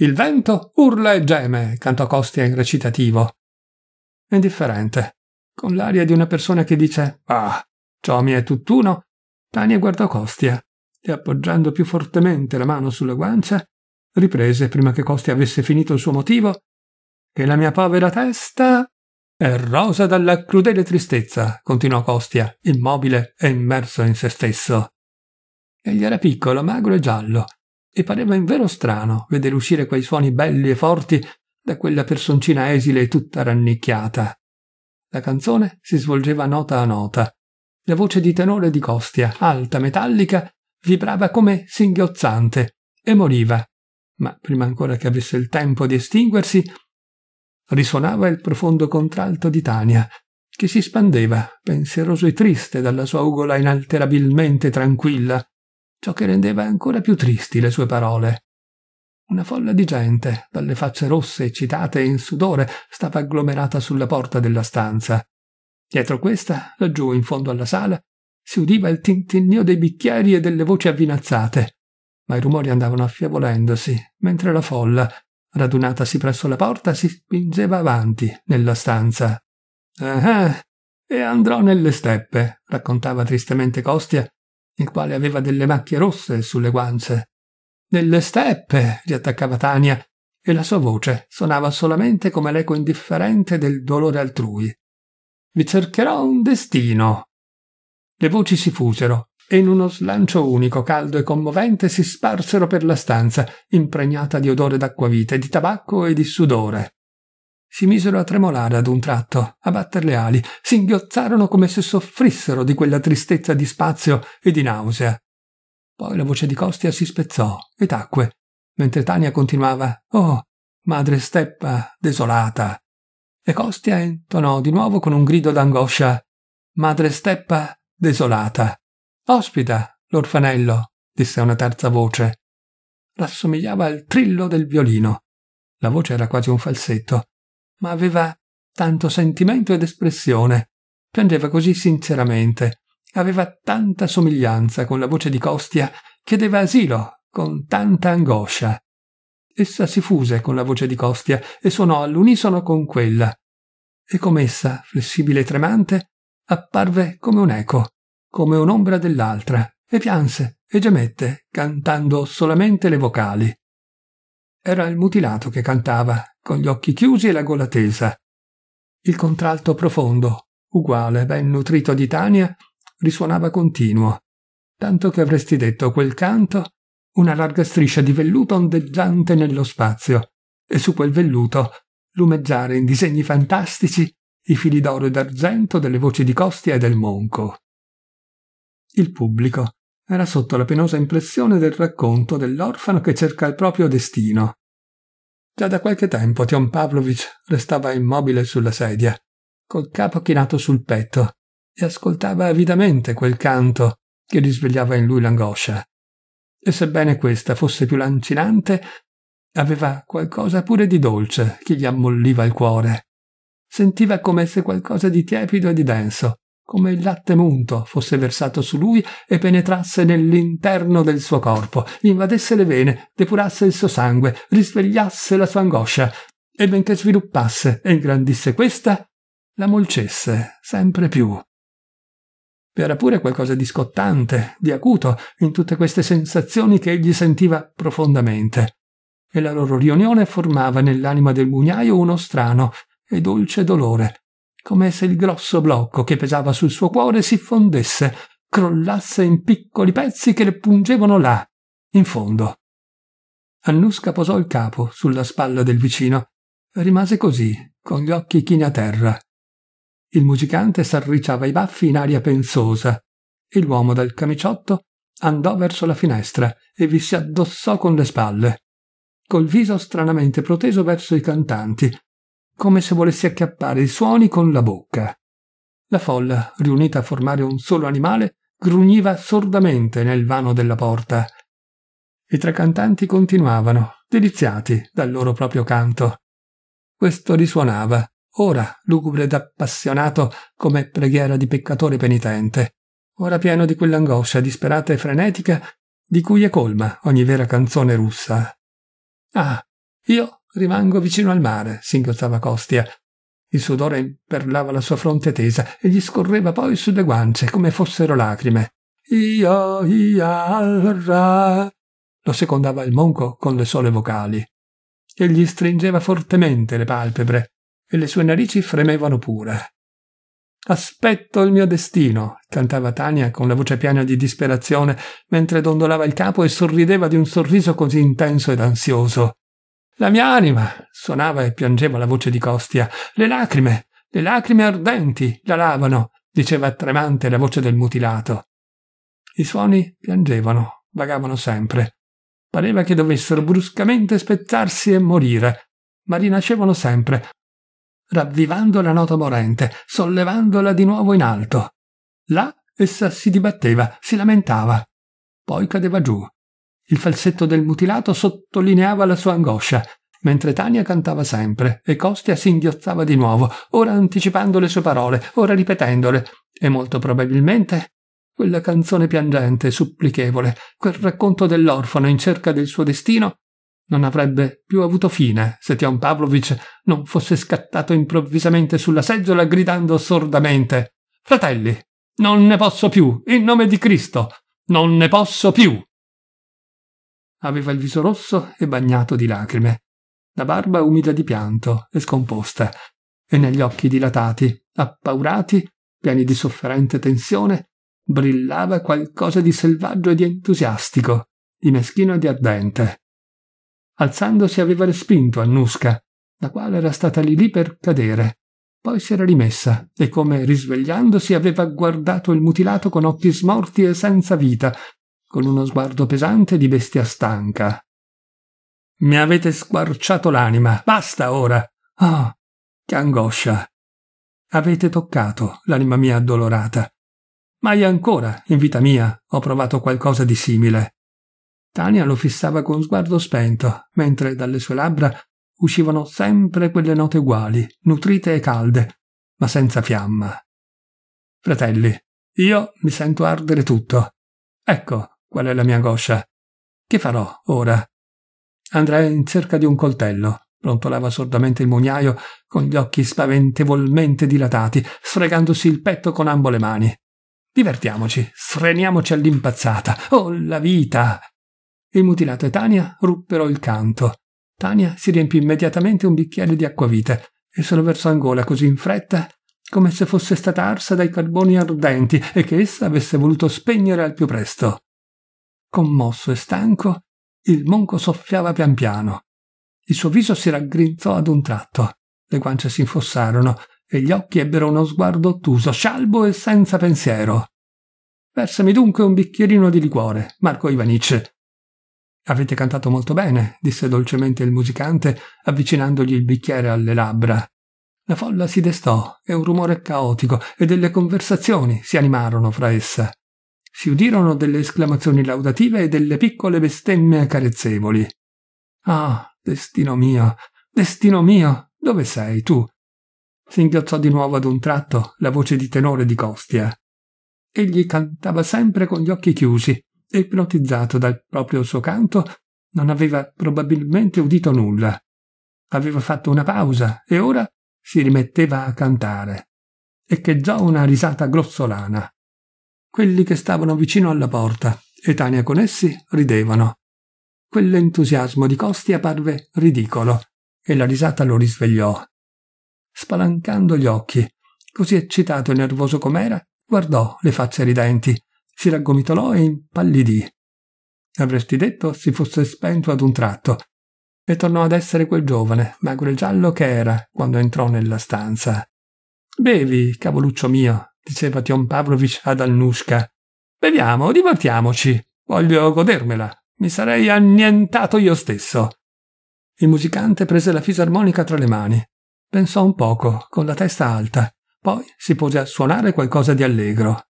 Speaker 1: Il vento urla e geme, cantò Costia in recitativo. Indifferente, con l'aria di una persona che dice Ah, Ciò mi è tutt'uno? Tania guardò Costia e, appoggiando più fortemente la mano sulla guancia, riprese prima che Costia avesse finito il suo motivo che la mia povera testa è rosa dalla crudele tristezza, continuò Costia, immobile e immerso in se stesso. Egli era piccolo, magro e giallo, e pareva invero strano vedere uscire quei suoni belli e forti da quella personcina esile e tutta rannicchiata. La canzone si svolgeva nota a nota, la voce di tenore di Costia, alta, metallica, vibrava come singhiozzante e moriva. Ma prima ancora che avesse il tempo di estinguersi, risuonava il profondo contralto di Tania, che si spandeva, pensieroso e triste, dalla sua ugola inalterabilmente tranquilla, ciò che rendeva ancora più tristi le sue parole. Una folla di gente, dalle facce rosse, eccitate e in sudore, stava agglomerata sulla porta della stanza. Dietro questa, laggiù in fondo alla sala, si udiva il tintinnio dei bicchieri e delle voci avvinazzate, ma i rumori andavano affievolendosi, mentre la folla, radunatasi presso la porta, si spingeva avanti nella stanza. Ah, ah e andrò nelle steppe, raccontava tristemente Costia, il quale aveva delle macchie rosse sulle guance. Nelle steppe, riattaccava Tania, e la sua voce suonava solamente come l'eco indifferente del dolore altrui. Vi cercherò un destino. Le voci si fusero e in uno slancio unico, caldo e commovente, si sparsero per la stanza, impregnata di odore d'acquavite, di tabacco e di sudore. Si misero a tremolare ad un tratto, a batter le ali, singhiozzarono si come se soffrissero di quella tristezza di spazio e di nausea. Poi la voce di Costia si spezzò e tacque, mentre Tania continuava: Oh, madre steppa desolata, e Costia intonò di nuovo con un grido d'angoscia. Madre steppa desolata. Ospita, l'orfanello, disse una terza voce. Rassomigliava al trillo del violino. La voce era quasi un falsetto, ma aveva tanto sentimento ed espressione. Piangeva così sinceramente. Aveva tanta somiglianza con la voce di Costia Chiedeva asilo con tanta angoscia. Essa si fuse con la voce di Costia e suonò all'unisono con quella. E com'essa, flessibile e tremante, apparve come un eco, come un'ombra dell'altra, e pianse e gemette, cantando solamente le vocali. Era il mutilato che cantava, con gli occhi chiusi e la gola tesa. Il contralto profondo, uguale, ben nutrito di Tania, risuonava continuo, tanto che avresti detto quel canto una larga striscia di velluto ondeggiante nello spazio, e su quel velluto lumeggiare in disegni fantastici i fili d'oro e d'argento delle voci di Costia e del Monco. Il pubblico era sotto la penosa impressione del racconto dell'orfano che cerca il proprio destino. Già da qualche tempo Tion Pavlovich restava immobile sulla sedia, col capo chinato sul petto, e ascoltava avidamente quel canto che risvegliava in lui l'angoscia e sebbene questa fosse più lancinante, aveva qualcosa pure di dolce che gli ammolliva il cuore. Sentiva come se qualcosa di tiepido e di denso, come il latte munto, fosse versato su lui e penetrasse nell'interno del suo corpo, invadesse le vene, depurasse il suo sangue, risvegliasse la sua angoscia, e benché sviluppasse e ingrandisse questa, la molcesse sempre più c'era pure qualcosa di scottante, di acuto, in tutte queste sensazioni che egli sentiva profondamente. E la loro riunione formava nell'anima del mugnaio uno strano e dolce dolore, come se il grosso blocco che pesava sul suo cuore si fondesse, crollasse in piccoli pezzi che le pungevano là, in fondo. Annusca posò il capo sulla spalla del vicino. Rimase così, con gli occhi chini a terra. Il musicante s'arricciava i baffi in aria pensosa e l'uomo dal camiciotto andò verso la finestra e vi si addossò con le spalle, col viso stranamente proteso verso i cantanti, come se volesse acchiappare i suoni con la bocca. La folla, riunita a formare un solo animale, grugniva sordamente nel vano della porta. I tre cantanti continuavano, deliziati dal loro proprio canto. Questo risuonava, ora lugubre ed appassionato come preghiera di peccatore penitente, ora pieno di quell'angoscia disperata e frenetica di cui è colma ogni vera canzone russa. Ah, io rimango vicino al mare, singhiozzava Costia. Il sudore imperlava la sua fronte tesa e gli scorreva poi sulle guance come fossero lacrime. Io, ia, ra. Lo secondava il monco con le sole vocali. Egli stringeva fortemente le palpebre e le sue narici fremevano pure. Aspetto il mio destino, cantava Tania con la voce piena di disperazione, mentre dondolava il capo e sorrideva di un sorriso così intenso ed ansioso. La mia anima, suonava e piangeva la voce di Costia. Le lacrime, le lacrime ardenti la lavano, diceva tremante la voce del mutilato. I suoni piangevano, vagavano sempre. Pareva che dovessero bruscamente spezzarsi e morire, ma rinascevano sempre, ravvivando la nota morente, sollevandola di nuovo in alto. Là essa si dibatteva, si lamentava. Poi cadeva giù. Il falsetto del mutilato sottolineava la sua angoscia, mentre Tania cantava sempre e Costia singhiozzava di nuovo, ora anticipando le sue parole, ora ripetendole, e molto probabilmente quella canzone piangente, supplichevole, quel racconto dell'orfano in cerca del suo destino, non avrebbe più avuto fine se Tion Pavlovich non fosse scattato improvvisamente sulla seggiola gridando sordamente Fratelli, non ne posso più, in nome di Cristo, non ne posso più. Aveva il viso rosso e bagnato di lacrime, la barba umida di pianto e scomposta, e negli occhi dilatati, appaurati, pieni di sofferente tensione, brillava qualcosa di selvaggio e di entusiastico, di meschino e di ardente Alzandosi aveva respinto Annusca, la quale era stata lì lì per cadere. Poi si era rimessa e, come risvegliandosi, aveva guardato il mutilato con occhi smorti e senza vita, con uno sguardo pesante di bestia stanca. Mi avete squarciato l'anima, basta ora! Ah, oh, che angoscia! Avete toccato l'anima mia addolorata. Mai ancora, in vita mia, ho provato qualcosa di simile. Tania lo fissava con sguardo spento, mentre dalle sue labbra uscivano sempre quelle note uguali, nutrite e calde, ma senza fiamma. Fratelli, io mi sento ardere tutto. Ecco qual è la mia angoscia. Che farò ora? Andrei in cerca di un coltello, brontolava sordamente il mugnaio, con gli occhi spaventevolmente dilatati, sfregandosi il petto con ambo le mani. Divertiamoci, sfreniamoci all'impazzata. Oh, la vita! Il mutilato e Tania ruppero il canto. Tania si riempì immediatamente un bicchiere di acquavite e se lo versò in gola così in fretta come se fosse stata arsa dai carboni ardenti e che essa avesse voluto spegnere al più presto. Commosso e stanco, il monco soffiava pian piano. Il suo viso si raggrinzò ad un tratto, le guance si infossarono e gli occhi ebbero uno sguardo ottuso, scialbo e senza pensiero. Versami dunque un bicchierino di liquore, Marco Ivanic, Avete cantato molto bene, disse dolcemente il musicante, avvicinandogli il bicchiere alle labbra. La folla si destò e un rumore caotico e delle conversazioni si animarono fra essa. Si udirono delle esclamazioni laudative e delle piccole bestemmie carezzevoli. Ah, destino mio, destino mio, dove sei tu? Singhiozzò di nuovo ad un tratto la voce di tenore di Costia. Egli cantava sempre con gli occhi chiusi, e ipnotizzato dal proprio suo canto, non aveva probabilmente udito nulla. Aveva fatto una pausa e ora si rimetteva a cantare. Echeggiò una risata grossolana. Quelli che stavano vicino alla porta, e Tania con essi, ridevano. Quell'entusiasmo di Costi apparve ridicolo e la risata lo risvegliò. Spalancando gli occhi, così eccitato e nervoso com'era, guardò le facce ridenti si raggomitolò e impallidì. Avresti detto si fosse spento ad un tratto e tornò ad essere quel giovane, magro e giallo che era quando entrò nella stanza. Bevi, cavoluccio mio, diceva Tion Pavlovich ad Annushka. Beviamo, divertiamoci. Voglio godermela. Mi sarei annientato io stesso. Il musicante prese la fisarmonica tra le mani. Pensò un poco, con la testa alta. Poi si pose a suonare qualcosa di allegro.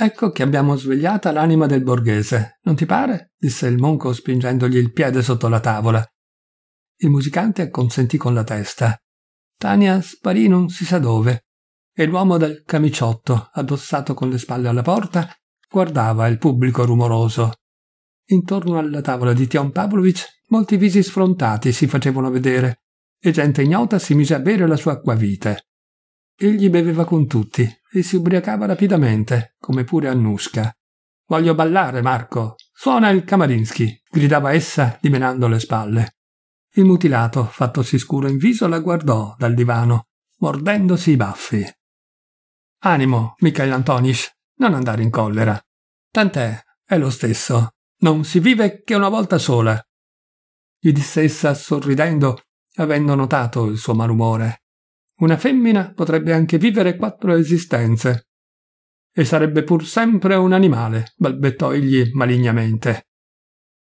Speaker 1: Ecco che abbiamo svegliata l'anima del borghese, non ti pare? disse il monco spingendogli il piede sotto la tavola. Il musicante acconsentì con la testa. Tania sparì non si sa dove, e l'uomo dal camiciotto, addossato con le spalle alla porta, guardava il pubblico rumoroso. Intorno alla tavola di Tion Pavlovich molti visi sfrontati si facevano vedere, e gente ignota si mise a bere la sua acquavite. Egli beveva con tutti, e si ubriacava rapidamente, come pure Annusca. Voglio ballare, Marco. Suona il Kamarinsky, gridava essa, dimenando le spalle. Il mutilato, fattosi scuro in viso, la guardò dal divano, mordendosi i baffi. Animo, Mikhail Antonis, non andare in collera. Tant'è, è lo stesso. Non si vive che una volta sola. Gli disse essa sorridendo, avendo notato il suo malumore. Una femmina potrebbe anche vivere quattro esistenze. E sarebbe pur sempre un animale, balbettò egli malignamente.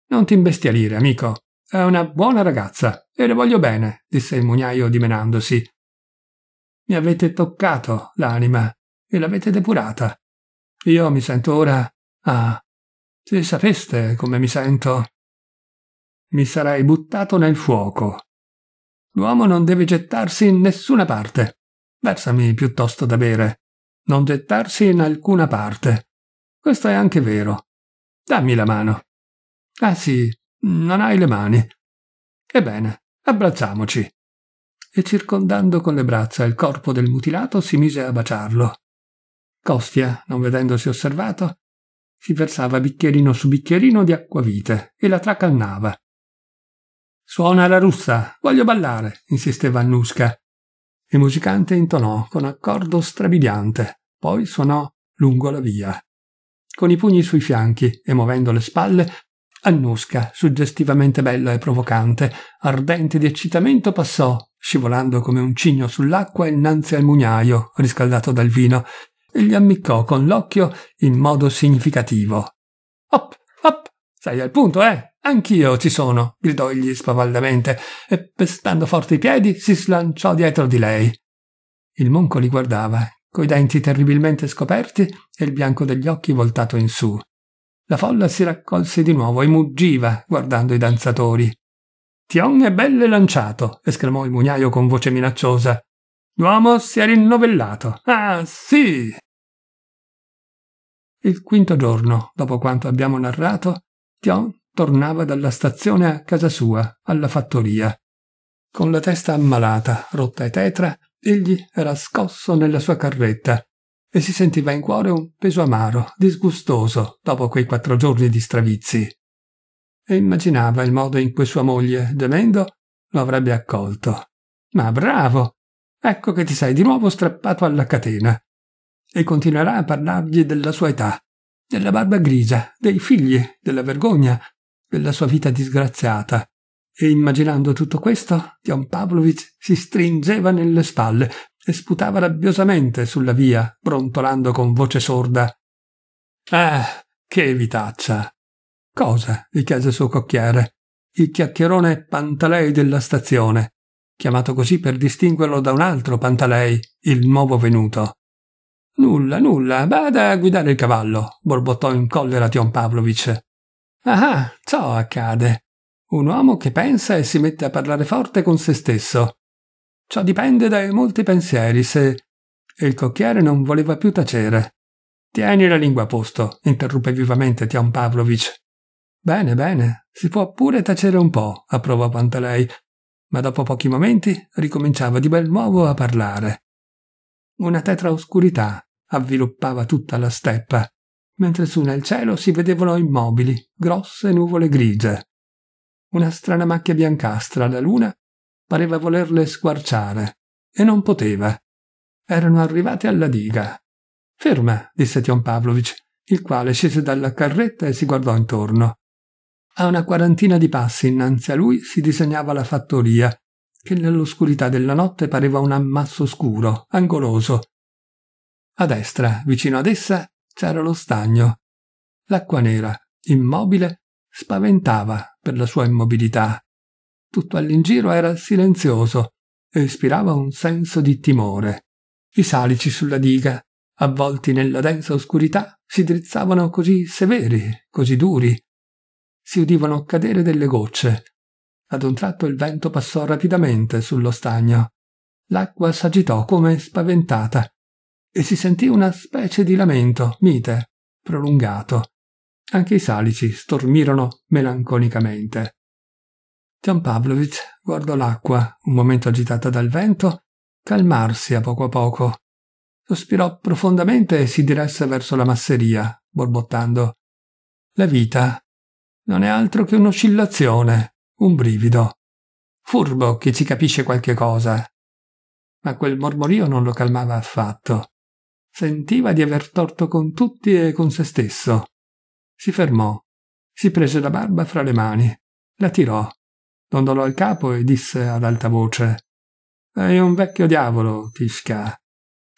Speaker 1: Non ti imbestialire, amico. È una buona ragazza e le voglio bene, disse il mugnaio dimenandosi. Mi avete toccato l'anima e l'avete depurata. Io mi sento ora. Ah, se sapeste come mi sento. Mi sarei buttato nel fuoco, L'uomo non deve gettarsi in nessuna parte. Versami piuttosto da bere. Non gettarsi in alcuna parte. Questo è anche vero. Dammi la mano. Ah sì, non hai le mani. Ebbene, abbracciamoci. E circondando con le braccia il corpo del mutilato si mise a baciarlo. Costia, non vedendosi osservato, si versava bicchierino su bicchierino di acquavite e la tracannava, Suona la russa, voglio ballare, insisteva Annuska. Il musicante intonò con accordo strabiliante, poi suonò lungo la via. Con i pugni sui fianchi e muovendo le spalle, Annuska, suggestivamente bella e provocante, ardente di eccitamento, passò, scivolando come un cigno sull'acqua innanzi al mugnaio, riscaldato dal vino, e gli ammiccò con l'occhio in modo significativo. Op, op, sei al punto, eh? Anch'io ci sono, gridò egli spavaldamente, e pestando forte i piedi si slanciò dietro di lei. Il monco li guardava, coi denti terribilmente scoperti e il bianco degli occhi voltato in su. La folla si raccolse di nuovo e muggiva, guardando i danzatori. Tion è belle lanciato, esclamò il mugnaio con voce minacciosa. L'uomo si è rinnovellato. Ah, sì! Il quinto giorno, dopo quanto abbiamo narrato, Tion tornava dalla stazione a casa sua, alla fattoria. Con la testa ammalata, rotta e tetra, egli era scosso nella sua carretta e si sentiva in cuore un peso amaro, disgustoso, dopo quei quattro giorni di stravizi. E immaginava il modo in cui sua moglie, gemendo, lo avrebbe accolto. Ma bravo! Ecco che ti sei di nuovo strappato alla catena. E continuerà a parlargli della sua età, della barba grigia, dei figli, della vergogna, della sua vita disgraziata. E immaginando tutto questo, Dion Pavlovich si stringeva nelle spalle e sputava rabbiosamente sulla via, brontolando con voce sorda. Ah, che vitaccia! Cosa? gli chiese il suo cocchiere. Il chiacchierone Pantalei della stazione, chiamato così per distinguerlo da un altro Pantalei, il nuovo venuto. Nulla, nulla, vada a guidare il cavallo, borbottò in collera Tion Pavlovich. Ah, ciò accade. Un uomo che pensa e si mette a parlare forte con se stesso. Ciò dipende dai molti pensieri, se... E il cocchiere non voleva più tacere. Tieni la lingua a posto, interruppe vivamente Tian Pavlovich. Bene, bene, si può pure tacere un po', approvò Pantalei, ma dopo pochi momenti ricominciava di bel nuovo a parlare. Una tetra oscurità avviluppava tutta la steppa, mentre su nel cielo si vedevano immobili, grosse nuvole grigie. Una strana macchia biancastra alla luna pareva volerle squarciare, e non poteva. Erano arrivate alla diga. Ferma, disse Tion Pavlovich, il quale scese dalla carretta e si guardò intorno. A una quarantina di passi innanzi a lui si disegnava la fattoria, che nell'oscurità della notte pareva un ammasso scuro, angoloso. A destra, vicino ad essa, c'era lo stagno. L'acqua nera, immobile, spaventava per la sua immobilità. Tutto all'ingiro era silenzioso e ispirava un senso di timore. I salici sulla diga, avvolti nella densa oscurità, si drizzavano così severi, così duri. Si udivano cadere delle gocce. Ad un tratto il vento passò rapidamente sullo stagno. L'acqua s'agitò come spaventata e si sentì una specie di lamento mite, prolungato. Anche i salici stormirono melanconicamente. Gian Pavlovich guardò l'acqua, un momento agitata dal vento, calmarsi a poco a poco. Sospirò profondamente e si diresse verso la masseria, borbottando. La vita non è altro che un'oscillazione, un brivido. Furbo che ci capisce qualche cosa. Ma quel mormorio non lo calmava affatto. Sentiva di aver torto con tutti e con se stesso. Si fermò, si prese la barba fra le mani, la tirò, dondolò il capo e disse ad alta voce È un vecchio diavolo, Tisca.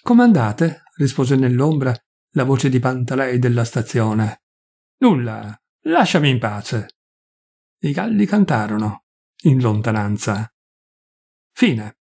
Speaker 1: Comandate, rispose nell'ombra la voce di Pantalei della stazione. Nulla, lasciami in pace. I galli cantarono, in lontananza. Fine.